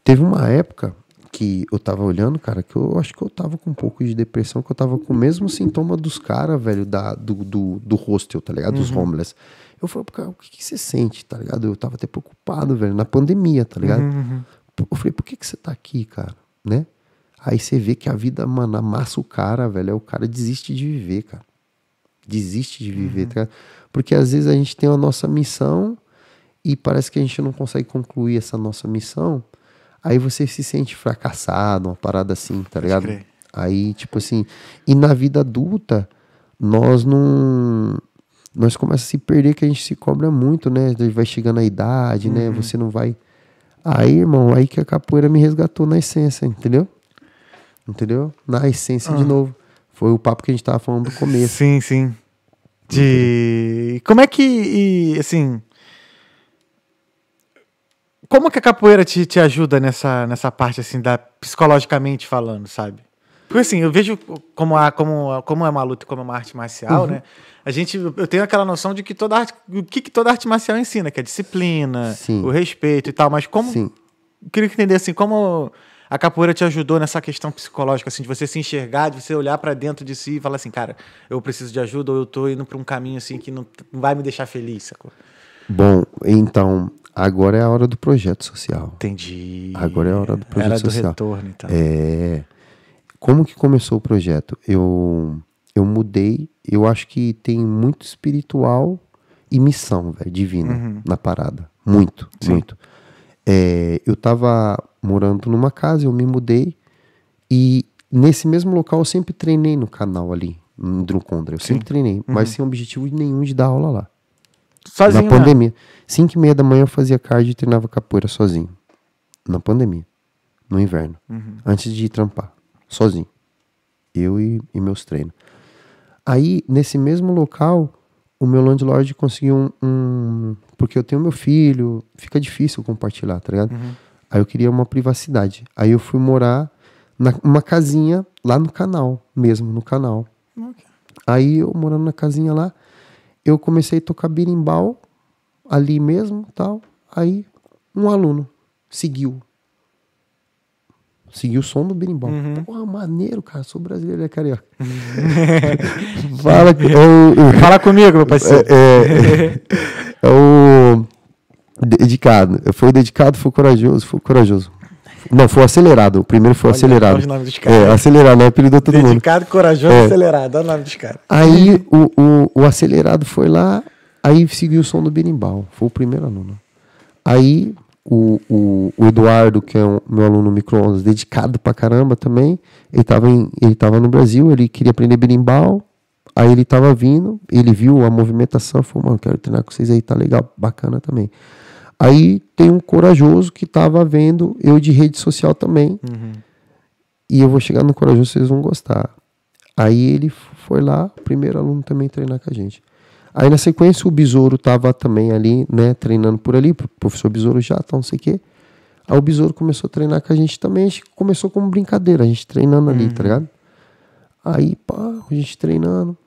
S2: Teve uma época que eu tava olhando, cara, que eu acho que eu tava com um pouco de depressão, que eu tava com o mesmo sintoma dos caras, velho, da, do, do, do hostel, tá ligado? Uhum. Dos homeless. Eu falei, cara, o que, que, você sente, tá ligado? Eu tava até preocupado, velho, na pandemia, tá ligado? Uhum. uhum. Eu falei, por que, que você tá aqui, cara, né? Aí você vê que a vida, mano, amassa o cara, velho, é o cara desiste de viver, cara. Desiste de viver, uhum. tá ligado? Porque às vezes a gente tem a nossa missão e parece que a gente não consegue concluir essa nossa missão. Aí você se sente fracassado, uma parada assim, tá ligado? Aí, tipo assim, e na vida adulta, nós não nós começa a se perder que a gente se cobra muito, né? Vai chegando a idade, né? uhum. né? Você não vai. Aí, irmão, aí que a capoeira me resgatou na essência, entendeu? Entendeu? Na essência de ah. novo. Foi o papo que a gente tava falando do começo. Sim, sim. De. Como é que.
S1: E, assim. Como que a capoeira te, te ajuda nessa, nessa parte, assim, da, psicologicamente falando, sabe? Porque assim, eu vejo como, a, como, como é uma luta, como é uma arte marcial, uhum. né? A gente, eu tenho aquela noção de que toda arte, o que, que toda arte marcial ensina, que é disciplina, Sim. o respeito e tal, mas como Sim. queria entender assim, como a capoeira te ajudou nessa questão psicológica, assim, de você se enxergar, de você olhar para dentro de si e falar assim, cara, eu preciso de ajuda ou eu tô indo para um caminho assim que não, vai me deixar feliz, sacou?
S2: Bom, então, agora é a hora do projeto social. Entendi. Agora é a hora do projeto Era social. Era do retorno, então. É. Como que começou o projeto? Eu, eu mudei, eu acho que tem muito espiritual e missão, velho, divina uhum. na parada. Muito, Sim. muito. É, eu estava morando numa casa, eu me mudei e nesse mesmo local eu sempre treinei no canal ali, no Drucondra. Eu Sim. sempre treinei, uhum. mas sem objetivo nenhum de dar aula lá. Sozinho? Na né? pandemia. Né? Cinco e meia da manhã eu fazia cardio e treinava capoeira sozinho. Na pandemia. No inverno. Uhum. Antes de ir trampar. Sozinho. Eu e, e, meus treinos. Aí, nesse mesmo local, o meu landlord conseguiu um, um porque eu tenho meu filho, fica difícil compartilhar, tá ligado? Uhum. Aí eu queria uma privacidade. Aí eu fui morar numa casinha lá no canal, mesmo no canal. Okay. Aí eu morando na casinha lá, eu comecei a tocar birimbau ali mesmo, tal. Aí um aluno seguiu Segui o som do berimbau. Uhum. Porra, maneiro, cara. Sou brasileiro, né, <laughs> é carioca. Fala, eu, Fala comigo, meu parceiro. É, é, <laughs> é, o dedicado. Foi dedicado, foi corajoso, foi corajoso. Não, foi acelerado. O primeiro foi Olha, acelerado. Olha o nome dos É, acelerado, né? Apelidou todo dedicado, mundo. Dedicado, corajoso, é. acelerado. Olha o nome dos caras. Aí o, o, o acelerado foi lá, aí seguiu o som do berimbau. Foi o primeiro aluno. Aí o, o, o, Eduardo, que é meu aluno micro-ondas, dedicado pra caramba também, ele tava, em, ele tava no Brasil, ele queria aprender berimbau, aí ele tava vindo, ele viu a movimentação, falou, mano, quero treinar com vocês aí, tá legal, bacana também. Aí tem um corajoso que tava vendo eu de rede social também, uhum. e eu vou chegar no corajoso, vocês vão gostar. Aí ele foi lá, primeiro aluno também treinar com a gente. Aí na sequência o Besouro estava também ali, né, treinando por ali, professor Besouro já, tá, não sei o quê. Aí o Besouro começou a treinar com a gente também, a gente começou como brincadeira, a gente treinando ali, tá uhum. tá ligado? Aí, pá, a gente treinando.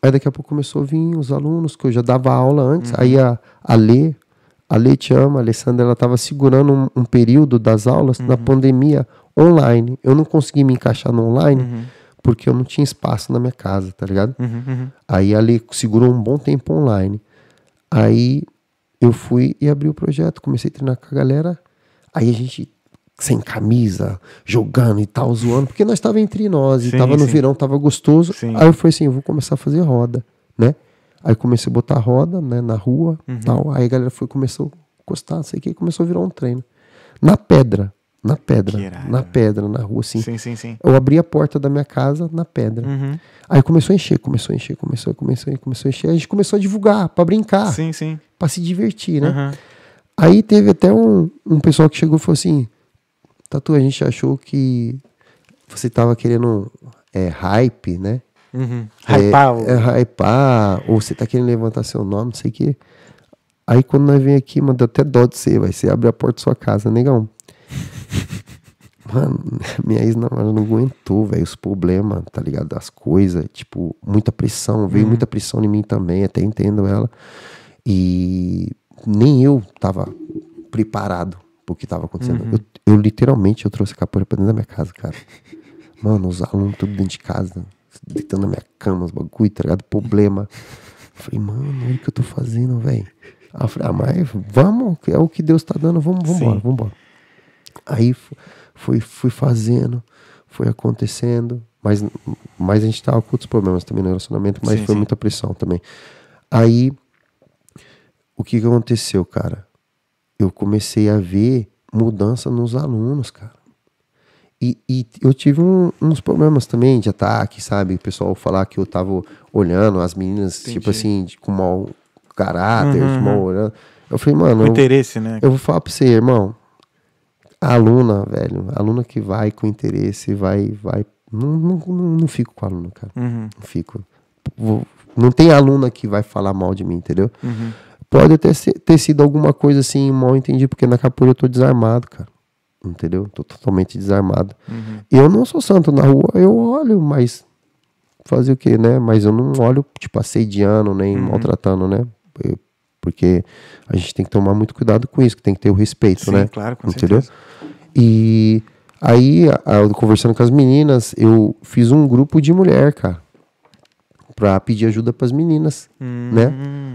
S2: Aí daqui a pouco começou a vir os alunos, que eu já dava aula antes, uhum. aí a, a Lê, a Lê te ama, a Alessandra, ela tava segurando um, um período das aulas uhum. na pandemia online. Eu não consegui me encaixar no online, uhum porque eu não tinha espaço na minha casa, tá ligado? Uhum, uhum. Aí ali segurou um bom tempo online. Aí eu fui e abri o projeto, comecei a treinar com a galera. Aí a gente sem camisa, jogando e tal, zoando, porque nós estava entre nós, sim, e tava no sim. verão, tava gostoso. Sim. Aí eu falei assim, eu vou começar a fazer roda, né? Aí comecei a botar roda, né, na rua, uhum. tal. Aí a galera foi começou a encostar, não sei o que, começou a virar um treino. Na pedra, na pedra. Na pedra, na rua, assim. Sim, sim, sim. Eu abri a porta da minha casa na pedra. Uhum. Aí começou a encher, começou a encher, começou, começou, começou a encher. A gente começou a divulgar para brincar. Sim, sim. Pra se divertir, né? Uhum. Aí teve até um, um pessoal que chegou e falou assim: Tatu, a gente achou que você tava querendo é, hype, né? Uhum. hypar. É, é, hypar, ou você tá querendo levantar seu nome, não sei o quê. Aí quando nós vem aqui, mano, até dó de você, vai. Você abre a porta da sua casa, negão. <laughs> Mano, minha ex-namorada não aguentou, velho, os problemas, tá ligado? As coisas, tipo, muita pressão, veio uhum. muita pressão em mim também, até entendo ela. E nem eu tava preparado pro que tava acontecendo. Uhum. Eu, eu, literalmente eu trouxe a capoeira pra dentro da minha casa, cara. Mano, os alunos tudo dentro de casa, deitando na minha cama, os bagulho, tá ligado? Problema. Eu falei, mano, olha o que eu tô fazendo, velho. Aí eu falei, ah, mas vamos, é o que Deus está dando, vamos, vamos embora, vamos embora. Aí fui, fui fazendo, foi acontecendo, mas, mas a gente tava com outros problemas também no relacionamento, mas sim, foi sim. muita pressão também. Aí, o que que aconteceu, cara? Eu comecei a ver mudança nos alunos, cara. E, e eu tive um, uns problemas também de ataque, sabe? O pessoal falar que eu tava olhando as meninas, tipo Entendi. tipo assim, de, com mal, caráter, uhum. irmão Eu falei, mano. Com interesse, né? Eu vou falar pra você, irmão. A aluna, velho, a aluna que vai com interesse, vai, vai. Não, não, não, não fico com a aluna, cara. Uhum. Não fico. Vou, não tem aluna que vai falar mal de mim, entendeu? Uhum. Pode até ter, ter sido alguma coisa assim, mal entendido, porque na capoeira eu tô desarmado, cara. Entendeu? Tô totalmente desarmado. Uhum. Eu não sou santo na rua, eu olho, mas fazer o quê, né? Mas eu não olho, tipo, assediando, nem uhum. maltratando, né? Porque a gente tem que tomar muito cuidado com isso, que tem que ter o respeito, Sim, né? claro, com Entendeu? certeza. E aí, conversando com as meninas, eu fiz um grupo de mulher, cara, pra pedir ajuda pras meninas, né? hum. né?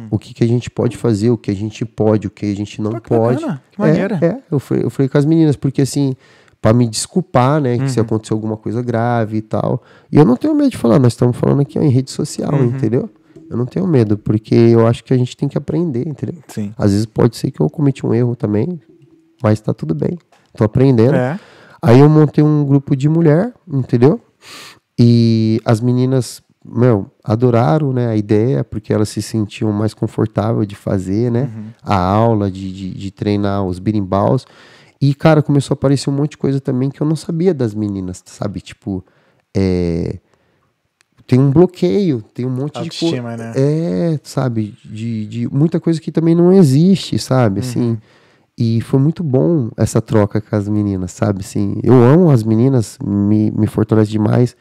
S2: O que, que a gente pode fazer, o que a gente pode, o que a gente não Pô, pode. Bacana, que é, maneira. É, é, eu, falei, eu falei com as meninas, porque assim, para me desculpar, né? Uhum. Que se uhum. aconteceu alguma coisa grave e tal. E eu não tenho medo de falar, nós estamos falando aqui ó, em rede social, uhum. entendeu? Eu não tenho medo, porque eu acho que a gente tem que aprender, entendeu? Sim. Às vezes pode ser que eu cometi um erro também, mas tá tudo bem. Tô aprendendo. É. Aí eu montei um grupo de mulher, entendeu? E as meninas, meu, adoraram né, a ideia, porque elas se sentiam mais confortáveis de fazer, né? Uhum. A aula, de, de, de treinar os birimbaus. E, cara, começou a aparecer um monte de coisa também que eu não sabia das meninas, sabe? Tipo, é, tem um bloqueio, tem um monte Autoestima, de coisa. Né? É, sabe, de, de muita coisa que também não existe, sabe? Assim. Uhum. Assim, e foi muito bom essa troca com as meninas, sabe? Assim, eu amo as meninas, me, me fortalece demais.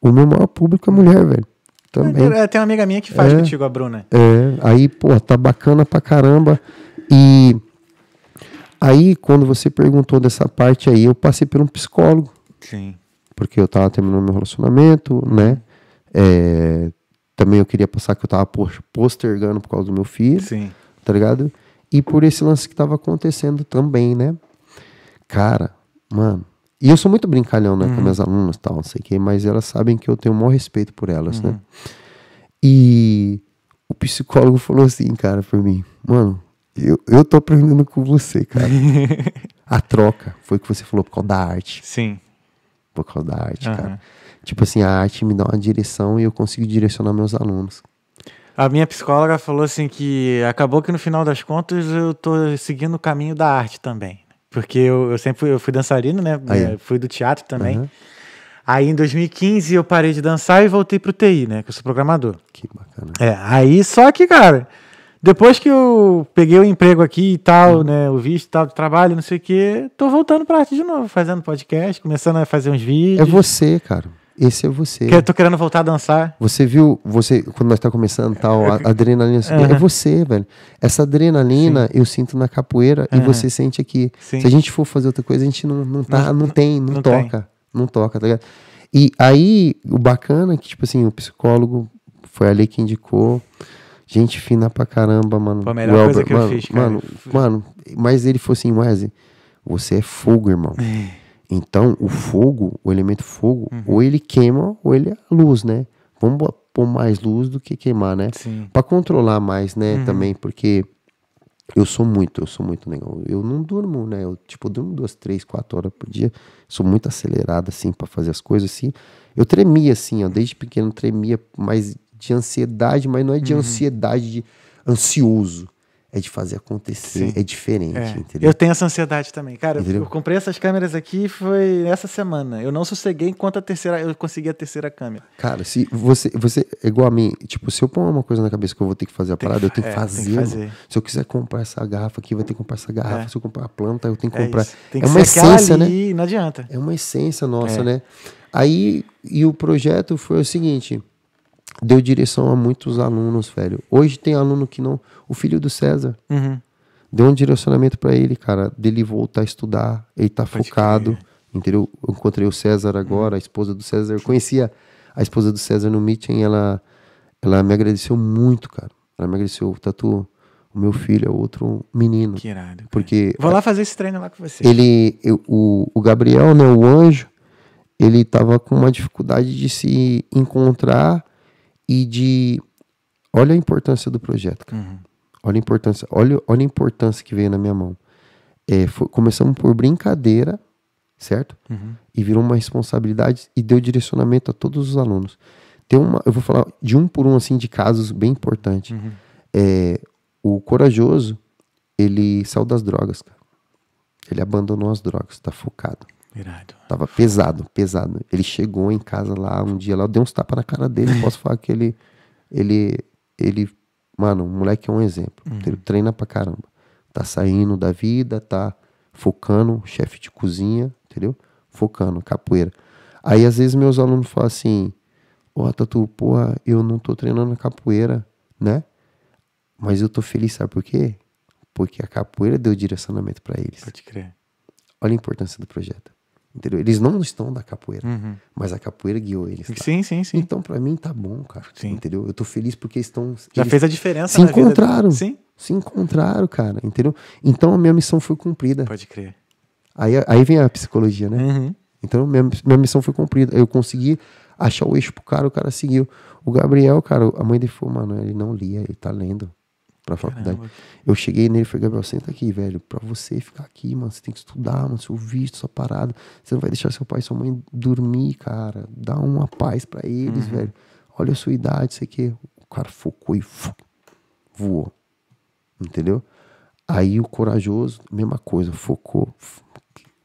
S2: O meu maior público é mulher, velho. Também. É, tem uma amiga minha que faz é, contigo, a Bruna. É, aí, pô, tá bacana pra caramba. E aí, quando você perguntou dessa parte aí, eu passei por um psicólogo. Sim. Porque eu tava terminando meu relacionamento, né? É, também eu queria passar que eu tava postergando por causa do meu filho. Sim. Tá ligado? E por esse lance que tava acontecendo também, né? Cara, mano. E eu sou muito brincalhão, né? Uhum. Com minhas alunas e tal, não sei o quê, mas elas sabem que eu tenho o maior respeito por elas, né? uhum. né? E o psicólogo falou assim, cara, pra mim, mano, eu, eu tô aprendendo com você, cara. <laughs> a troca foi o que você falou por causa da arte. Sim por causa da arte, uhum. cara. Tipo assim, a arte me dá uma direção e eu consigo direcionar meus alunos.
S1: A minha psicóloga falou assim que acabou que no final das contas eu tô seguindo o caminho da arte também. Né? Porque eu, eu sempre fui, eu fui dançarino, né? Aí. É, fui do teatro também. Uhum. Aí em 2015 eu parei de dançar e voltei pro TI, né? Que eu sou programador. Que bacana. É, aí só que, cara, depois que eu peguei o emprego aqui e tal, uhum. né? O visto e tal, do trabalho, não sei o quê, tô voltando pra arte de novo, fazendo podcast, começando a fazer uns vídeos. É
S2: você, cara. Esse é você. Que eu
S1: tô querendo voltar a dançar.
S2: Você viu, você, quando nós tá começando tal, a <laughs> adrenalina. Uhum. É você, velho. Essa adrenalina Sim. eu sinto na capoeira uhum. e você sente aqui. Sim. Se a gente for fazer outra coisa, a gente não, não tá, não, não tem, não, não toca. Tem. Não toca, tá ligado? E aí, o bacana é que, tipo assim, o psicólogo foi ali que indicou. Gente fina pra caramba, mano. Foi a melhor coisa que mano, eu fiz, cara. Mano, mano, mas ele falou assim, Wesley, você é fogo, irmão. É. Então, o fogo, o elemento fogo, uhum. ou ele queima ou ele é luz, né? Vamos pôr mais luz do que queimar, né? Para controlar mais, né, uhum. também, porque eu sou muito, eu sou muito negão. Eu não durmo, né? Eu, tipo, durmo duas, três, quatro horas por dia. Sou muito acelerado, assim, para fazer as coisas, assim. Eu tremia, assim, ó, desde pequeno tremia, mas de ansiedade, mas não é de uhum. ansiedade de ansioso. É de fazer acontecer, Sim. é diferente, é. entendeu? Eu
S1: tenho essa ansiedade também. Cara, entendeu? eu comprei essas câmeras aqui foi essa semana. Eu não sosseguei enquanto a terceira, eu consegui a terceira câmera.
S2: Cara, se você, você é igual a mim, tipo, se eu pôr uma coisa na cabeça que eu vou ter que fazer a parada, eu tenho é, que fazer. Tem que fazer. Se eu quiser comprar essa garrafa aqui, vai ter que comprar essa garrafa. É. Se eu comprar a planta, eu tenho que é comprar. Tem é que é uma essência, né? ali, né? Não adianta. É uma essência nossa, né? Aí, e o projeto foi o seguinte: deu direção a muitos alunos, velho. Hoje tem aluno que não. O filho do César uhum. deu um direcionamento para ele, cara, dele voltar a estudar. Ele tá Pode focado, crer. entendeu? Eu encontrei o César agora, a esposa do César. Eu conhecia a esposa do César no meeting, ela, ela me agradeceu muito, cara. Ela me agradeceu, Tatu. O meu filho é outro menino. Que irado. Porque. Vou lá fazer esse treino lá com você. Ele. Eu, o, o Gabriel, né? O anjo, ele tava com uma dificuldade de se encontrar e de. Olha a importância do projeto, cara. Uhum. Olha a importância, olha, olha a importância que veio na minha mão. É, foi, começamos por brincadeira, certo? Uhum. E virou uma responsabilidade e deu direcionamento a todos os alunos. Tem uma, eu vou falar de um por um assim de casos bem importantes. Uhum. É, o corajoso ele saiu das drogas, cara. Ele abandonou as drogas, tá focado. Irado. Tava pesado, pesado. Ele chegou em casa lá um dia lá, deu uns tapas na cara dele. Posso falar que ele. Ele. ele mano, o moleque é um exemplo. Uhum. Ele treina pra caramba. Tá saindo da vida, tá focando, chefe de cozinha, entendeu? Focando, capoeira. Aí às vezes meus alunos falam assim: Ó, oh, Tatu, porra, eu não tô treinando capoeira, né? Mas eu tô feliz, sabe por quê? Porque a capoeira deu direcionamento para eles. Pode crer. Olha a importância do projeto. Entendeu? Eles não estão da capoeira, uhum. mas a capoeira guiou eles. Tá? Sim, sim, sim. Então, para mim, tá bom, cara. Sim. Entendeu? Eu tô feliz porque estão. Já fez a diferença, Se encontraram. Vida. Sim. Se encontraram, cara. Entendeu? Então, a minha missão foi cumprida. Pode crer. Aí, aí vem a psicologia, né? Uhum. Então, minha, minha missão foi cumprida. Eu consegui achar o eixo pro cara, o cara seguiu. O Gabriel, cara, a mãe dele falou, mano, ele não lia, ele tá lendo pra faculdade. Caramba. Eu cheguei nele e falei, Gabriel, senta aqui, velho. Pra você ficar aqui, mano, você tem que estudar, mano, seu visto, sua parada. Você não vai deixar seu pai e sua mãe dormir, cara. Dá uma paz para eles, uhum. velho. Olha a sua idade, sei que. O cara focou e voou. Entendeu? Aí o corajoso, mesma coisa, focou.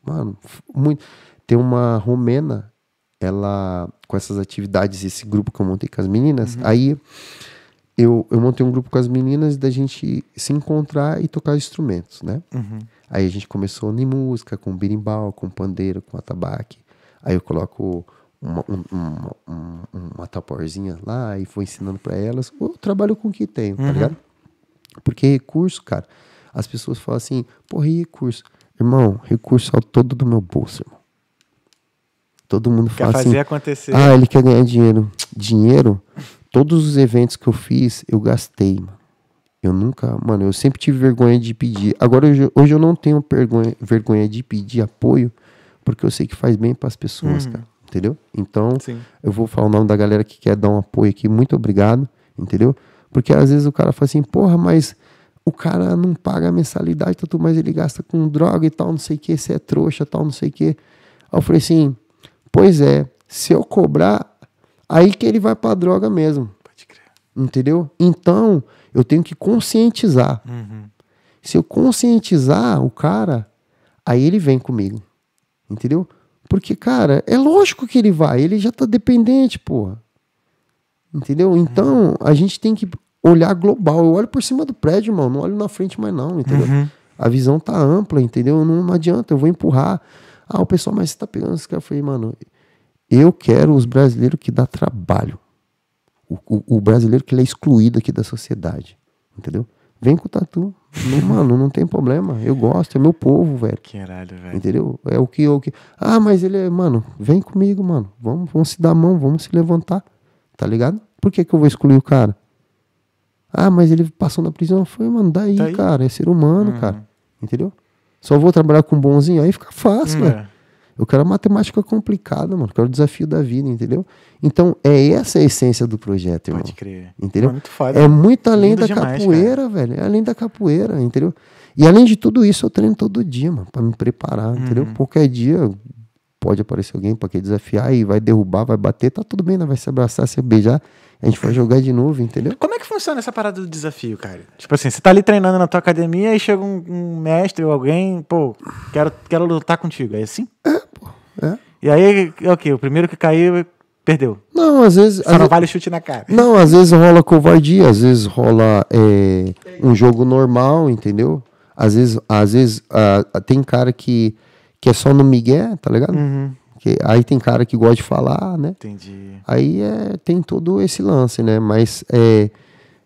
S2: Mano, muito. Tem uma romena, ela, com essas atividades, esse grupo que eu montei com as meninas, uhum. aí eu, eu montei um grupo com as meninas da gente se encontrar e tocar instrumentos, né? Uhum. Aí a gente começou em música, com birimbau, com pandeiro, com atabaque. Aí eu coloco uma, uma, uma, uma taporzinha lá e vou ensinando para elas. Eu trabalho com o que tenho, tá uhum. tá ligado? Porque recurso, cara, as pessoas falam assim, porra, e recurso? Irmão, recurso é todo do meu bolso, irmão. Todo mundo quer fala assim. Quer fazer acontecer. Ah, ele quer ganhar dinheiro. Dinheiro? Todos os eventos que eu fiz, eu gastei, mano. Eu nunca, mano, eu sempre tive vergonha de pedir. Agora, hoje, hoje eu não tenho vergonha, vergonha de pedir apoio, porque eu sei que faz bem para as pessoas, uhum. cara. Entendeu? Então, Sim. eu vou falar o nome da galera que quer dar um apoio aqui. Muito obrigado, entendeu? Porque às vezes o cara fala assim, porra, mas o cara não paga a mensalidade, tanto tá mais ele gasta com droga e tal, não sei o que, você é trouxa, tal, não sei o que. Aí eu falei assim, pois é, se eu cobrar, Aí que ele vai pra droga mesmo. Pode crer. Entendeu? Então, eu tenho que conscientizar. Uhum. Se eu conscientizar o cara, aí ele vem comigo. Entendeu? Porque, cara, é lógico que ele vai, ele já tá dependente, porra. Entendeu? Então, uhum. a gente tem que olhar global. Eu olho por cima do prédio, mano, não olho na frente mais não, entendeu? Uhum. A visão tá ampla, entendeu? Não, não, adianta, eu vou empurrar. Ah, o pessoal, mas você tá pegando esse cara? Eu falei, mano, eu quero os brasileiros que dá trabalho. O, o, o brasileiro que é excluído aqui da sociedade. Entendeu? Vem com o tatu. Não, mano, não tem problema. Eu gosto, é meu povo, velho. Caralho, velho. Entendeu? É o que, é o que. Ah, mas ele é, mano, vem comigo, mano. Vamos, vamos se dar a mão, vamos se levantar. Tá ligado? Por que, que eu vou excluir o cara? Ah, mas ele passou na prisão. Foi, mano, daí, cara. É ser humano, uhum. cara. Entendeu? Só vou trabalhar com bonzinho, aí fica fácil, velho. Hum, eu quero a matemática complicada, mano. Eu quero o desafio da vida, entendeu? Então, é essa a essência do projeto, irmão. Pode crer. Entendeu? É muito, foda, é muito além da demais, capoeira, cara. velho. É além da capoeira, entendeu? E além de tudo isso, eu treino todo dia, mano, pra me preparar, uhum. entendeu? Qualquer dia pode aparecer alguém pra que desafiar e vai derrubar, vai bater, tá tudo bem, né? Vai se abraçar, se beijar, a gente vai jogar de novo, entendeu? Como
S1: é que funciona essa parada do desafio, cara?
S2: Tipo assim, você tá ali treinando na tua academia
S1: e chega um, um mestre ou alguém, pô, quero, quero lutar contigo, é assim? É, é. E aí, é ok, o primeiro que caiu perdeu.
S2: Não, às vezes. Só às não vale chute na cara. Não, às vezes rola covardia, às vezes rola é, um jogo normal, entendeu? Às vezes, às vezes uh, tem cara que, que é só no migué, tá ligado? Uhum. Que, aí tem cara que gosta de falar, né? Entendi. Aí é, tem todo esse lance, né? Mas é,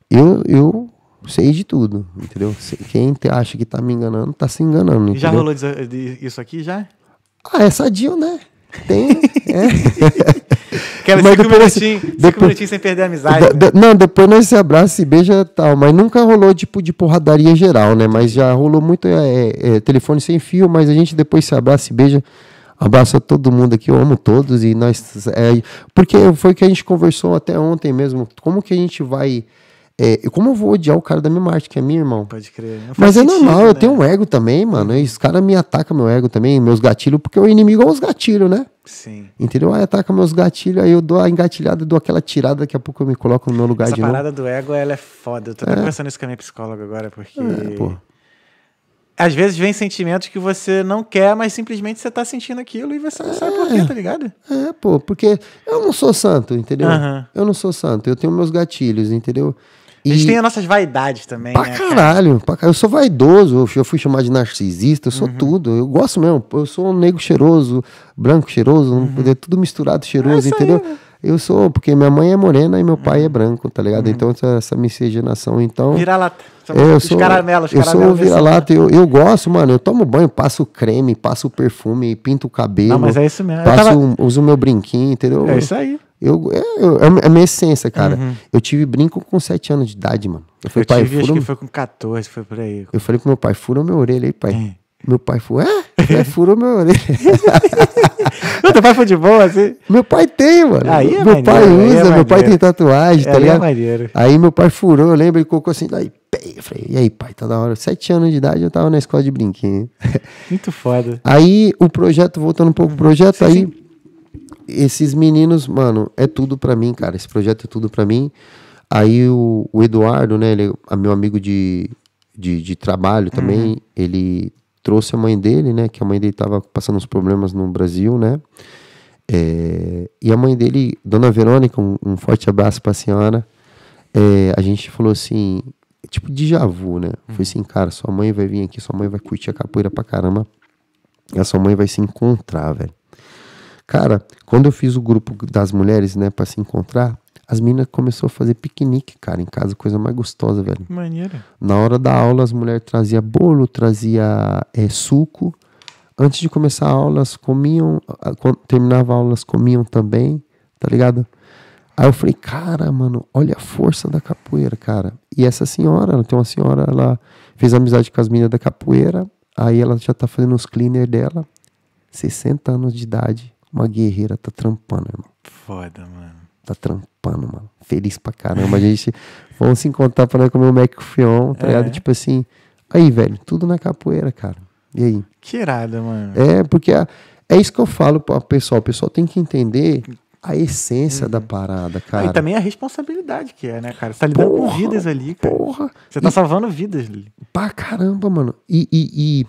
S2: eu, eu sei de tudo, entendeu? Quem acha que tá me enganando, tá se enganando. Entendeu? Já rolou
S1: isso aqui já?
S2: Ah, é sadio, né? Tem. É. <laughs> Quero mas cinco minutinhos, depois, minutinhos sem perder a amizade. De, né? não, depois nós se abraça, se beija e tal. Mas nunca rolou tipo de porradaria geral, né? Mas já rolou muito é, é, é telefone sem fio, mas a gente depois se abraça, se beija. Abraço a todo mundo aqui, eu amo todos. E nós. É, porque foi o que a gente conversou até ontem mesmo. Como que a gente vai é, como eu vou odiar o cara da minha arte, que é meu irmão? Pode crer. Mas é sentido, é normal, né? eu tenho um ego também, mano. os caras me atacam meu ego também, meus gatilhos, porque o inimigo é os gatilhos, né? Sim. Entendeu? Aí ataca meus gatilhos, aí eu dou a engatilhada, dou aquela tirada, daqui a pouco eu me coloco no meu lugar Essa de novo. Essa
S1: parada do ego, ela é foda. Eu tô até é. conversando isso com a minha psicóloga agora, porque... É, pô às vezes vem sentimentos que você não quer, mas simplesmente você tá sentindo aquilo e você não é, sabe por quê, é. tá ligado?
S2: É, pô, porque eu não sou santo, entendeu? Uhum. Eu não sou santo, eu tenho meus gatilhos, entendeu? A gente tem as
S1: nossas vaidades também. Pra né,
S2: caralho, cara? pra... eu sou vaidoso, eu fui chamado de narcisista, eu sou uhum. tudo. Eu gosto mesmo, eu sou um negro cheiroso, branco cheiroso, uhum. É tudo misturado cheiroso, é entendeu? Aí, né? Eu sou, porque minha mãe é morena e meu pai é uhum. é branco, tá ligado? Uhum. Então essa, essa miscigenação, então... Vira-lata. É, eu sou, caramelos, assim. os eu sou vira-lata, eu, eu gosto, mano, eu tomo banho, passo creme, passo perfume, pinto o cabelo. Não, mas é isso mesmo. Passo, tava... Uso meu brinquinho, entendeu? É isso aí. Eu, é, é a minha essência, cara. Uhum. Eu tive brinco com 7 anos de idade, mano. Eu, falei, eu pai, tive, acho meu... que
S1: foi com 14, foi por aí.
S2: Eu falei pro meu pai, furou minha orelha aí, pai. É. Meu pai falou, é? é
S1: furou minha orelha. <laughs> meu pai foi de boa, assim?
S2: Meu pai tem, mano. Aí é meu maneiro, pai usa, é meu pai tem tatuagem, tá aí é ligado? É Aí meu pai furou, eu lembro, e colocou assim, daí, eu falei, e aí, pai, tá da hora. Sete anos de idade eu tava na escola de brinquinho. Muito foda. Aí o projeto, voltando um pouco pro projeto, aí esses meninos, mano, é tudo para mim, cara. Esse projeto é tudo para mim. Aí o, o, Eduardo, né, ele é meu amigo de, de, de trabalho também, uhum. ele trouxe a mãe dele, né, que a mãe dele tava passando uns problemas no Brasil, né. É, e a mãe dele, Dona Verônica, um, um forte abraço pra senhora. É, a gente falou assim, tipo de vu, né? Uhum. Foi assim, cara, sua mãe vai vir aqui, sua mãe vai curtir a capoeira pra caramba. E a sua mãe vai se encontrar, velho. Cara, quando eu fiz o grupo das mulheres, né, para se encontrar, as meninas começou a fazer piquenique, cara, em casa, coisa mais gostosa, velho. Maneira. Na hora da aula, as mulheres traziam bolo, trazia é, eh, suco. Antes de começar a aula, elas comiam. Quando terminava a aula, elas comiam também, tá ligado? Aí eu falei, cara, mano, olha a força da capoeira, cara. E essa senhora, ela tem uma senhora, ela fez amizade com as meninas da capoeira, aí ela já tá fazendo os cleaner dela, 60 anos de idade. Uma guerreira tá trampando, irmão. Foda, mano. Tá trampando, mano. Feliz pra caramba. A gente <laughs> vamos se encontrar pra comer um Macfion, tá é. ligado? Tipo assim. Aí, velho, tudo na capoeira, cara. E aí? Que irada, mano. É, porque a, é isso que eu falo pro pessoal. O pessoal tem que entender a essência uhum. da parada, cara. Ah, e também
S1: a responsabilidade que é, né, cara? Você tá lidando porra, com vidas ali, cara. Porra. Você tá e, salvando vidas ali.
S2: Pra caramba, mano. E, e, e,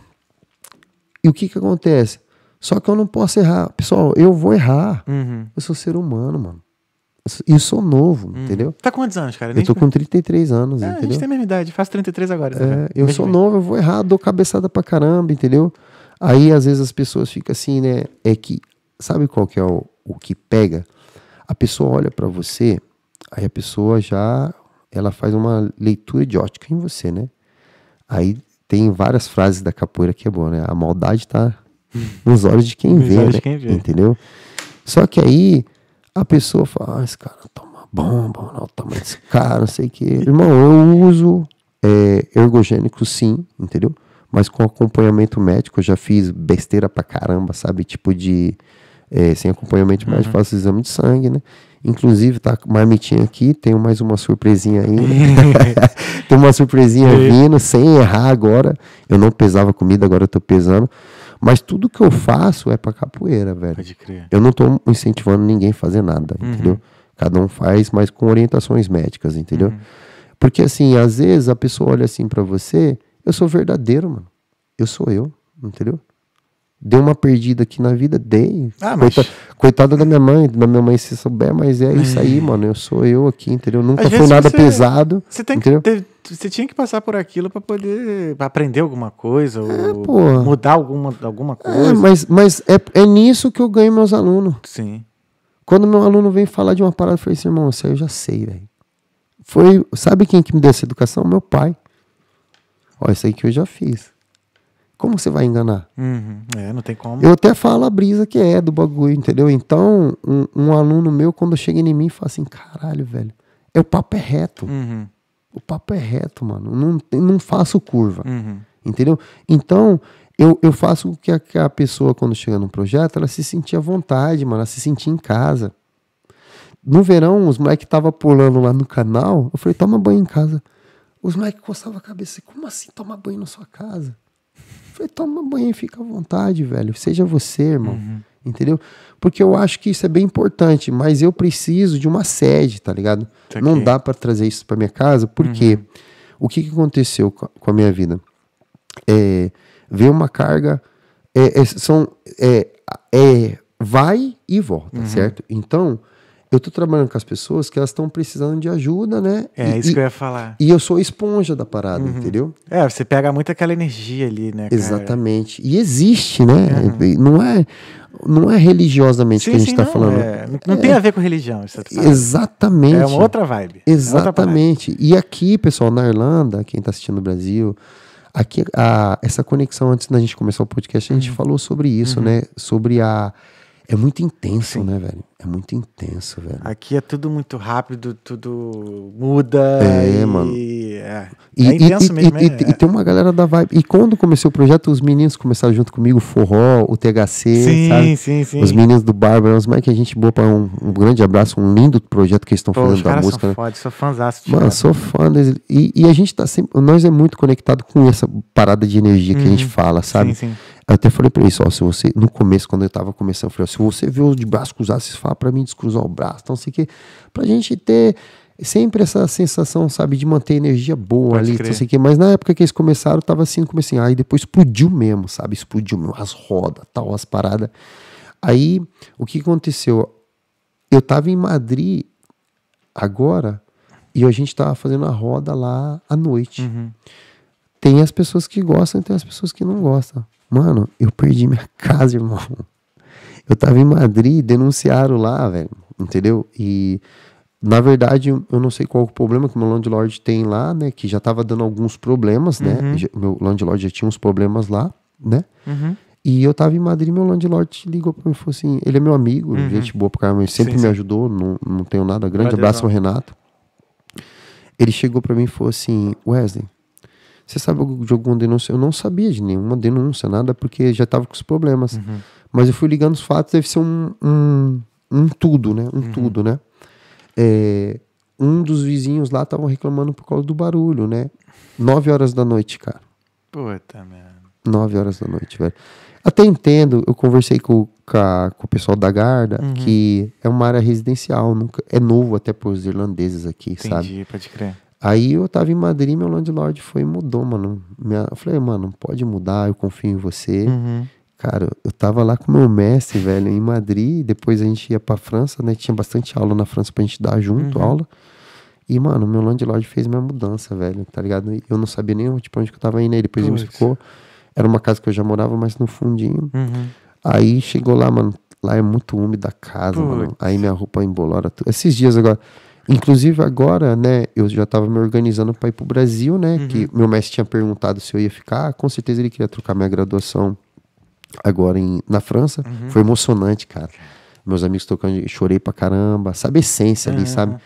S2: e o que que acontece? Só que eu não posso errar. Pessoal, eu vou errar. Uhum. Eu sou ser humano, mano. E sou novo, uhum. entendeu? Tá com quantos anos, cara? Nem eu tô com 33 anos, é, entendeu? A gente tem
S1: a mesma idade, faço 33 agora. Tá é, eu sou novo,
S2: eu vou errar, dou cabeçada pra caramba, entendeu? Aí, às vezes, as pessoas ficam assim, né? É que, sabe qual que é o, o que pega? A pessoa olha para você, aí a pessoa já, ela faz uma leitura idiótica em você, né? Aí tem várias frases da capoeira que é boa, né? A maldade tá nos olhos de quem, vê, né? de quem vê, entendeu? Só que aí a pessoa fala, ah, esse cara toma bomba, não toma esse cara, não sei o que. Irmão, eu uso é, ergogênico sim, entendeu? Mas com acompanhamento médico, eu já fiz besteira pra caramba, sabe? Tipo de. É, sem acompanhamento médico, uhum. faço exame de sangue, né? Inclusive, tá marmitinha aqui, tenho mais uma surpresinha aí. Né? <laughs> tem uma surpresinha vindo, sem errar agora. Eu não pesava comida, agora eu tô pesando. Mas tudo que eu faço é pra capoeira, velho. Pode crer. Eu não tô incentivando ninguém a fazer nada, uhum. entendeu? Cada um faz, mas com orientações médicas, entendeu? Uhum. Porque assim, às vezes a pessoa olha assim para você, eu sou verdadeiro, mano. Eu sou eu, entendeu? Deu uma perdida aqui na vida, dei. Ah, mas... Coitada, coitada da minha mãe, da minha mãe se souber, mas é isso aí, uhum. mano. Eu sou eu aqui, entendeu? Nunca foi nada você, pesado. Você tem entendeu? que
S1: ter, você tinha que passar por aquilo para poder aprender alguma coisa é, ou porra. mudar alguma, alguma é, coisa. É, mas
S2: mas é, é nisso que eu ganho meus alunos. Sim. Quando meu aluno vem falar de uma parada, eu falei assim, irmão, isso aí eu já sei, velho. Foi, sabe quem que me deu essa educação? Meu pai. Ó, isso aí que eu já fiz. Como você vai enganar?
S1: Uhum. É, não tem como. Eu até falo a
S2: brisa que é do bagulho, entendeu? Então, um, um aluno meu, quando chega em mim, fala assim: caralho, velho, é, o papo é reto. Uhum. O papo é reto, mano. Não, não faço curva. Uhum. Entendeu? Então, eu, eu faço com que a, que a pessoa, quando chega num projeto, ela se sentir à vontade, mano. Ela se sentir em casa. No verão, os moleques estavam pulando lá no canal. Eu falei, toma banho em casa. Os moleques coçavam a cabeça. Como assim tomar banho na sua casa? Falei, toma banho, fica à vontade, velho. Seja você, irmão. Uhum. Entendeu? Porque eu acho que isso é bem importante, mas eu preciso de uma sede, tá ligado? Tá Não dá para trazer isso para minha casa, porque uhum. o que, que aconteceu com a minha vida? É, veio uma carga. É, é, são, é, é vai e volta, uhum. certo? Então, eu tô trabalhando com as pessoas que elas estão precisando de ajuda, né? É e, isso que eu ia falar. E eu sou esponja da parada, uhum. entendeu? É, você pega muito aquela
S1: energia ali, né? Cara? Exatamente.
S2: E existe, né? Uhum. Não é não é religiosamente sim, que a gente está falando. É, não é, tem a ver com
S1: religião. Isso tá exatamente. É uma outra vibe.
S2: É exatamente. É outra E aqui, pessoal, na Irlanda, quem está assistindo no Brasil, aqui a, essa conexão antes da gente começar o podcast, a gente uhum. falou sobre isso, uhum. né? Sobre a é muito intenso, Sim. né, velho? É muito intenso, velho.
S1: Aqui é tudo muito rápido, tudo muda. É, e... mano. É, e, é intenso e, mesmo. E, é. e, é. tem uma galera
S2: da vibe. E quando comecei o projeto, os meninos começaram junto comigo, o Forró, o THC, sim, sabe? Sim, sim, Os meninos do Bárbara, os que a gente boa para um, um, grande abraço, um lindo projeto que eles estão fazendo da música. São né? foda, sou fãzaço. Mano, cara. sou fã deles. E, a gente tá sempre, nós é muito conectado com essa parada de energia que uhum. a gente uhum. fala, sabe? Sim, sim. Eu até falei pra ele, ó, se você, no começo, quando eu tava começando, eu falei, ó, se você vê os de braço cruzado, você fala pra mim descruzar o braço, não sei que, pra gente ter sempre essa sensação, sabe, de manter energia boa Pode ali, crer. não sei o quê. Mas na época que eles começaram, tava assim no aí depois explodiu mesmo, sabe, explodiu mesmo, as rodas, tal, as paradas. Aí, o que aconteceu? Eu tava em Madrid agora e a gente tava fazendo a roda lá à noite. Uhum. Tem as pessoas que gostam e tem as pessoas que não gostam. Mano, eu perdi minha <laughs> casa, irmão. Eu tava em Madrid, denunciaram lá, velho. Entendeu? E na verdade, eu não sei qual é o problema que o meu landlord tem lá, né? Que já tava dando alguns problemas, né? Uhum. meu landlord já tinha uns problemas lá, né? Uhum. E eu tava em Madrid, meu landlord ligou pra mim e falou assim: ele é meu amigo, uhum. gente boa pra caramba, sempre sim, me sim. ajudou, não, não tenho nada. Grande Valeu, abraço ao Renato. Ele chegou pra mim e falou assim: Wesley, você sabe de alguma denúncia? Eu não sabia de nenhuma denúncia, nada, porque já estava com os problemas. Uhum. Mas eu fui ligando os fatos, deve ser um, um, um tudo, né? Um uhum. tudo, né? É, um dos vizinhos lá estavam reclamando por causa do barulho, né? Nove horas da noite, cara. Puta merda. Nove horas da noite, velho. Até entendo, eu conversei com, com, a, com o pessoal da Garda, uhum. que é uma área residencial, nunca, é novo até para os irlandeses aqui, Entendi, sabe? Entendi, pode crer. Aí eu tava em Madrid, meu landlord foi e mudou, mano. Minha, eu falei, mano, pode mudar, eu confio em você. Uhum. Cara, eu tava lá com meu mestre, velho, em Madrid. Depois a gente ia pra França, né? Tinha bastante aula na França pra gente dar junto uhum. aula. E, mano, meu landlord fez minha mudança, velho, tá ligado? Eu não sabia nem tipo, onde que eu tava indo. Aí depois ele me explicou. Era uma casa que eu já morava, mas no fundinho. Uhum. Aí chegou lá, mano. Lá é muito úmido a casa, mano. Aí minha roupa embolora tudo. Esses dias agora. Inclusive agora, né, eu já estava me organizando para ir pro Brasil, né, uhum. que meu mestre tinha perguntado se eu ia ficar, com certeza ele queria trocar minha graduação agora em, na França. Uhum. Foi emocionante, cara. Meus amigos tocando, chorei pra caramba, sabe essência ali, sabe?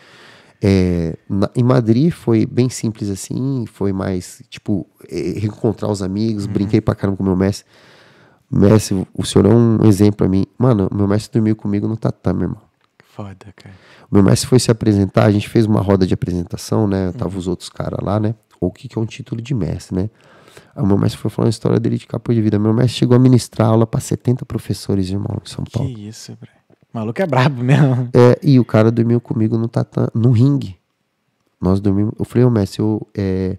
S2: É, na, em Madrid foi bem simples assim, foi mais tipo é, reencontrar os amigos, uhum. brinquei pra caramba com meu mestre. Mestre, o senhor é um exemplo pra mim. Mano, meu mestre dormiu comigo no tatame, irmão. Foda, cara. O meu mestre foi se apresentar, a gente fez uma roda de apresentação, né? Tava hum. os outros caras lá, né? Ou o que, que é um título de mestre, né? Aí o meu mestre foi falar a história dele de capô de vida. Meu mestre chegou a ministrar aula para 70 professores, irmão, em São Paulo. Que
S1: isso, bro. O maluco é brabo mesmo.
S2: É, e o cara dormiu comigo no tatã, no ringue. Nós dormimos. Eu falei, ô mestre, eu, é,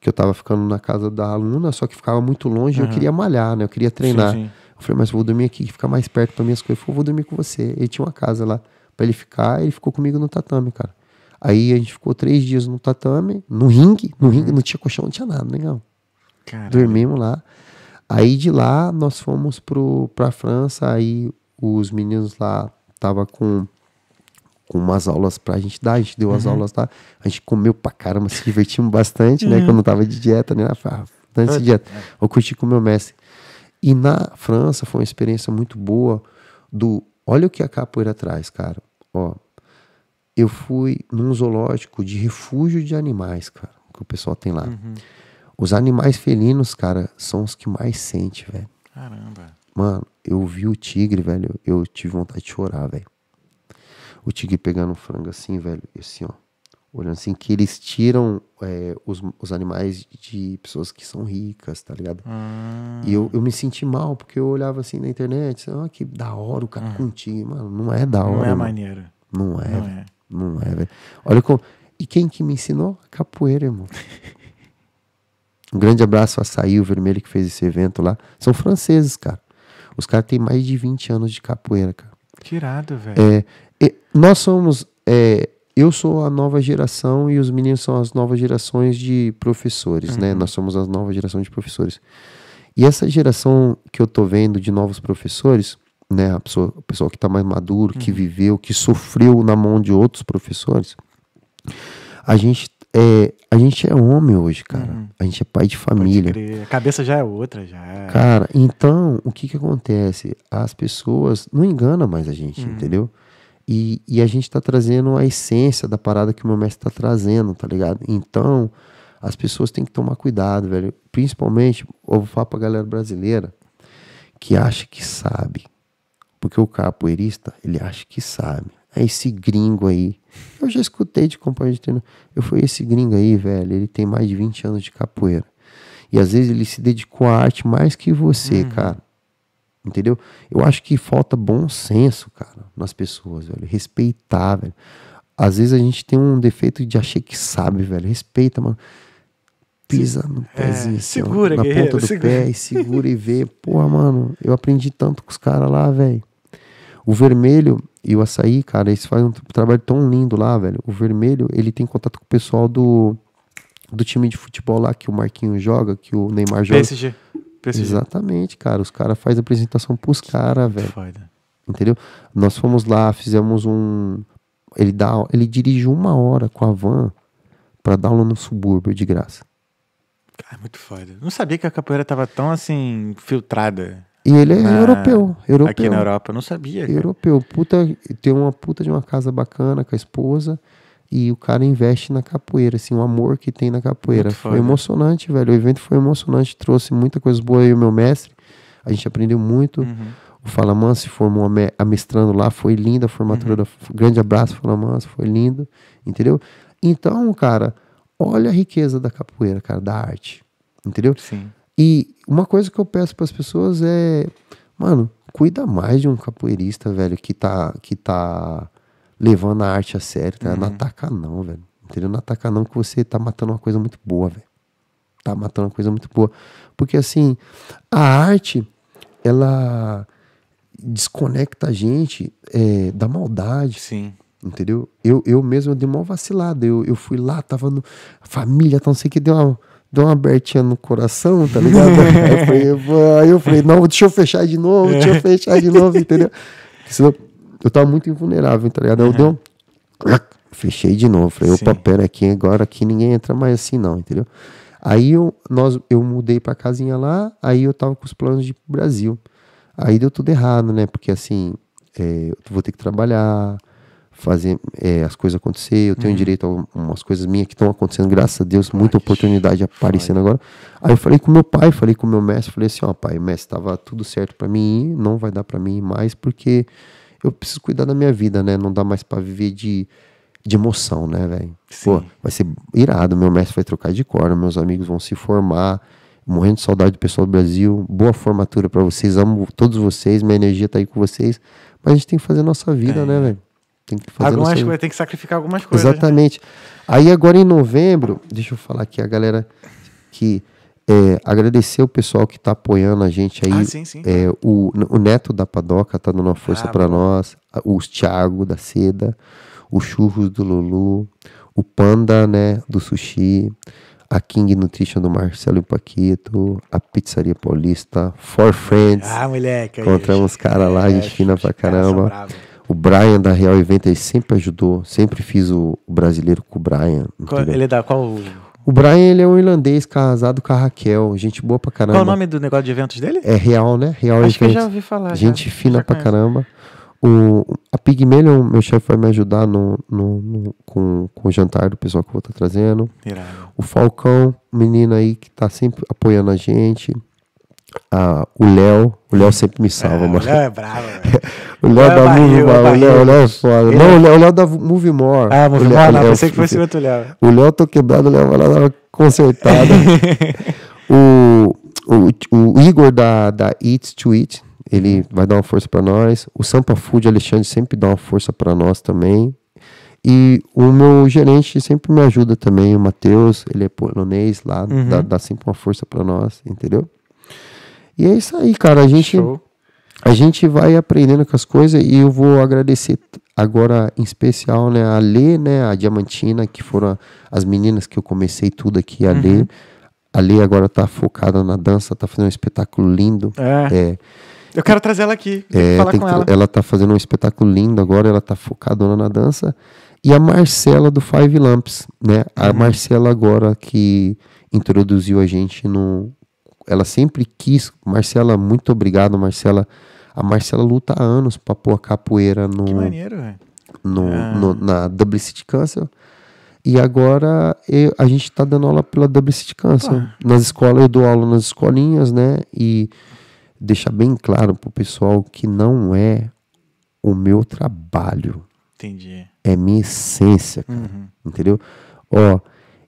S2: que eu tava ficando na casa da aluna, só que ficava muito longe, uhum. eu queria malhar, né? Eu queria treinar. Sim, sim. Eu falei, mas vou dormir aqui, que fica mais perto para minhas coisas. Eu falei, vou dormir com você. Ele tinha uma casa lá para ele ficar, ele ficou comigo no tatame, cara. Aí a gente ficou três dias no tatame, no ringue, no ringue, uhum. não tinha colchão, não tinha nada, negão. Né, Dormimos lá. Aí de lá nós fomos pro, pra França, aí os meninos lá tava com com umas aulas pra gente dar, a gente deu uhum. as aulas lá, a gente comeu pra caramba, se divertimos bastante, né, quando uhum. tava de dieta, né, antes de dieta, é. eu curti com o meu mestre. E na França foi uma experiência muito boa do, olha o que a capoeira traz, cara, Ó, eu fui num zoológico de refúgio de animais, cara, que o pessoal tem lá. Uhum. Os animais felinos, cara, são os que mais sente, velho. Caramba. Mano, eu vi o tigre, velho, eu tive vontade de chorar, velho. O tigre pegando um frango assim, velho, assim, ó olhando assim, que eles tiram é, os, os animais de pessoas que são ricas, tá ligado? Hum. E eu, eu me senti mal, porque eu olhava assim na internet, ah, que da hora o cara contigo, hum. Mano, não é da hora. Não é maneiro. Não é, não é, não é velho. Olha como... E quem que me ensinou? capoeira, irmão. <laughs> um grande abraço a Açaí, Vermelho, que fez esse evento lá. São franceses, cara. Os caras têm mais de 20 anos de capoeira, cara. Tirado, velho. É, é, nós somos... É, eu sou a nova geração e os meninos são as novas gerações de professores, né? uhum. né? Nós somos a nova geração de professores. E essa geração que eu tô vendo de novos professores, né? A pessoa, o pessoal que está mais maduro, uhum. que viveu, que sofreu na mão de outros professores, a gente é, a gente é homem hoje, cara. Uhum. A gente é pai de família. A
S1: cabeça já é outra, já. É. Cara,
S2: então o que que acontece? As pessoas não engana mais a gente, uhum. entendeu? E, e a gente tá trazendo a essência da parada que o meu mestre tá trazendo, tá ligado? Então, as pessoas têm que tomar cuidado, velho. Principalmente, eu vou falar pra galera brasileira que acha que sabe. Porque o capoeirista, ele acha que sabe. É esse gringo aí. Eu já escutei de companhia de treino. Eu fui esse gringo aí, velho. Ele tem mais de 20 anos de capoeira. E às vezes ele se dedicou à arte mais que você, hum. cara. Entendeu? Eu acho que falta bom senso, cara, nas pessoas, velho. Respeitar, velho. Às vezes a gente tem um defeito de achar que sabe, velho. Respeita, mano. Pisa no pezinho, é, assim, segura, na ponta do segura. pé e <laughs> segura e vê. Porra, mano, eu aprendi tanto com os caras lá, velho. O vermelho e o açaí, cara, eles fazem um trabalho tão lindo lá, velho. O vermelho, ele tem contato com o pessoal do, do time de futebol lá que o Marquinhos joga, que o Neymar joga. PSG. Exatamente, cara. Os caras fazem apresentação pros caras, velho. Entendeu? Nós fomos lá, fizemos um. Ele, dá, ele dirige uma hora com a van para dar aula no subúrbio de graça.
S1: Cara, é muito foda. Não sabia que a capoeira tava tão assim, filtrada.
S2: E ele é na... europeu, europeu. Aqui na Europa,
S1: não sabia. Cara.
S2: Europeu. Puta, tem uma puta de uma casa bacana com a esposa. E o cara investe na capoeira, assim, o amor que tem na capoeira. foi emocionante, velho. O evento foi emocionante, trouxe muita coisa boa aí o meu mestre. A gente aprendeu muito. Uhum. O Falaman se formou amestrando lá, foi linda a formatura. Uhum. Da, grande abraço, Falaman, foi lindo, entendeu? Então, cara, olha a riqueza da capoeira, cara, da arte, entendeu? Sim. E uma coisa que eu peço para as pessoas é, mano, cuida mais de um capoeirista, velho, que tá, que tá levando a arte a sério, tá? Uhum. Não ataca não, velho. Entendeu? Não ataca não que você tá matando uma coisa muito boa, velho. Tá matando uma coisa muito boa. Porque assim, a arte, ela desconecta a gente é, da maldade. Sim. Entendeu? Eu, eu mesmo eu dei uma vacilada. Eu, eu fui lá, tava no. família, tá, não sei o que, deu uma deu uma abertinha no coração, tá ligado? <laughs> aí, eu falei, aí eu falei, não, deixa eu fechar de novo, deixa eu é. fechar de novo, entendeu? Senão, eu tava muito invulnerável, tá ligado? Eu uhum. deu um... Ah, fechei de novo. Falei, opa, pera aqui, agora aqui ninguém entra mais assim não, entendeu? Aí eu, nós, eu mudei pra casinha lá, aí eu tava com os planos de Brasil. Aí deu tudo errado, né? Porque assim, é, eu vou ter que trabalhar, fazer é, as coisas acontecer, eu tenho uhum. direito a umas coisas minhas que estão acontecendo, graças a Deus, muita Ai, oportunidade aparecendo agora. Aí eu falei com meu pai, falei com meu mestre, falei assim, ó pai, mestre, tava tudo certo para mim, não vai dar para mim mais, porque eu preciso cuidar da minha vida, né? Não dá mais para viver de, de emoção, né, velho? Pô, vai ser irado. Meu mestre vai trocar de cor. meus amigos vão se formar. Morrendo de saudade do pessoal do Brasil. Boa formatura para vocês. Amo todos vocês. Minha energia tá aí com vocês. Mas a gente tem que fazer a nossa vida, é. né, velho? Tem que fazer algumas nossa... coisas. Tem que sacrificar algumas coisas. Né? Exatamente. Né? Aí agora em novembro, deixa eu falar aqui a galera que é, agradecer o pessoal que está apoiando a gente aí. Ah, sim, sim. É, o, o Neto da Padoca tá dando uma força ah, para nós. Os Thiago da Seda, o Churros do Lulu, o Panda, né, do Sushi, a King Nutrition do Marcelo e Paquito, a Pizzaria Paulista, four Friends. Ah, moleque. Encontramos cara lá, é, gente fina pra caramba. o Brian da Real Event sempre ajudou. Sempre fiz o brasileiro com o Brian.
S1: Qual, ele é da qual
S2: o Brian, ele é um irlandês casado com a Raquel. Gente boa pra caramba. Qual o nome
S1: do negócio de eventos dele?
S2: É Real, né? Real Acho que eu já ouvi falar. Gente já, fina já pra caramba. O, a Pigmelion, meu chefe vai me ajudar no, no, no, com, com o jantar do pessoal que eu vou estar tá trazendo. Irado. O Falcão, menina aí que tá sempre apoiando a gente. Ah, o Léo, o Léo sempre me salva, é, mano. O Léo é bravo, <laughs> O Léo é da Movie More, o Léo é foda. Não, é- o Léo, o Léo da Movie More. Ah, Movie More, não, pensei que fosse outro Léo. O Léo tô quebrado, o Léo vai lá tá dar uma consertada. <laughs> o, o, o Igor da, da Eats to Eat, ele vai dar uma força para nós. O Sampa Food Alexandre sempre dá uma força para nós também. E o meu gerente sempre me ajuda também, o Matheus, ele é polonês lá, uhum. dá, dá sempre uma força para nós, entendeu? E é isso aí, cara. A gente, a gente vai aprendendo com as coisas e eu vou agradecer agora, em especial, né, a Lê, né, a Diamantina, que foram as meninas que eu comecei tudo aqui a uhum. A Lê agora tá focada na dança, tá fazendo um espetáculo lindo. É. é.
S1: Eu quero trazer ela aqui, é, falar com ela. Ela
S2: tá fazendo um espetáculo lindo agora, ela tá focada na dança. E a Marcela do Five Lamps, né? A uhum. Marcela agora que introduziu a gente no, ela sempre quis. Marcela, muito obrigado, Marcela. A Marcela luta há anos pra pôr a capoeira no. Que maneiro, velho. No, ah. no, na WCT Cancel. E agora eu, a gente está dando aula pela WCT Cancel. Pô. Nas escolas, eu dou aula nas escolinhas, né? E deixar bem claro pro pessoal que não é o meu trabalho. Entendi. É minha essência, cara. Uhum. Entendeu? Ó,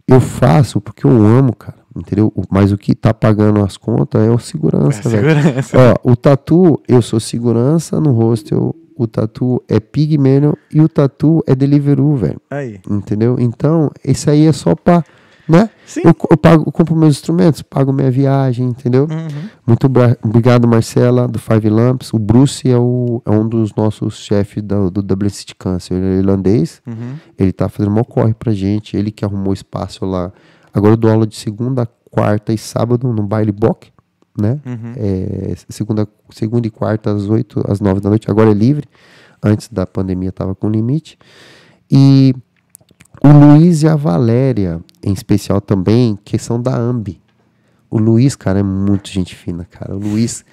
S2: eu faço porque eu amo, cara entendeu? Mas o que tá pagando as contas é o segurança, é segurança. Ó, o tatu, eu sou segurança no hostel, o tatu é Pigmanion e o tatu é delivery, velho. Aí. Entendeu? Então, isso aí é só pra né? Sim. Eu, eu, pago, eu compro meus instrumentos, pago minha viagem, entendeu? Uhum. Muito obrigado, Marcela, do Five Lamps. O Bruce é, o, é um dos nossos chefes do, do WCT Cancer, ele é irlandês. Uhum. Ele tá fazendo uma corre pra gente, ele que arrumou espaço lá Agora eu dou aula de segunda, quarta e sábado no baile Bock, né? Uhum. É, segunda, segunda e quarta às oito, às nove da noite. Agora é livre. Antes da pandemia estava com limite. E o Luiz e a Valéria, em especial também, que são da AMB. O Luiz, cara, é muito gente fina, cara. O Luiz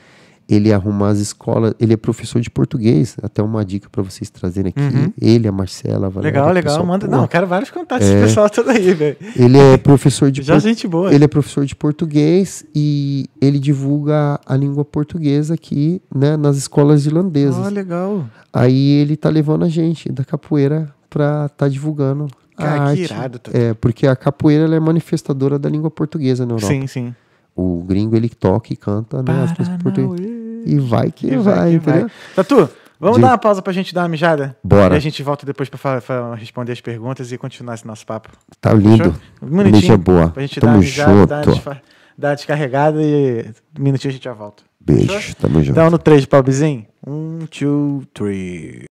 S2: ele arruma as escolas, ele é professor de português, até uma dica para vocês trazerem aqui. Uhum. Ele, a Marcela, a Valéria, Legal, é legal, manda. Pô, não, quero vários contatos é, desse pessoal todo aí, velho. Ele é professor de <laughs> Já por, gente boa. Ele é professor de português e ele divulga a língua portuguesa aqui, né, nas escolas irlandesas. Ah, legal. Aí ele tá levando a gente da capoeira para tá divulgando Cara, a arte. Irado, tá... É, porque a capoeira é manifestadora da língua portuguesa na Europa. Sim, sim. O gringo ele toca e canta, né, as músicas portuguesas e vai que e vai, vai, que entendeu? Vai. Tatu, vamos de... dar uma
S1: pausa pra gente dar uma mijada? Bora. E a gente volta depois pra, pra responder as perguntas e continuar esse nosso papo.
S2: Tá lindo. Um minutinho. É boa. Pra gente tamo dar uma mijada, dar, desfa...
S1: dar descarregada e um minutinho a gente já volta.
S2: Beijo, Fechou? tamo junto.
S1: Então no 3, pobrezinho. 1, 2, 3.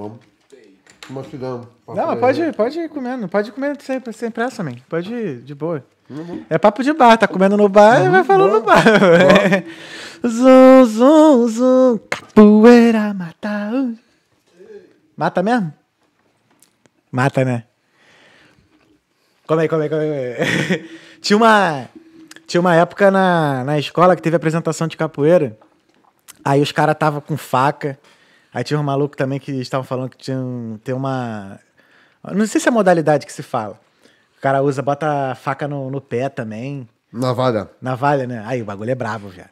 S2: Vamos. Mastigando. Não, mas pode, né?
S1: pode ir comendo. Pode ir comendo sem, sem pressa, man. Pode ir, de boa. Uhum. É papo de bar, tá comendo no bar uhum. e vai falando no bar. Uhum. zum, zum, zum. Capoeira mata. Uh. Mata mesmo? Mata, né? Come aí, come aí, come aí. <laughs> tinha, uma, tinha uma época na, na escola que teve apresentação de capoeira. Aí os caras estavam com faca. Aí tinha um maluco também que estavam falando que tinha tem uma. Não sei se é a modalidade que se fala. O cara usa, bota a faca no, no pé também. Navalha. Navalha, né? Aí o bagulho é bravo, viado.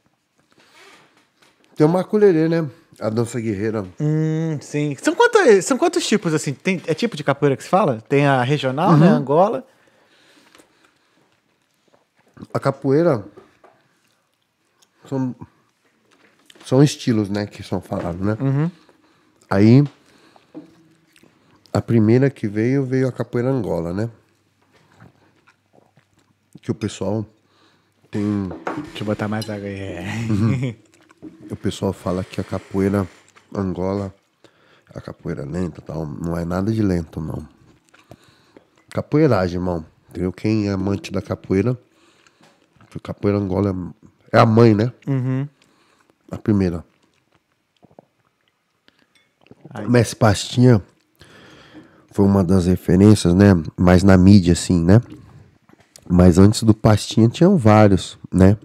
S2: Tem uma colherê né? A dança guerreira.
S1: Hum, sim. São quantos, são quantos tipos, assim? Tem, é tipo de capoeira que se fala? Tem a regional, né? uhum. né? Angola.
S2: A capoeira. São, são estilos, né? Que são falados, né? Uhum. Aí, a primeira que veio, veio a capoeira Angola, né? Que o pessoal tem. Deixa eu botar mais água aí. É. Uhum. <laughs> o pessoal fala que a capoeira Angola, a capoeira lenta tal, não é nada de lento, não. Capoeiragem, irmão. Entendeu? Quem é amante da capoeira, capoeira Angola é a mãe, né? Uhum. A primeira. O Messi é Pastinha foi uma das referências, né? Mas na mídia, assim, né? Mas antes do Pastinha tinham vários, né?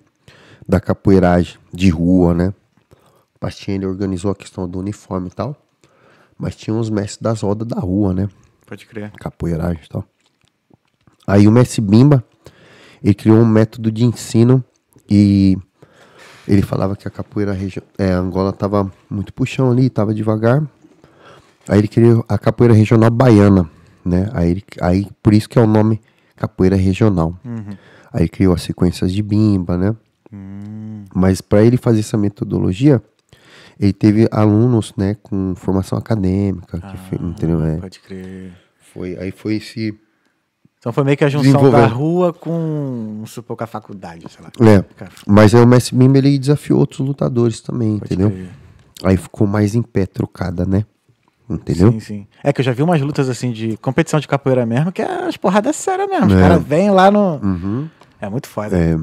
S2: Da capoeiragem de rua, né? O Pastinha ele organizou a questão do uniforme e tal. Mas tinha os mestres das rodas da rua, né? Pode crer. Capoeiragem e tal. Aí o Messi Bimba, ele criou um método de ensino e ele falava que a capoeira é, Angola tava muito puxão ali, tava devagar. Aí ele criou a capoeira regional baiana, né? Aí, ele, aí por isso que é o nome capoeira regional. Uhum. Aí criou as sequências de bimba, né? Uhum. Mas para ele fazer essa metodologia, ele teve alunos, né, com formação acadêmica, ah, foi, entendeu? É. pode crer. Foi, aí foi
S1: esse então foi meio que a junção da rua com, vamos supor, com a faculdade, sei lá. É,
S2: mas aí o mestre bimba ele desafiou outros lutadores também, pode entendeu? Crer. Aí ficou mais em pé trocada, né? Entendeu? Sim, sim.
S1: É que eu já vi umas lutas assim de competição de capoeira mesmo, que é as porradas sérias mesmo. É. Os caras vêm lá no. Uhum. É muito foda. É.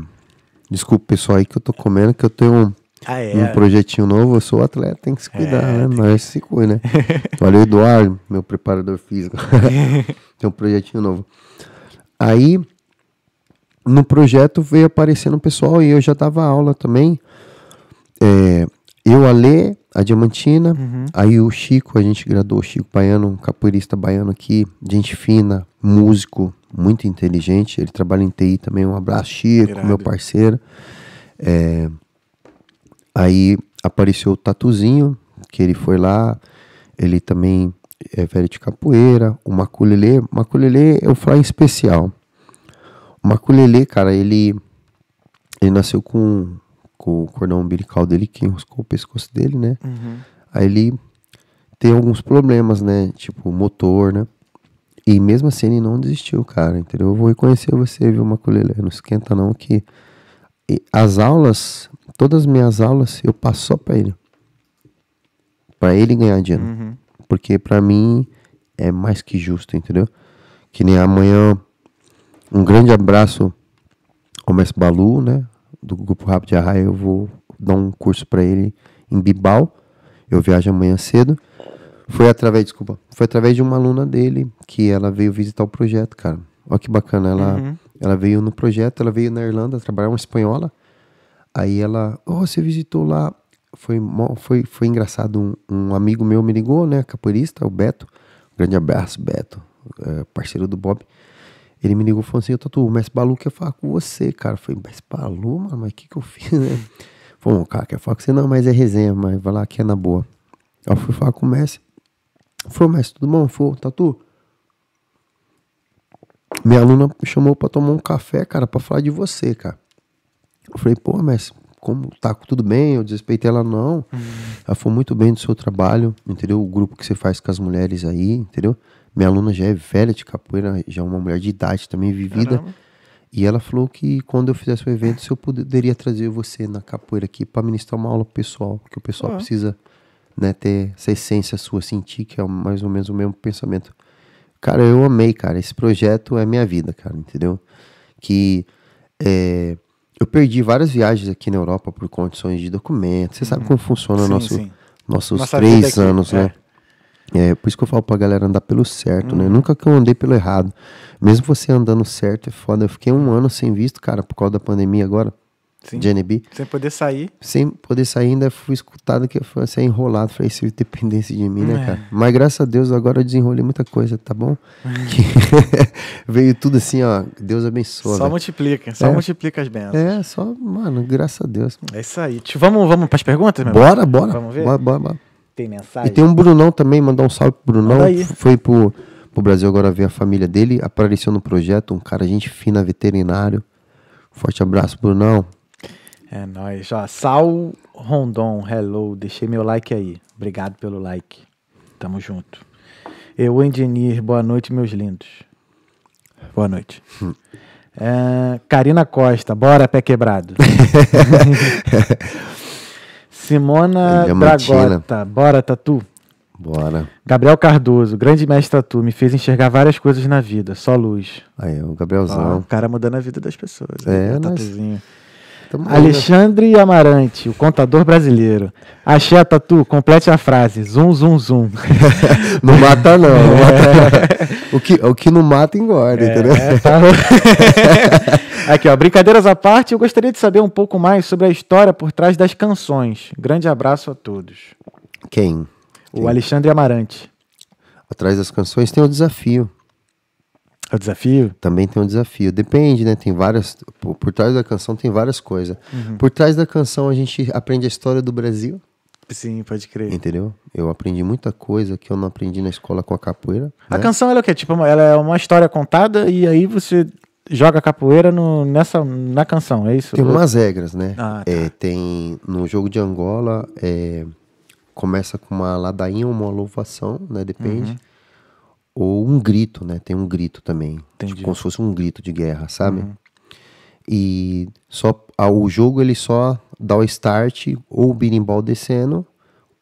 S2: Desculpa, pessoal, aí que eu tô comendo, que eu tenho ah, é. um projetinho novo, eu sou atleta, tem que se cuidar, é, né? Nós que... se cuida, né? <laughs> Valeu, Eduardo, meu preparador físico. <laughs> tem um projetinho novo. Aí, no projeto veio aparecendo o pessoal e eu já dava aula também. É, eu, a ler a Diamantina. Uhum. Aí o Chico, a gente graduou o Chico Baiano, um capoeirista baiano aqui, gente fina, músico, muito inteligente. Ele trabalha em TI também. Um abraço, Chico, Irado. meu parceiro. É, aí apareceu o Tatuzinho, que ele foi lá. Ele também é velho de capoeira. O Maculelê. Maculelê é o em especial. O Maculelê, cara, ele, ele nasceu com com o cordão umbilical dele que enroscou o pescoço dele, né? Uhum. Aí ele tem alguns problemas, né? Tipo, motor, né? E mesmo assim ele não desistiu, cara, entendeu? Eu vou reconhecer você, viu, Maculele? Não esquenta não que as aulas, todas as minhas aulas, eu passo só pra ele. Pra ele ganhar dinheiro. Uhum. Porque pra mim é mais que justo, entendeu? Que nem amanhã, um grande abraço ao Mestre Balu, né? do grupo Rápido de Arraia, eu vou dar um curso para ele em Bibal. Eu viajo amanhã cedo. Foi através, desculpa, foi através de uma aluna dele que ela veio visitar o projeto, cara. Olha que bacana, ela, uhum. ela veio no projeto, ela veio na Irlanda trabalhar, uma espanhola. Aí ela, oh, você visitou lá. Foi, foi, foi engraçado, um, um amigo meu me ligou, né, capoeirista, o Beto. Um grande abraço, Beto, eh, parceiro do Bob. Ele me ligou e falou assim, Tatu, o mestre Balu quer falar com você, cara. Eu falei, mestre Balu, mano, mas o que que eu fiz, né? Falou, cara, quer falar com você? Não, mas é resenha, mas vai lá que é na boa. Aí eu fui falar com o mestre. Falei: mestre, tudo bom? Falou, Tatu, minha aluna me chamou pra tomar um café, cara, pra falar de você, cara. Eu falei, pô, mestre, como tá tudo bem, eu desrespeitei ela, não. Uhum. Ela foi muito bem do seu trabalho, entendeu? O grupo que você faz com as mulheres aí, entendeu? Minha aluna já é velha de capoeira, já é uma mulher de idade também vivida. Caramba. E ela falou que quando eu fizesse o um evento, se eu poderia trazer você na capoeira aqui para ministrar uma aula pessoal, que o pessoal precisa né, ter essa essência sua, sentir que é mais ou menos o mesmo pensamento. Cara, eu amei, cara. Esse projeto é minha vida, cara, entendeu? Que é, eu perdi várias viagens aqui na Europa por condições de documento. Você sabe uhum. como funciona sim, nosso, sim. nossos Nossa três anos, é. né? É, por isso que eu falo pra galera andar pelo certo, né? Uhum. Nunca que eu andei pelo errado. Mesmo você andando certo é foda. Eu fiquei um ano sem visto, cara, por causa da pandemia agora. Sim. De NB. Sem
S1: poder sair.
S2: Sem poder sair, ainda fui escutado que eu fui assim, é enrolado. Falei, isso é dependência de mim, né, é. cara? Mas graças a Deus agora eu desenrolei muita coisa, tá bom? <laughs> <laughs> veio tudo assim, ó. Deus abençoa. Só véio. multiplica, é. só é. multiplica as bênçãos. É, só, mano, graças a Deus. É isso aí. Vamos, vamos pras perguntas, meu Bora, bora. Vamos ver? Bora, bora, bora. Tem mensagem? E tem um Brunão também, mandar um salve pro Brunão. Foi pro, pro Brasil agora ver a família dele. Apareceu no projeto, um cara, gente fina, veterinário. Forte abraço, Brunão.
S1: É nóis. Ó, Sal Rondon, hello. Deixei meu like aí. Obrigado pelo like. Tamo junto. Eu, Engenir, boa noite, meus lindos. Boa noite. Hum. É, Karina Costa, bora pé quebrado. <laughs> Simona é Dragota. Bora, Tatu. Bora. Gabriel Cardoso, grande mestre Tatu, me fez enxergar várias coisas na vida, só luz. Aí, o Gabrielzão. Ó, o cara mudando a vida das pessoas. É, né? O tatuzinho. Né? Alexandre Amarante, o contador brasileiro. Achei a Tatu, complete a frase.
S2: Zum, zum, zum. <laughs> não mata, não. não mata, <laughs> não. O, que, o que não mata, engorda, é, entendeu? Tá... <laughs>
S1: Aqui, ó, brincadeiras à parte, eu gostaria de saber um pouco mais sobre a história por trás das canções. Grande abraço a todos. Quem? O Quem? Alexandre Amarante.
S2: Atrás das canções tem o desafio. É o desafio? Também tem um desafio. Depende, né? Tem várias. Por, por trás da canção tem várias coisas. Uhum. Por trás da canção a gente aprende a história do Brasil. Sim, pode crer. Entendeu? Eu aprendi muita coisa que eu não aprendi na escola com a capoeira. A né? canção ela é o quê? Tipo, ela é uma história
S1: contada e aí você joga capoeira no, nessa, na canção, é isso? Tem umas
S2: regras, né? Ah, tá. é, tem no jogo de Angola é, começa com uma ladainha ou uma louvação, né? Depende. Uhum. Ou um grito, né? Tem um grito também, tipo, Entendi. tipo, como se fosse um grito de guerra, sabe? Uhum. E só o jogo ele só dá o start ou o birimbau descendo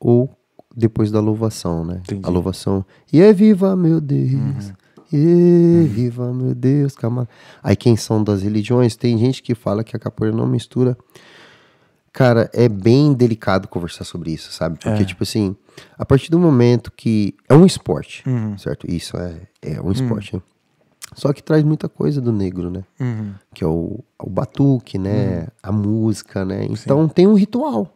S2: ou depois da louvação, né? Entendi. A louvação e é viva meu Deus. Uhum. E viva meu Deus, camada. Aí quem são das religiões, tem gente que fala que a capoeira não mistura. Cara, é bem delicado conversar sobre isso, sabe? Porque, é. tipo assim, a partir do momento que. É um esporte, uhum. certo? Isso é, é um uhum. esporte. Uhum. Só que traz muita coisa do negro, né? Uhum. Que é o, o batuque, né? Uhum. A música, né? Então Sim. tem um ritual.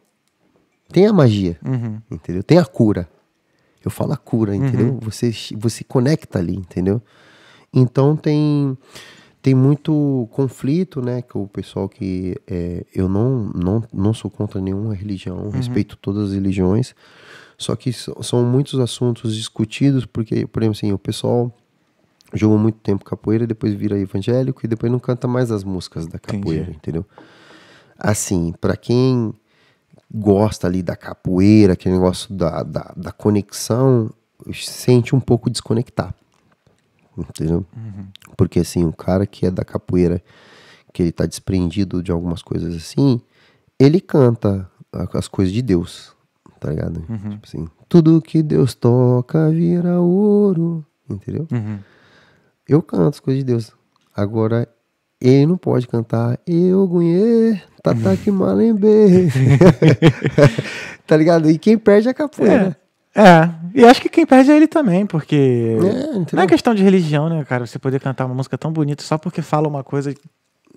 S2: Tem a magia, uhum. entendeu? Tem a cura eu falo a cura, entendeu? Uhum. Você, você conecta ali, entendeu? Então tem tem muito conflito, né? Que o pessoal que é, eu não, não não sou contra nenhuma religião, uhum. respeito todas as religiões, só que são muitos assuntos discutidos porque, por exemplo, assim, o pessoal jogou muito tempo capoeira, depois vira evangélico e depois não canta mais as músicas da capoeira, Entendi. entendeu? Assim, para quem gosta ali da capoeira, aquele negócio da, da, da conexão, sente um pouco desconectar. Entendeu? Uhum. Porque assim, o cara que é da capoeira, que ele tá desprendido de algumas coisas assim, ele canta as coisas de Deus, tá ligado? Uhum. Tipo assim, tudo que Deus toca vira ouro, entendeu? Uhum. Eu canto as coisas de Deus. Agora, ele não pode cantar Eu Gunhê, que Malembe. <laughs> tá ligado? E quem perde é a capoeira.
S1: É. é. E acho que quem perde é ele também, porque. É, não é questão de religião, né, cara? Você poder cantar uma música tão bonita só porque fala uma coisa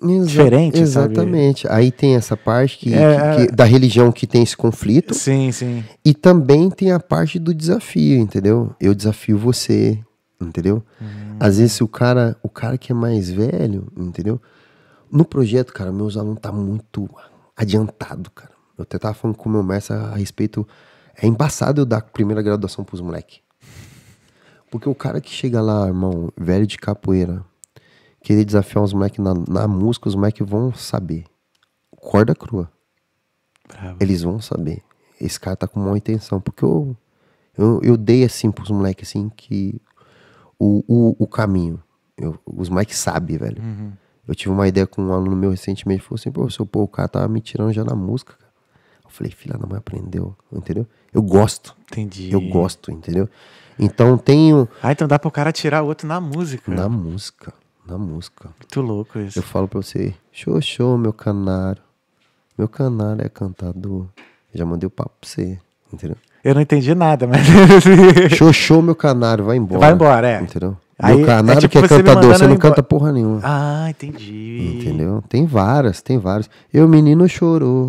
S1: Exa diferente. Exatamente.
S2: Sabe? Aí tem essa parte que, é, que, que, é. da religião que tem esse conflito. Sim, sim. E também tem a parte do desafio, entendeu? Eu desafio você, entendeu? Hum. Às vezes o cara, o cara que é mais velho, entendeu? No projeto, cara, meus alunos tá muito adiantado, cara. Eu até tava falando com o meu mestre a respeito. É embaçado eu dar primeira graduação pros moleque. Porque o cara que chega lá, irmão, velho de capoeira, querer desafiar os moleques na, na música, os moleques vão saber. Corda crua. Bravo. Eles vão saber. Esse cara tá com má intenção. Porque eu, eu, eu dei assim pros moleques assim que o, o, o caminho. Eu, os Mike sabem, velho. Uhum. Eu tive uma ideia com um aluno meu recentemente, falou assim, professor, seu pô, o cara tava me tirando já na música, cara. Eu falei, filha da mãe, aprendeu, entendeu? Eu gosto. Entendi. Eu gosto, entendeu? Então tenho. Ah, então dá pro cara tirar o outro na música. Na música. Na música. Muito louco isso. Eu falo pra você, show, show, meu canário. Meu canário é cantador. já mandei o papo pra você, entendeu? Eu não entendi nada, mas. <laughs> Xoxô, meu canário, vai embora. Vai embora, é. Entendeu? Aí, meu é canário é tipo que é cantador, você não embora. canta porra nenhuma. Ah, entendi. Entendeu? Tem várias, tem várias. Eu, menino, chorou.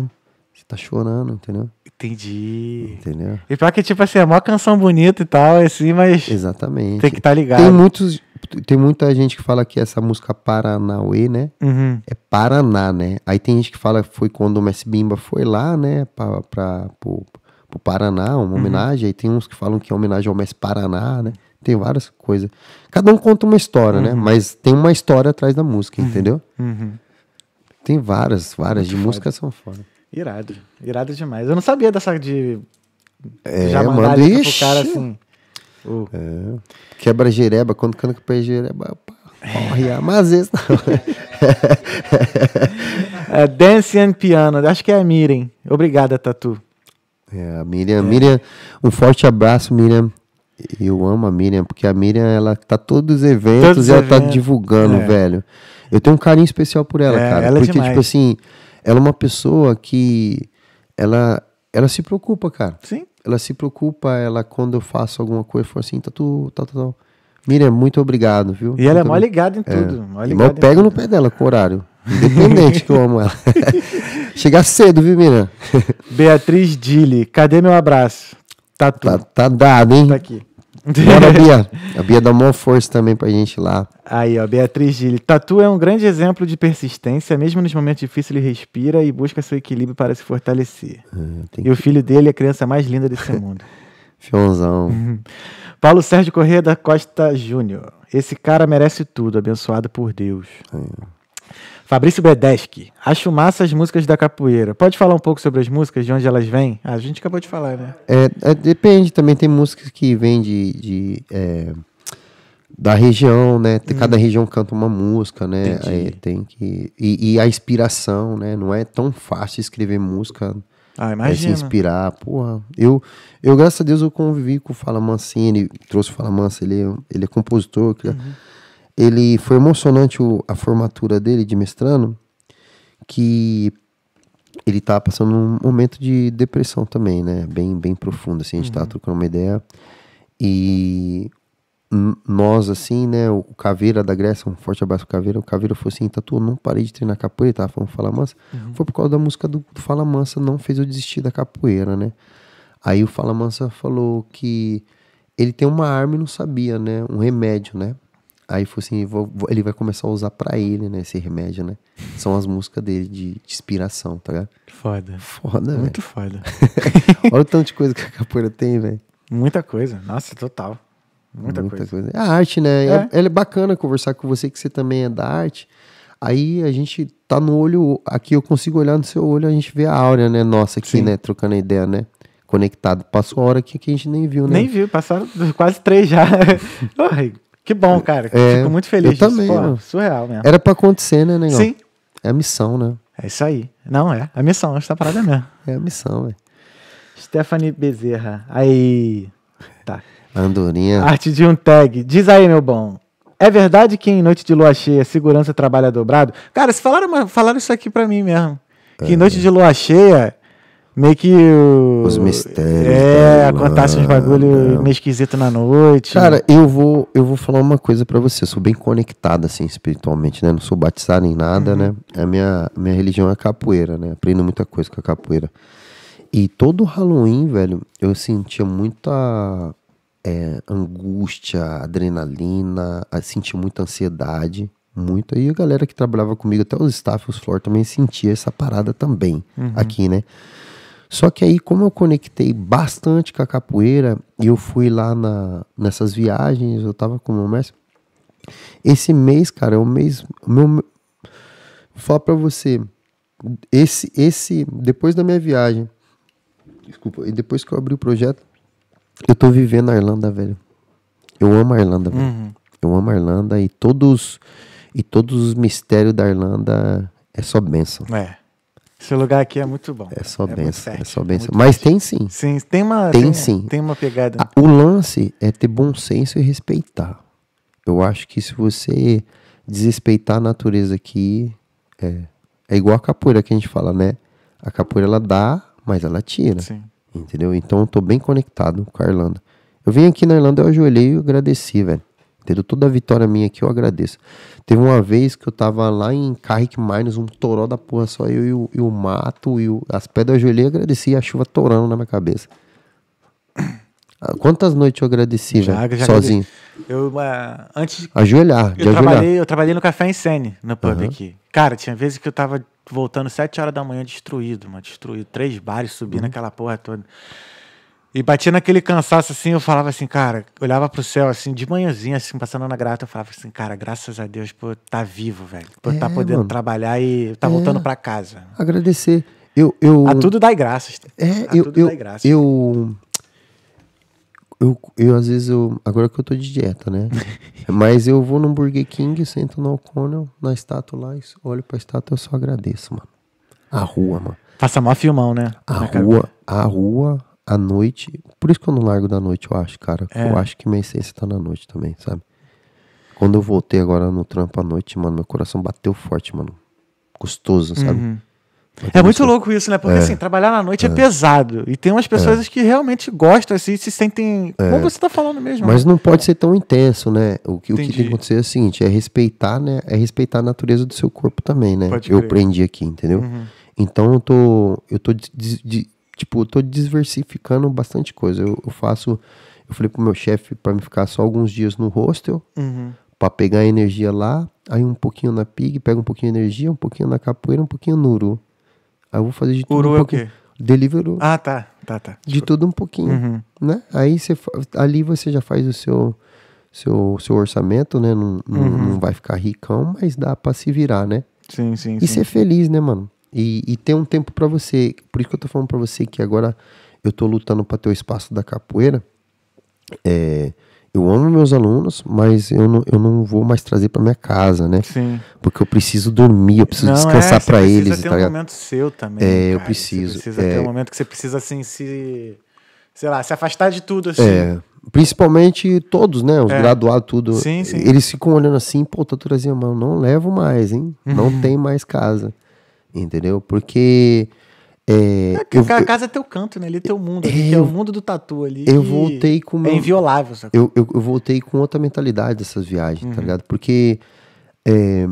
S2: Você tá chorando, entendeu? Entendi. Entendeu?
S1: E pior que, tipo assim,
S2: é uma canção bonita e tal, é assim, mas. Exatamente. Tem que estar tá ligado. Tem muitos. Tem muita gente que fala que essa música Paranauê, né? Uhum. É Paraná, né? Aí tem gente que fala que foi quando o Messi Bimba foi lá, né? Pra, pra, pro, pro tipo, Paraná, uma uhum. homenagem. Uhum. Aí tem uns que falam que é homenagem ao Mestre Paraná, né? Tem várias coisas. Cada um conta uma história, né? uhum. né? Mas tem uma história atrás da música, uhum. entendeu? Uhum. Tem várias, várias. Muito de música são fora.
S1: Irado, irado demais. Eu não sabia dessa de. É, já
S2: mandar pro cara assim. Uh. É. Quebra jereba, quando canta com jereba, morre a mazes. <laughs> é, Dance and
S1: Piano, acho que é a Miren. Obrigada, Tatu.
S2: É, a Miriam, é. Miriam, um forte abraço, Miriam. Eu amo a Miriam, porque a Miriam, ela tá todos os eventos todos e ela tá eventos. tá divulgando, é. velho. Eu tenho um carinho especial por ela, é, cara. Ela é porque, tipo assim, ela é uma pessoa que ela, ela se preocupa, cara. Sim. Ela se preocupa, ela, quando eu faço alguma coisa, for assim, tá tudo, tá, tá, tá. Miriam, muito obrigado, viu? E ela é muito é mó ligada em tudo. É. Ligada eu pego no pé dela com o horário. Independente que eu amo ela. <laughs> Chegar cedo, viu, Miriam? <laughs> Beatriz Dili, cadê meu abraço? Tá, tá, tá dado, hein? Tá aqui. Bora, <laughs> Bia. A Bia dá uma força também pra gente lá.
S1: Aí, ó, Beatriz Gili. Tatu é um grande exemplo de persistência. Mesmo nos momentos difíceis, ele respira e busca seu equilíbrio para se fortalecer. Ah, e que... o filho dele é a criança mais linda desse <laughs> mundo.
S2: Fionzão.
S1: Uhum. Paulo Sérgio Corrêa da Costa Júnior. Esse cara merece tudo, abençoado por Deus. É. Fabrício Bedeschi. Acho massa as músicas da capoeira. Pode falar um pouco sobre as músicas, de onde elas vêm? Ah, a gente acabou de falar, né?
S2: É, é, depende, também tem músicas que vêm de. de é, da região, né? Hum. Cada região canta uma música, né? Aí tem que. E, e, a inspiração, né? Não é tão fácil escrever música. Ah, imagina. É, se inspirar, porra. Eu, eu, graças a Deus, eu convivi com o Fala Mancini, trouxe o Fala Mansa, ele, é ele é compositor. Que, uhum ele foi emocionante o, a formatura dele de mestrando, que ele tá passando um momento de depressão também, né? Bem, bem profundo, assim, a gente tá uhum. tá trocando uma ideia. E nós, assim, né? O Caveira da Grécia, um forte abraço pro Caveira. O Caveira foi assim: Tatu, não parei de treinar capoeira, tava tá? falando Fala Mansa. Uhum. Foi por causa da música do Fala Mansa, não fez eu desistir da capoeira, né? Aí o Fala Mansa falou que ele tem uma arma e não sabia, né? Um remédio, né? Aí foi assim, vou, vou, ele vai começar a usar pra ele, né? Esse remédio, né? São as músicas dele de, de inspiração, tá ligado? Foda. Foda, velho. Muito foda. <laughs> Olha o tanto de coisa que a capoeira tem, velho. Muita coisa. Nossa, total. Muita, Muita coisa. coisa. É a arte, né? É. É, ela é bacana conversar com você, que você também é da arte. Aí a gente tá no olho, aqui eu consigo olhar no seu olho, a gente vê a áurea, né? Nossa, aqui, Sim. né? Trocando ideia, né? Conectado. Passou a hora aqui que a gente nem viu, né? Nem
S1: viu, passaram quase três já. <laughs> Que bom, é, cara. É, Fico muito feliz. Eu disso. também. Pô, surreal mesmo. Era
S2: pra acontecer, né, negão? Sim. É a missão, né? É isso aí. Não,
S1: é. A missão. Essa parada é mesmo. É a missão, velho. Stephanie Bezerra.
S2: Aí. Tá. Andorinha.
S1: Arte de um tag. Diz aí, meu bom. É verdade que em noite de lua cheia segurança trabalha dobrado? Cara, se falaram, falaram isso aqui pra mim mesmo. Que em é. noite de lua cheia meio que. O... Os mistérios. É, tá acontece uns bagulho não. É. meio esquisito na
S2: noite. Cara, eu vou, eu vou falar uma coisa para você. Eu sou bem conectado, assim, espiritualmente, né? Não sou batizado em nada, uhum. né? A minha, minha religião é capoeira, né? Aprendo muita coisa com a capoeira. E todo Halloween, velho, eu sentia muita é, angústia, adrenalina, senti muita ansiedade muito. E a galera que trabalhava comigo, até os staff, os floor, também sentia essa parada também uhum. aqui, né? Só que aí, como eu conectei bastante com a capoeira, e eu fui lá na, nessas viagens, eu tava com o meu mestre. Esse mês, cara, é o mês. vou falar pra você. Esse, esse, depois da minha viagem, desculpa, e depois que eu abri o projeto, eu tô vivendo a Irlanda, velho. Eu amo a Irlanda, velho. Uhum. Eu amo a Irlanda e todos e todos os mistérios da Irlanda é só bênção. É. Esse
S1: lugar aqui é muito bom. É só é benção, é só é benção. Mas
S2: tem sim. Sim, tem uma tem, tem sim. Tem
S1: uma pegada. Ah,
S2: o lance é ter bom senso e respeitar. Eu acho que se você desrespeitar a natureza aqui, é, é igual a capoeira que a gente fala, né? A capoeira ela dá, mas ela tira. Sim. Entendeu? Então eu tô bem conectado com a Irlanda. Eu vim aqui na Irlanda, eu ajoelhei e agradeci, velho inteiro. Toda vitória minha aqui eu agradeço. Teve uma vez que eu tava lá em Carrick Miners, um toró da porra só, eu e o, e o mato e o, as pedras eu ajoelhei e agradeci a chuva torando na minha cabeça. Ah, quantas noites eu agradeci, já, já sozinho?
S1: Eu, uh, antes. Ajoelhar, eu trabalhei, ajoelhar. Eu trabalhei no Café Insene, no pub uhum. aqui. Cara, tinha vezes que eu tava voltando 7 horas da manhã destruído, mano, destruído. Três bares subindo uhum. aquela porra toda. E batia naquele cansaço assim, eu falava assim, cara, olhava pro céu assim, de manhãzinha, assim, passando na grata, eu falava assim, cara, graças a Deus por estar tá vivo, velho. Por estar tá é, tá podendo mano. trabalhar e tá é, voltando para casa.
S2: Agradecer. Eu, eu... A tudo dá graças. É, a eu, tudo eu, dá graças. Eu, eu, eu, às vezes, eu, agora que eu tô de dieta, né? <laughs> Mas eu vou no Burger King, sento no O'Connell, na estátua lá, olho pra estátua, eu só agradeço, mano. A rua, mano.
S1: Passa mó filmão, né?
S2: A Na né, rua, a rua, a noite. Por isso que eu não largo da noite, eu acho, cara. É. Eu acho que minha essência tá na noite também, sabe? Quando eu voltei agora no trampo à noite, mano, meu coração bateu forte, mano. Gostoso, sabe? Uhum. É muito louco isso, né? Porque é. assim, trabalhar na noite é. é. pesado. E tem umas pessoas é.
S1: que realmente gostam, assim, se sentem. É. Como você tá falando mesmo. Mas né? não
S2: pode ser tão intenso, né? O que, o que tem que acontecer é o seguinte: é respeitar, né? É respeitar a natureza do seu corpo também, né? eu aprendi aqui, entendeu? Uhum. Então eu tô. Eu tô de, de, tipo, eu tô diversificando bastante coisa. Eu, eu faço. Eu falei pro meu chefe para me ficar só alguns dias no hostel. Uhum. Pra pegar energia lá, aí um pouquinho na PIG, pega um pouquinho de energia, um pouquinho na capoeira, um pouquinho no Uru. Aí eu vou fazer de tudo. Uru um é o quê? Deliveroo. Ah, tá, tá, tá. De tudo um pouquinho, uhum. né? Aí você, ali você já faz o seu, seu, seu orçamento, né? Não, uhum. não vai ficar ricão, mas dá pra se virar, né? Sim, sim, E sim. ser feliz, né, mano? e, e ter um tempo para você. Por isso que eu tô falando para você que agora eu tô lutando para ter o espaço da capoeira. É, eu amo meus alunos, mas eu não, eu não vou mais trazer para minha casa, né? Sim. Porque eu preciso dormir, eu preciso não, descansar é, para eles. Precisa ter tá um ligado? momento seu também. É, cara, eu preciso. Você precisa é, ter um
S1: momento que você precisa assim se, sei lá, se afastar de tudo assim. É.
S2: Principalmente todos, né? Os é. graduados, tudo. Sim, sim. Eles ficam olhando assim, pô, tá trazendo mão, assim, não levo mais, hein? Uhum. Não tem mais casa entendeu? Porque. É, é a casa é
S1: teu canto, né? Ali é teu mundo, ali, é, eu, é o mundo do tatu ali. Eu voltei com. É meu, é
S2: inviolável, essa Eu, eu, eu, voltei com outra mentalidade dessas viagens, tá uhum. tá ligado? Porque. É,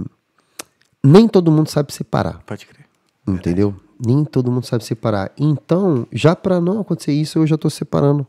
S2: nem todo mundo sabe separar. Pode crer. Entendeu? Nem todo mundo sabe separar. Então, já para não acontecer isso, eu já tô separando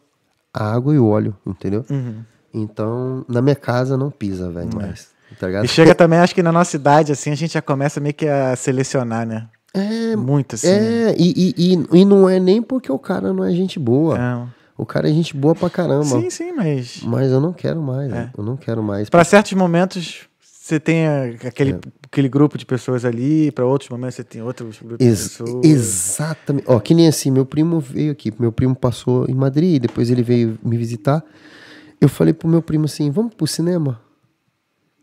S2: a água e o óleo, entendeu? Uhum. Então, na minha casa não pisa, velho, mais. Tá e chega
S1: também, acho que na nossa idade, assim, a gente já começa meio que a selecionar, né? É. Muito, assim. É,
S2: né? e, e, e, e, não é nem porque o cara não é gente boa. Não. É. O cara é gente boa pra caramba. Sim, sim, mas. Mas eu não quero mais. É. Eu não quero mais. Pra certos momentos, você
S1: tem aquele, é. aquele grupo de pessoas ali, para outros momentos você tem outros grupos Ex de pessoas.
S2: Exatamente. Ó, que nem assim, meu primo veio aqui. Meu primo passou em Madrid, depois ele veio me visitar. Eu falei pro meu primo assim: vamos pro cinema?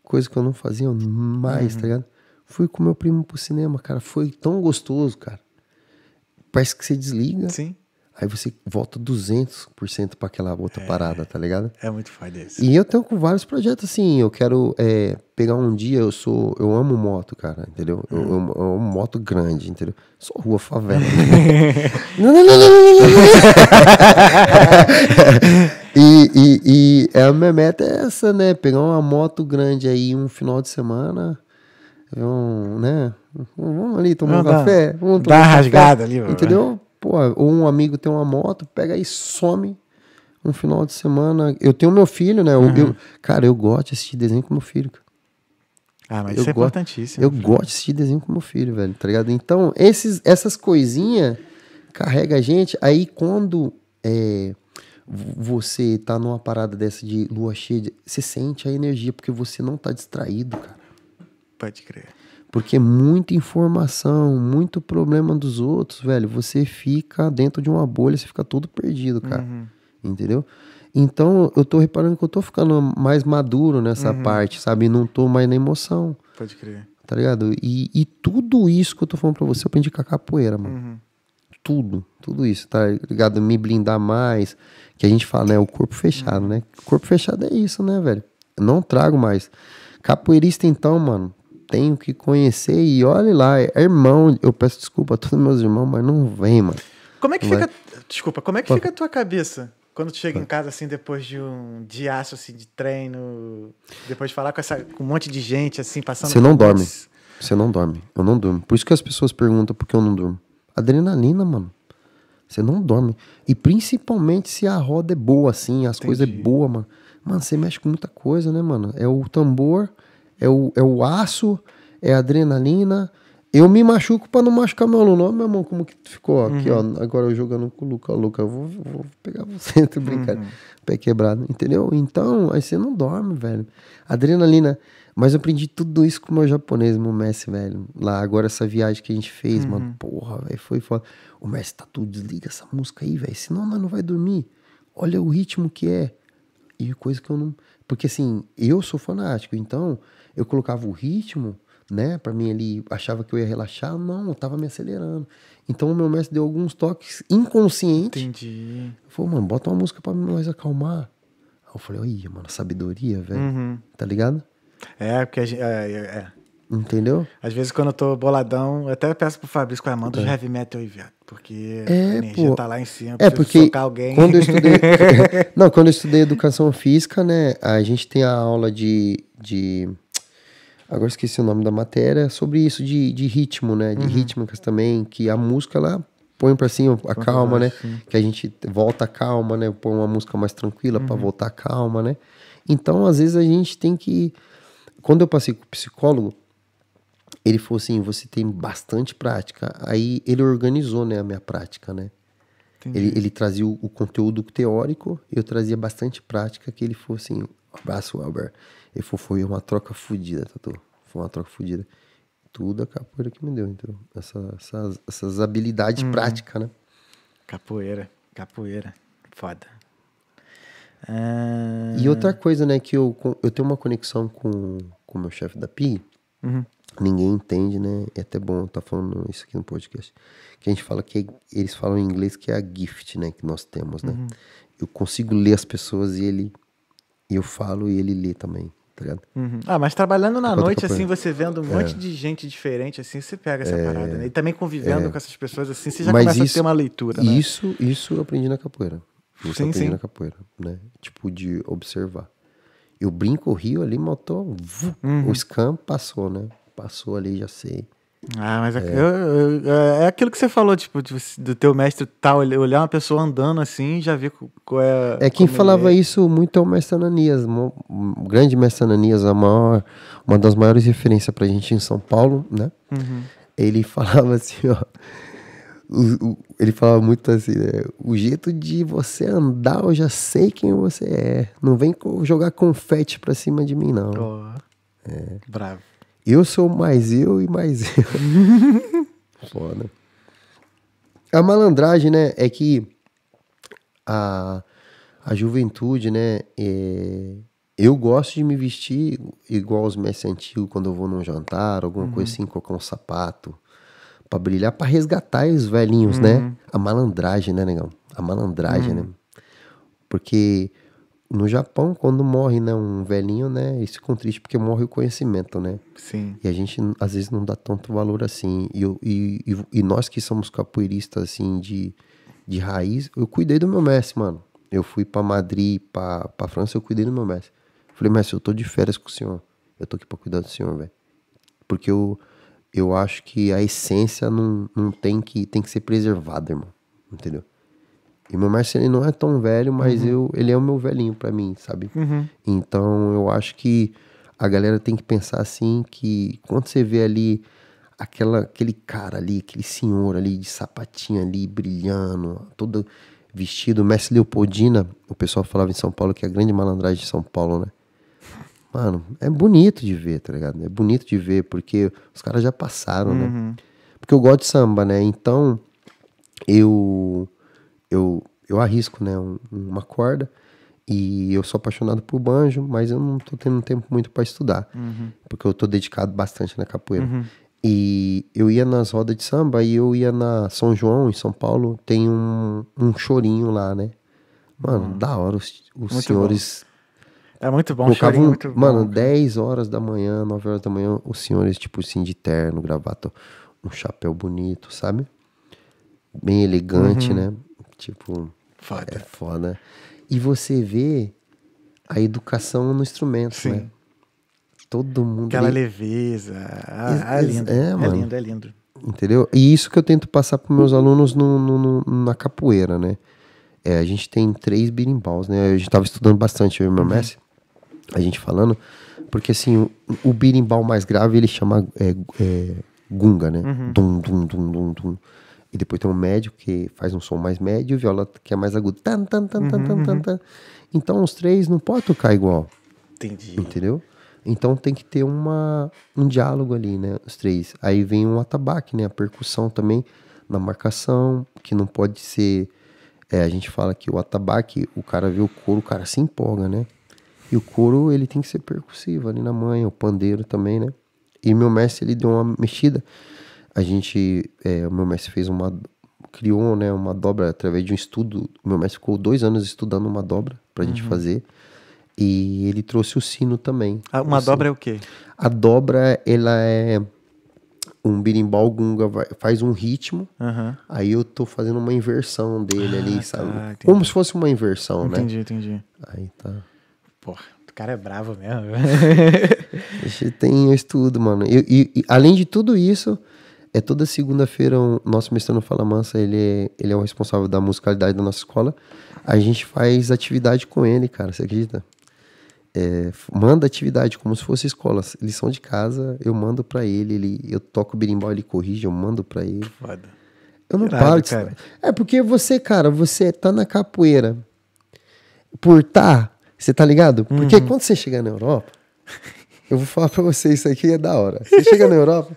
S2: coisa que eu não fazia mais, tá uhum. tá ligado? Fui com meu primo pro cinema, cara. Foi tão gostoso, cara. Parece que você desliga. Sim. Aí você volta 200% para aquela outra é, parada, tá ligado? É muito foda isso. E eu tenho com vários projetos assim. Eu quero é, pegar um dia. Eu sou. Eu amo moto, cara, entendeu? Eu, hum. eu, eu amo moto grande, entendeu? Só rua, favela. <laughs> não, não, não, não, não, não, não. <laughs> E, e, e, é, a minha meta é essa, né? Pegar uma moto grande aí um final de semana. Um, né? Vamos ali tomar não, um dá, café. Vamos tomar dá um rasgada ali, ali, mano. Entendeu? Pô, ou um amigo tem uma moto, pega e some um final de semana. Eu tenho meu filho, né? Uhum. Eu, cara, eu gosto de assistir desenho com meu filho. Cara. Ah, mas eu isso é importantíssimo. Eu filho. gosto de assistir desenho com meu filho, velho, tá ligado? Então, esses, essas coisinhas carrega a gente. Aí quando é, você tá numa parada dessa de lua cheia, você sente a energia, porque você não tá distraído, cara. Pode crer. Porque é muita informação, muito problema dos outros, velho. Você fica dentro de uma bolha, você fica todo perdido, cara. Uhum. Entendeu? Então, eu tô reparando que eu tô ficando mais maduro nessa uhum. parte, sabe? Não tô mais na emoção. Pode crer. Tá ligado? E, e tudo isso que eu tô falando pra você, eu aprendi com a capoeira, mano. Uhum. Tudo, tudo isso, tá ligado? Me blindar mais. Que a gente fala, né? O corpo fechado, uhum. né? O corpo fechado é isso, né, velho? Eu não trago mais. Capoeirista, então, mano, tenho que conhecer e olhe lá, é irmão, eu peço desculpa a todos meus irmãos, mas não vem, mano. Como é que fica,
S1: desculpa, como é que fica a tua cabeça quando tu chega em casa assim depois de um diaço assim de treino, depois de falar com essa com um monte de gente assim passando Você não dorme.
S2: Você não dorme. Eu não durmo. Por isso que as pessoas perguntam por que eu não durmo. Adrenalina, mano. Você não dorme. E principalmente se a roda é boa, assim, as Entendi. coisas é boa, mano. Mano, você mexe com muita coisa, né, mano? É o tambor, é o, é o aço, é a adrenalina. Eu me machuco para não machucar meu aluno. Olha, meu irmão, como que ficou? Aqui, uhum. ó. Agora eu jogando com o Luca. Luca, eu vou, vou pegar você, <laughs> tô brincando. Uhum. Pé quebrado, entendeu? Então, aí você não dorme, velho. Adrenalina. Mas eu aprendi tudo isso com o meu japonês, meu mestre, velho. Lá, agora essa viagem que a gente fez, uhum. mano. Porra, velho, foi foda. O mestre tá tudo, desliga essa música aí, velho. Senão nós não vai dormir. Olha o ritmo que é. E coisa que eu não. Porque assim, eu sou fanático, então eu colocava o ritmo, né? Para mim ele achava que eu ia relaxar, não, eu tava me acelerando. Então o meu mestre deu alguns toques inconscientes. Entendi. Falou, mano, bota uma música para nós acalmar. Aí eu falei, olha, mano, sabedoria, velho. Uhum. Tá ligado?
S1: É, porque a gente. É, é, é, Entendeu? Às vezes, quando eu tô boladão, eu até peço pro Fabrício com a o do é. heavy metal e viado. Porque é, a energia pô. tá lá em cima, é porque alguém. Quando eu estudei. <laughs> <laughs> não,
S2: quando eu estudei educação física, né? A gente tem a aula de, de Agora esqueci o nome da matéria, é sobre isso, de, de ritmo, né? De uhum. rítmicas também, que a música ela põe para cima a calma, né? Que a gente volta a calma, né? Põe uma música mais tranquila uhum. para voltar a calma, né? Então, às vezes a gente tem que. Quando eu passei com o psicólogo, ele falou assim: você tem bastante prática. Aí ele organizou, né, a minha prática, né? Ele, ele, trazia o, o, conteúdo teórico, eu trazia bastante prática, que ele falou assim, abraço, Albert. E foi uma troca fodida, Tatu. Foi uma troca fodida. Tudo a capoeira que me deu, então. Essa, essas, essas habilidades hum. práticas, né?
S1: Capoeira, capoeira. Foda. Ah...
S2: E outra coisa, né, que eu, eu tenho uma conexão com o meu chefe da PI. Uhum. Ninguém entende, né? É até bom estar tá falando isso aqui no podcast. Que a gente fala que eles falam em inglês que é a gift, né? Que nós temos, né? Uhum. Eu consigo ler as pessoas e ele. Eu falo e ele lê também tá ligado?
S1: Uhum. Ah, mas trabalhando na noite, assim, você vendo um é. monte de gente diferente, assim, você pega essa é. parada, né? E também convivendo é. com essas pessoas, assim, você já mas começa isso, a ter uma leitura, né?
S2: Isso, isso eu aprendi na capoeira. Isso sim, aprendi sim. na capoeira, né? Tipo, de observar. Eu brinco, rio ali, matou, uhum. o scan passou, né? Passou ali, já sei.
S1: Ah, mas é, é, é aquilo que você falou, tipo, de, do teu mestre tal, tá, olhar uma pessoa andando assim já ver qual é. É quem falava é.
S2: isso muito é o mestre Ananias, o grande mestre Ananias, a maior, uma das maiores referências pra gente em São Paulo, né? Uhum. Ele <laughs> falava assim, ó. O, o, ele falava muito assim, né? O jeito de você andar, eu já sei quem você é. Não vem jogar confete pra cima de mim, não. Oh. É. Bravo. Eu sou mais eu e mais <laughs> eu. Foda. A malandragem, né, é que a, a juventude, né, é, eu gosto de me vestir igual os mestres antigos quando eu vou num jantar, alguma uhum. coisa assim, colocar um sapato para brilhar, para resgatar os velhinhos, né? uhum. né? A malandragem, né, negão? A malandragem, uhum. né? Porque no Japão, quando morre né, um velhinho, né, eles ficam tristes porque morre o conhecimento, né? Sim. E a gente, às vezes, não dá tanto valor assim. E, eu, e, e, e, nós que somos capoeiristas, assim, de, de raiz, eu cuidei do meu mestre, mano. Eu fui para Madrid, para França, eu cuidei do meu mestre. Falei, mestre, eu tô de férias com o senhor. Eu tô aqui pra cuidar do senhor, velho. Porque eu, eu acho que a essência não, não tem que tem que ser preservada, irmão. Entendeu? E meu mestre, ele não é tão velho, mas uhum. eu, ele é o meu velhinho para mim, sabe? Uhum. Então, eu acho que a galera tem que pensar assim, que quando você vê ali aquela, aquele cara ali, aquele senhor ali de sapatinho ali, brilhando, todo vestido, mestre Leopoldina, o pessoal falava em São Paulo que é a grande malandragem de São Paulo, né? Mano, é bonito de ver, tá ligado? É bonito de ver, porque os caras já passaram, né? uhum. né? Porque eu gosto de samba, né? Então, eu eu, eu arrisco, né, um, uma corda. E eu sou apaixonado por banjo, mas eu não tô tendo tempo muito para estudar, uhum. porque eu tô dedicado bastante na capoeira. Uhum. E eu ia nas rodas de samba e eu ia na São João, em São Paulo, tem um, um chorinho lá, né? Mano, uhum. da hora, os, os senhores. Bom. É muito bom, colocavam, um, é muito Mano, bom, 10 horas da manhã, 9 horas da manhã, os senhores, tipo assim, de terno, gravata, um chapéu bonito, sabe? Bem elegante, uhum. né? Tipo, foda. é foda. E você vê a educação no instrumento, Sim. né? Todo mundo. Aquela
S1: leveza. Ah, é, é, é, lindo. É, é, lindo, é lindo.
S2: Entendeu? E isso que eu tento passar para meus alunos no, no, no, na capoeira, né? É, a gente tem três birimbaus, né? A gente estava estudando bastante, eu e meu uhum. mestre, a gente falando, porque assim, o, o birimbau mais grave ele chama é, é, gunga, né? Uhum. Dum, dum, dum, dum, dum. E depois tem um médio que faz um som mais médio e viola que é mais agudo. Tan, tan, tan, tan, uhum, tan, tan, Então os três não podem tocar igual. Entendi. Entendeu? Então tem que ter uma, um diálogo ali, né? Os três. Aí vem um atabaque, né? A percussão também na marcação, que não pode ser. É, a gente fala que o atabaque, o cara vê o couro, o cara se empolga, né? E o couro, ele tem que ser percussivo ali na manha, o pandeiro também, né? E meu mestre, ele deu uma mexida a gente, é, o meu mestre fez uma, criou né, uma dobra através de um estudo. O meu mestre ficou dois anos estudando uma dobra para a uhum. gente fazer. E ele trouxe o sino também. Ah, uma assim, dobra é o quê? A dobra, ela é. Um birimbau gunga vai, faz um ritmo, uhum. aí eu tô fazendo uma inversão dele ah, ali, tá, sabe? Tá, Como se fosse uma inversão, entendi, né? Entendi, entendi. Aí tá. Porra,
S1: o cara é bravo mesmo. <laughs>
S2: tem estudo, mano. E, e, e além de tudo isso, é toda segunda-feira o nosso mestrando Fala Mansa, ele é, ele é o responsável da musicalidade da nossa escola. A gente faz atividade com ele, cara, você acredita? É, manda atividade como se fosse escola, lição de casa, eu mando para ele, ele, eu toco berimbau, ele corrige, eu mando para ele. Foda. Eu não paro cara. É porque você, cara, você tá na capoeira. Por tá, você tá ligado? Porque uhum. quando você chegar na Europa, <laughs> eu vou falar para você, isso aqui é da hora. Você chega na Europa,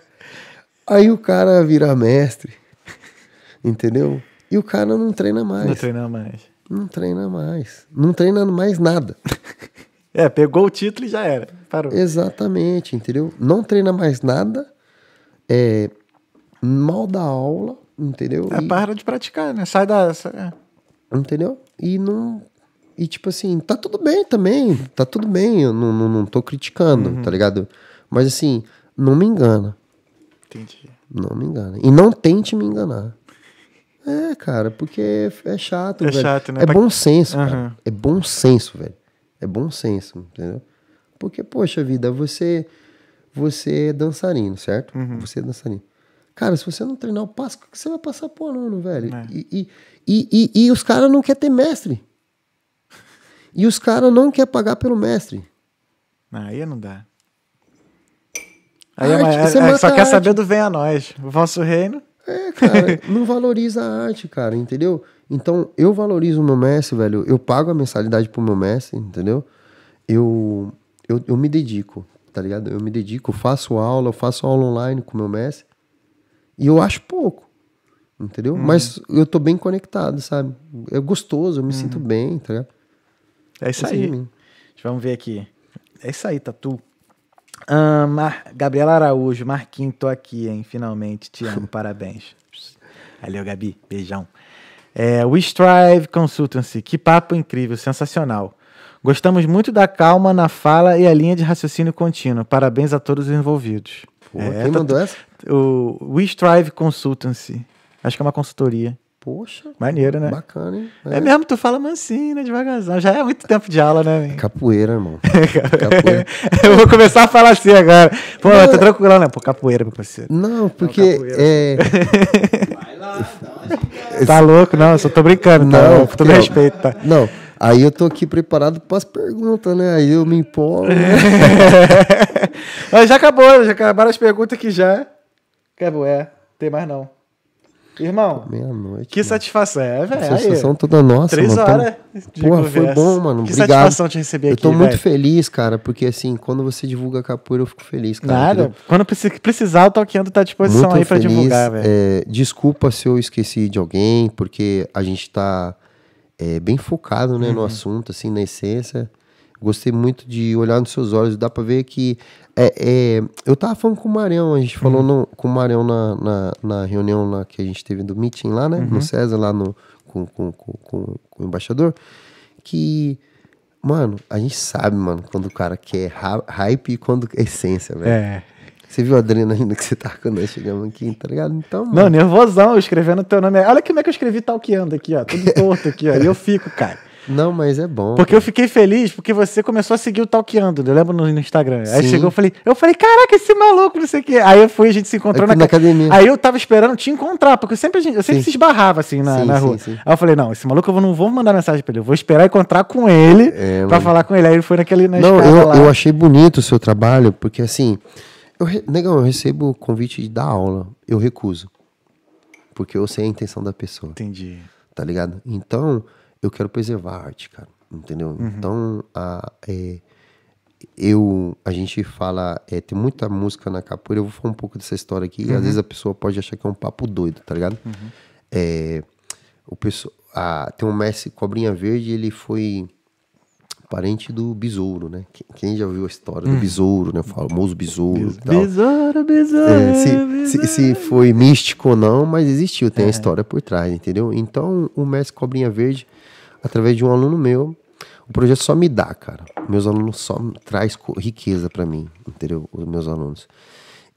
S2: Aí o cara vira mestre, <laughs> entendeu? E o cara não treina mais. Não treina mais. Não treina mais. Não treina mais nada. <laughs> É, pegou o título e já era. Parou. Exatamente, entendeu? Não treina mais nada, é, mal dá aula, entendeu? É, e... para de praticar, né? Sai da. Sai... É. Entendeu? E não. E tipo assim, tá tudo bem também, tá tudo bem, eu não, não, não tô criticando, uhum. tá ligado? Mas assim, não me engana. Entendi. Não me engana. E não tente me enganar. É, cara, porque é chato, é velho. chato, né? É pra... bom senso, uhum. cara. É bom senso, velho. É bom senso, entendeu? Porque, poxa vida, você, você é dançarino, certo? Uhum. Você é dançarino. Cara, se você não treinar o passo, o que você vai passar por ano, velho? É. E, e, e, e, e os caras não querem ter mestre. E os caras não querem pagar pelo mestre.
S1: Aí não dá.
S2: Aí é arte, é, é, só quer saber
S1: do venha a nós. O vosso reino. É, cara,
S2: <laughs> não valoriza a arte, cara, entendeu? Então, eu valorizo o meu mestre, velho. Eu pago a mensalidade pro meu mestre, entendeu? Eu, eu, eu me dedico, tá ligado? Eu me dedico, faço aula, faço aula online com o meu mestre. E eu acho pouco, entendeu? Uhum. Mas eu tô bem conectado, sabe? É gostoso, eu me uhum. sinto bem, tá ligado? É isso assim aí.
S1: Vamos ver aqui. É isso aí, Tatu.
S2: Ah, Mar...
S1: Gabriela Araújo, Marquinhos, tô aqui, hein? Finalmente, te amo, <laughs> parabéns. Valeu, Gabi, beijão. É, We Strive Consultancy, que papo incrível, sensacional. Gostamos muito da calma na fala e a linha de raciocínio contínuo. Parabéns a todos os envolvidos. Pô, é, quem tá, mandou essa? O We Strive Consultancy. Acho que é uma consultoria. Poxa. Maneiro, né? Bacana, hein? É. é, mesmo, tu fala mansinho, né? Devagarzão. Já é muito tempo de aula, né? É
S2: capoeira, irmão. <laughs>
S1: É capoeira. eu vou começar a falar assim agora. Pô, não, tá tranquilo, né? Pô, capoeira, meu parceiro.
S2: Não, porque. Não, é... <laughs> Vai lá, dá Tá louco, não, eu só tô brincando, tá? não, com Todo respeito, tá? Não. Aí eu tô aqui preparado para as perguntas, né? Aí eu me empolgo. Né? <laughs> já acabou,
S1: já acabaram as perguntas aqui já. Acabou, é. Tem mais não. Irmão,
S2: meia-noite.
S1: Que mano. satisfação, é, velho. Satisfação toda nossa, Três mano. Tá horas de Porra, foi bom, mano. Que Obrigado. satisfação te receber eu aqui, Eu tô muito véio.
S2: feliz, cara, porque assim, quando você divulga capoeira, eu fico feliz, cara. Nada. Entendeu? Quando precisar, o Talkando tá à disposição muito aí pra feliz. divulgar, velho. É, desculpa se eu esqueci de alguém, porque a gente tá é, bem focado, né, uhum. no assunto, assim, na essência. Gostei muito de olhar nos seus olhos. Dá pra ver que é, é, eu tava falando com o Marião, a gente uhum. falou no, com o Marião na, na, na, reunião lá que a gente teve do meeting lá, né? Uhum. No César, lá no, com, com, com, com, o embaixador, que, mano, a gente sabe, mano, quando o cara quer hype e quando é essência, velho. É. Você viu a adrenalina <laughs> que você tá quando nós chegamos aqui, tá ligado? Então, mano. Não,
S1: nervosão, escrevendo teu nome. Olha como é que eu escrevi tal que anda aqui, ó. Tudo torto aqui, ó. e eu fico, cara.
S2: Não, mas é bom. Porque cara.
S1: eu fiquei feliz porque você começou a seguir o Talkeando, eu né? lembro no, Instagram. Sim. Aí chegou, eu falei, eu falei, caraca, esse maluco, não sei o quê. Aí eu fui, a gente se encontrou na, na, academia. Aí eu tava esperando te encontrar, porque sempre gente, eu sempre se esbarrava assim na, sim, na rua. Aí eu falei, não, esse maluco eu não vou mandar mensagem pra ele, eu vou esperar encontrar com ele é, pra mano. falar com ele. Aí ele foi naquele. Na não, eu, lá. eu achei
S2: bonito o seu trabalho, porque assim. Eu, negão, eu recebo o convite de dar aula, eu recuso. Porque eu sei a intenção da pessoa. Entendi. Tá ligado? Então, eu quero preservar a arte, cara. Entendeu? Uhum. Então, a, é, eu, a gente fala, é, tem muita música na capoeira, eu vou falar um pouco dessa história aqui, uhum. e às uhum. vezes a pessoa pode achar que é um papo doido, tá ligado? Uhum. É, o a, tem um mestre Cobrinha Verde, ele foi parente do besouro, né? Quem, já viu a história hum. do besouro, né? O famoso besouro e tal.
S1: Besouro, besouro, é, se,
S2: besouro. se, foi místico ou não, mas existiu, tem é. a história por trás, entendeu? Então, o mestre Cobrinha Verde, através de um aluno meu. O projeto só me dá, cara. Meus alunos só traz riqueza para mim, entendeu? Os meus alunos.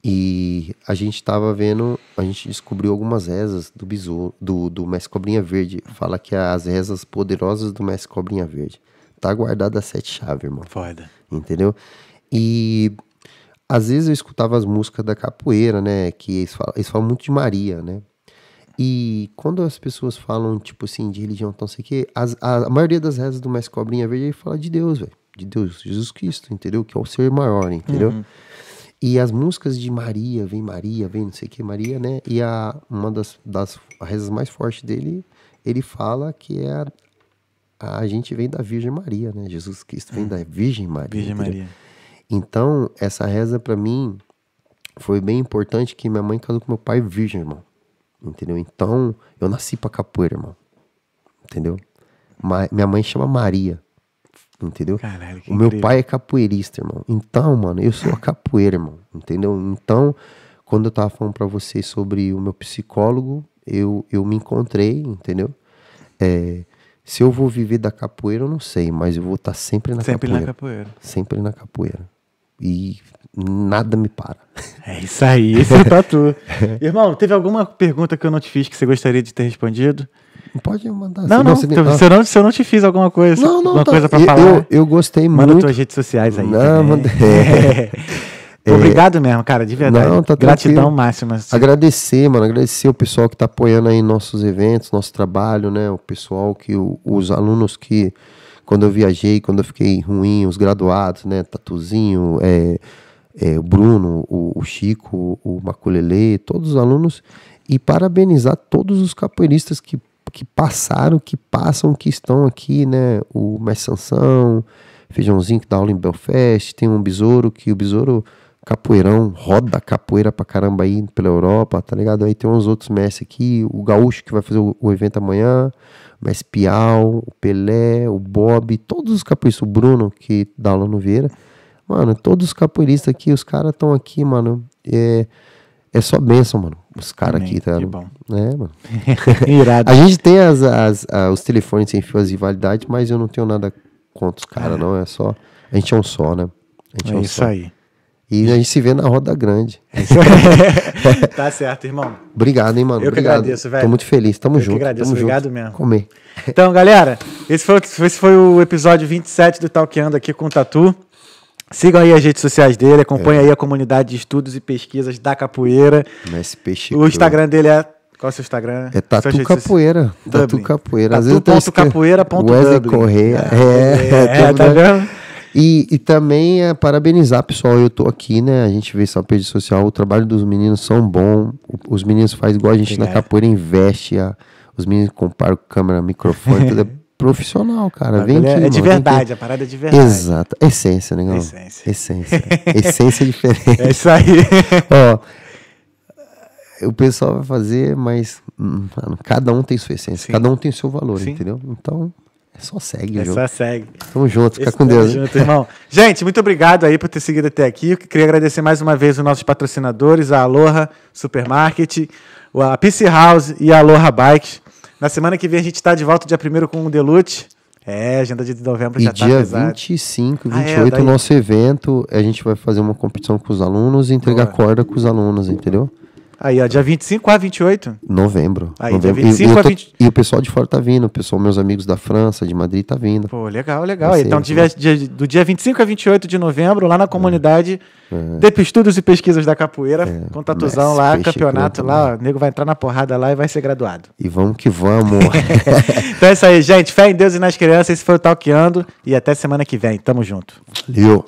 S2: E a gente tava vendo, a gente descobriu algumas rezas do besouro, do, do Mestre Cobrinha Verde. Fala que as rezas poderosas do Mestre Cobrinha Verde. Tá guardada a sete chaves, irmão. Foda. Entendeu? E às vezes eu escutava as músicas da capoeira, né? Que eles falam, eles falam muito de Maria, né? E quando as pessoas falam, tipo assim, de religião, então sei o quê, as, a, a, maioria das rezas do mais Cobrinha Verde fala de Deus, velho. De Deus, Jesus Cristo, entendeu? Que é o ser maior, entendeu? Uhum. E as músicas de Maria, vem Maria, vem não sei o que, Maria, né? E a, uma das, das rezas mais fortes dele, ele fala que é a, a gente vem da Virgem Maria, né? Jesus Cristo vem uhum. da Virgem Maria. Virgem entendeu? Maria. Então, essa reza para mim foi bem importante que minha mãe casou com meu pai virgem, irmão entendeu? Então, eu nasci pra capoeira, irmão. Entendeu? Ma minha mãe chama Maria, entendeu? Caralho, o meu incrível. pai é capoeirista, irmão. Então, mano, eu sou a capoeira, irmão, entendeu? Então, quando eu tava falando pra vocês sobre o meu psicólogo, eu, eu me encontrei, entendeu? É, se eu vou viver da capoeira, eu não sei, mas eu vou estar tá sempre na sempre capoeira. Sempre na capoeira. Sempre na capoeira. E nada me para. É isso aí, esse é pra <laughs> tu.
S1: Irmão, teve alguma pergunta que eu não te fiz que você gostaria de ter respondido?
S2: Pode mandar. Não, não, se, não, ah. se, eu não
S1: se eu não te fiz alguma coisa, não, não, alguma tá. coisa para falar. Eu, eu
S2: gostei Manda muito. Manda tuas redes sociais aí. Não, manda. <laughs> É. <laughs> É. Obrigado mesmo, cara, de verdade. Não, tá Gratidão tranquilo. máxima. Agradecer, mano, agradecer o pessoal que tá apoiando aí nossos eventos, nosso trabalho, né? O pessoal que, o, os alunos que, quando eu viajei, quando eu fiquei ruim, os graduados, né? Tatuzinho, é, é, o Bruno, o, o, Chico, o Maculele, todos os alunos, e parabenizar todos os capoeiristas que, que passaram, que passam, que estão aqui, né? O Mestre Sansão, Feijãozinho que dá aula em Belfast, tem um besouro que o besouro capoeirão, roda capoeira pra caramba aí pela Europa, tá ligado? Aí tem uns outros mestres aqui, o Gaúcho que vai fazer o, o evento amanhã, o Mestre Pial, o Pelé, o Bob, todos os capoeiristas, o Bruno que dá aula no Vieira, Mano, todos os capoeiristas aqui, os caras estão aqui, mano. É, é só bênção, mano. Os caras aqui, tá? Que bom. É, mano. <laughs> <laughs> Irado. A gente tem as, as, as, os telefones sem fio, as rivalidades, mas eu não tenho nada contra os caras, não. É só. A gente é um só, né? é, é um isso só. aí. E a gente se vê na roda grande. <laughs> É tá certo, irmão. Obrigado, hein, mano. Eu Obrigado. que agradeço, velho. Tô muito feliz. Tamo Eu junto. Eu que agradeço. Tamo Obrigado junto. mesmo. Comer.
S1: Então, galera, esse foi, esse foi o episódio 27 do Talkando aqui com o Tatu. Sigam aí as redes sociais dele, acompanhem é. aí a comunidade de estudos e pesquisas da capoeira. Mas peixe o Instagram dele é. Qual é o seu Instagram? É Tatu Capoeira.
S2: Tatu Capoeira. tatu capoeira. Wesley Correia. Ah, é, é, <laughs> é tá né? vendo? E, e também é parabenizar, pessoal. Eu tô aqui, né? A gente vê só rede social. O trabalho dos meninos são bom. Os meninos fazem igual a gente Obrigado. na capoeira, investe. A, os meninos comparam câmera, microfone, tudo é <laughs> profissional, cara. Vem é aqui, é, mano, de verdade, a parada é de verdade. Exato. Essência, né, Essência. Essência. <laughs> Essência é diferente. É isso aí. <laughs> Ó, o pessoal vai fazer, mas mano, cada um tem sua essência, Sim. cada um tem seu valor, Sim. entendeu? Então, é só segue, É jogo. só segue. Tamo junto, fica Esse com Deus. Junto, irmão.
S1: <laughs> Gente, muito obrigado aí por ter seguido até aqui. Eu queria agradecer mais uma vez os nossos patrocinadores, a Aloha Supermarket, a PC House e a Aloha Bikes. Na semana que vem a gente está de volta dia 1 com o Delute. É, agenda de novembro e já está dia 25, 28, ah, é, daí... nosso
S2: evento, a gente vai fazer uma competição com os alunos e entregar Boa. corda com os alunos, entendeu?
S1: Aí, ó, dia 25 a 28? Novembro. Aí, novembro. dia 25 e, a 28.
S2: E o pessoal de fora tá vindo, o pessoal, meus amigos da França, de Madrid, tá vindo. Pô,
S1: legal, legal. Ser, então, né? dia, do dia 25 a 28 de novembro, lá na é. comunidade é. DEP Estudos e Pesquisas da Capoeira, é. tatuzão lá, campeonato lá, o né? nego vai entrar na porrada lá e vai ser graduado.
S2: E vamos que vamos. <laughs>
S1: então é isso aí, gente. Fé em Deus e nas crianças. Esse foi o Talkeando e até semana que vem. Tamo junto.
S2: Valeu.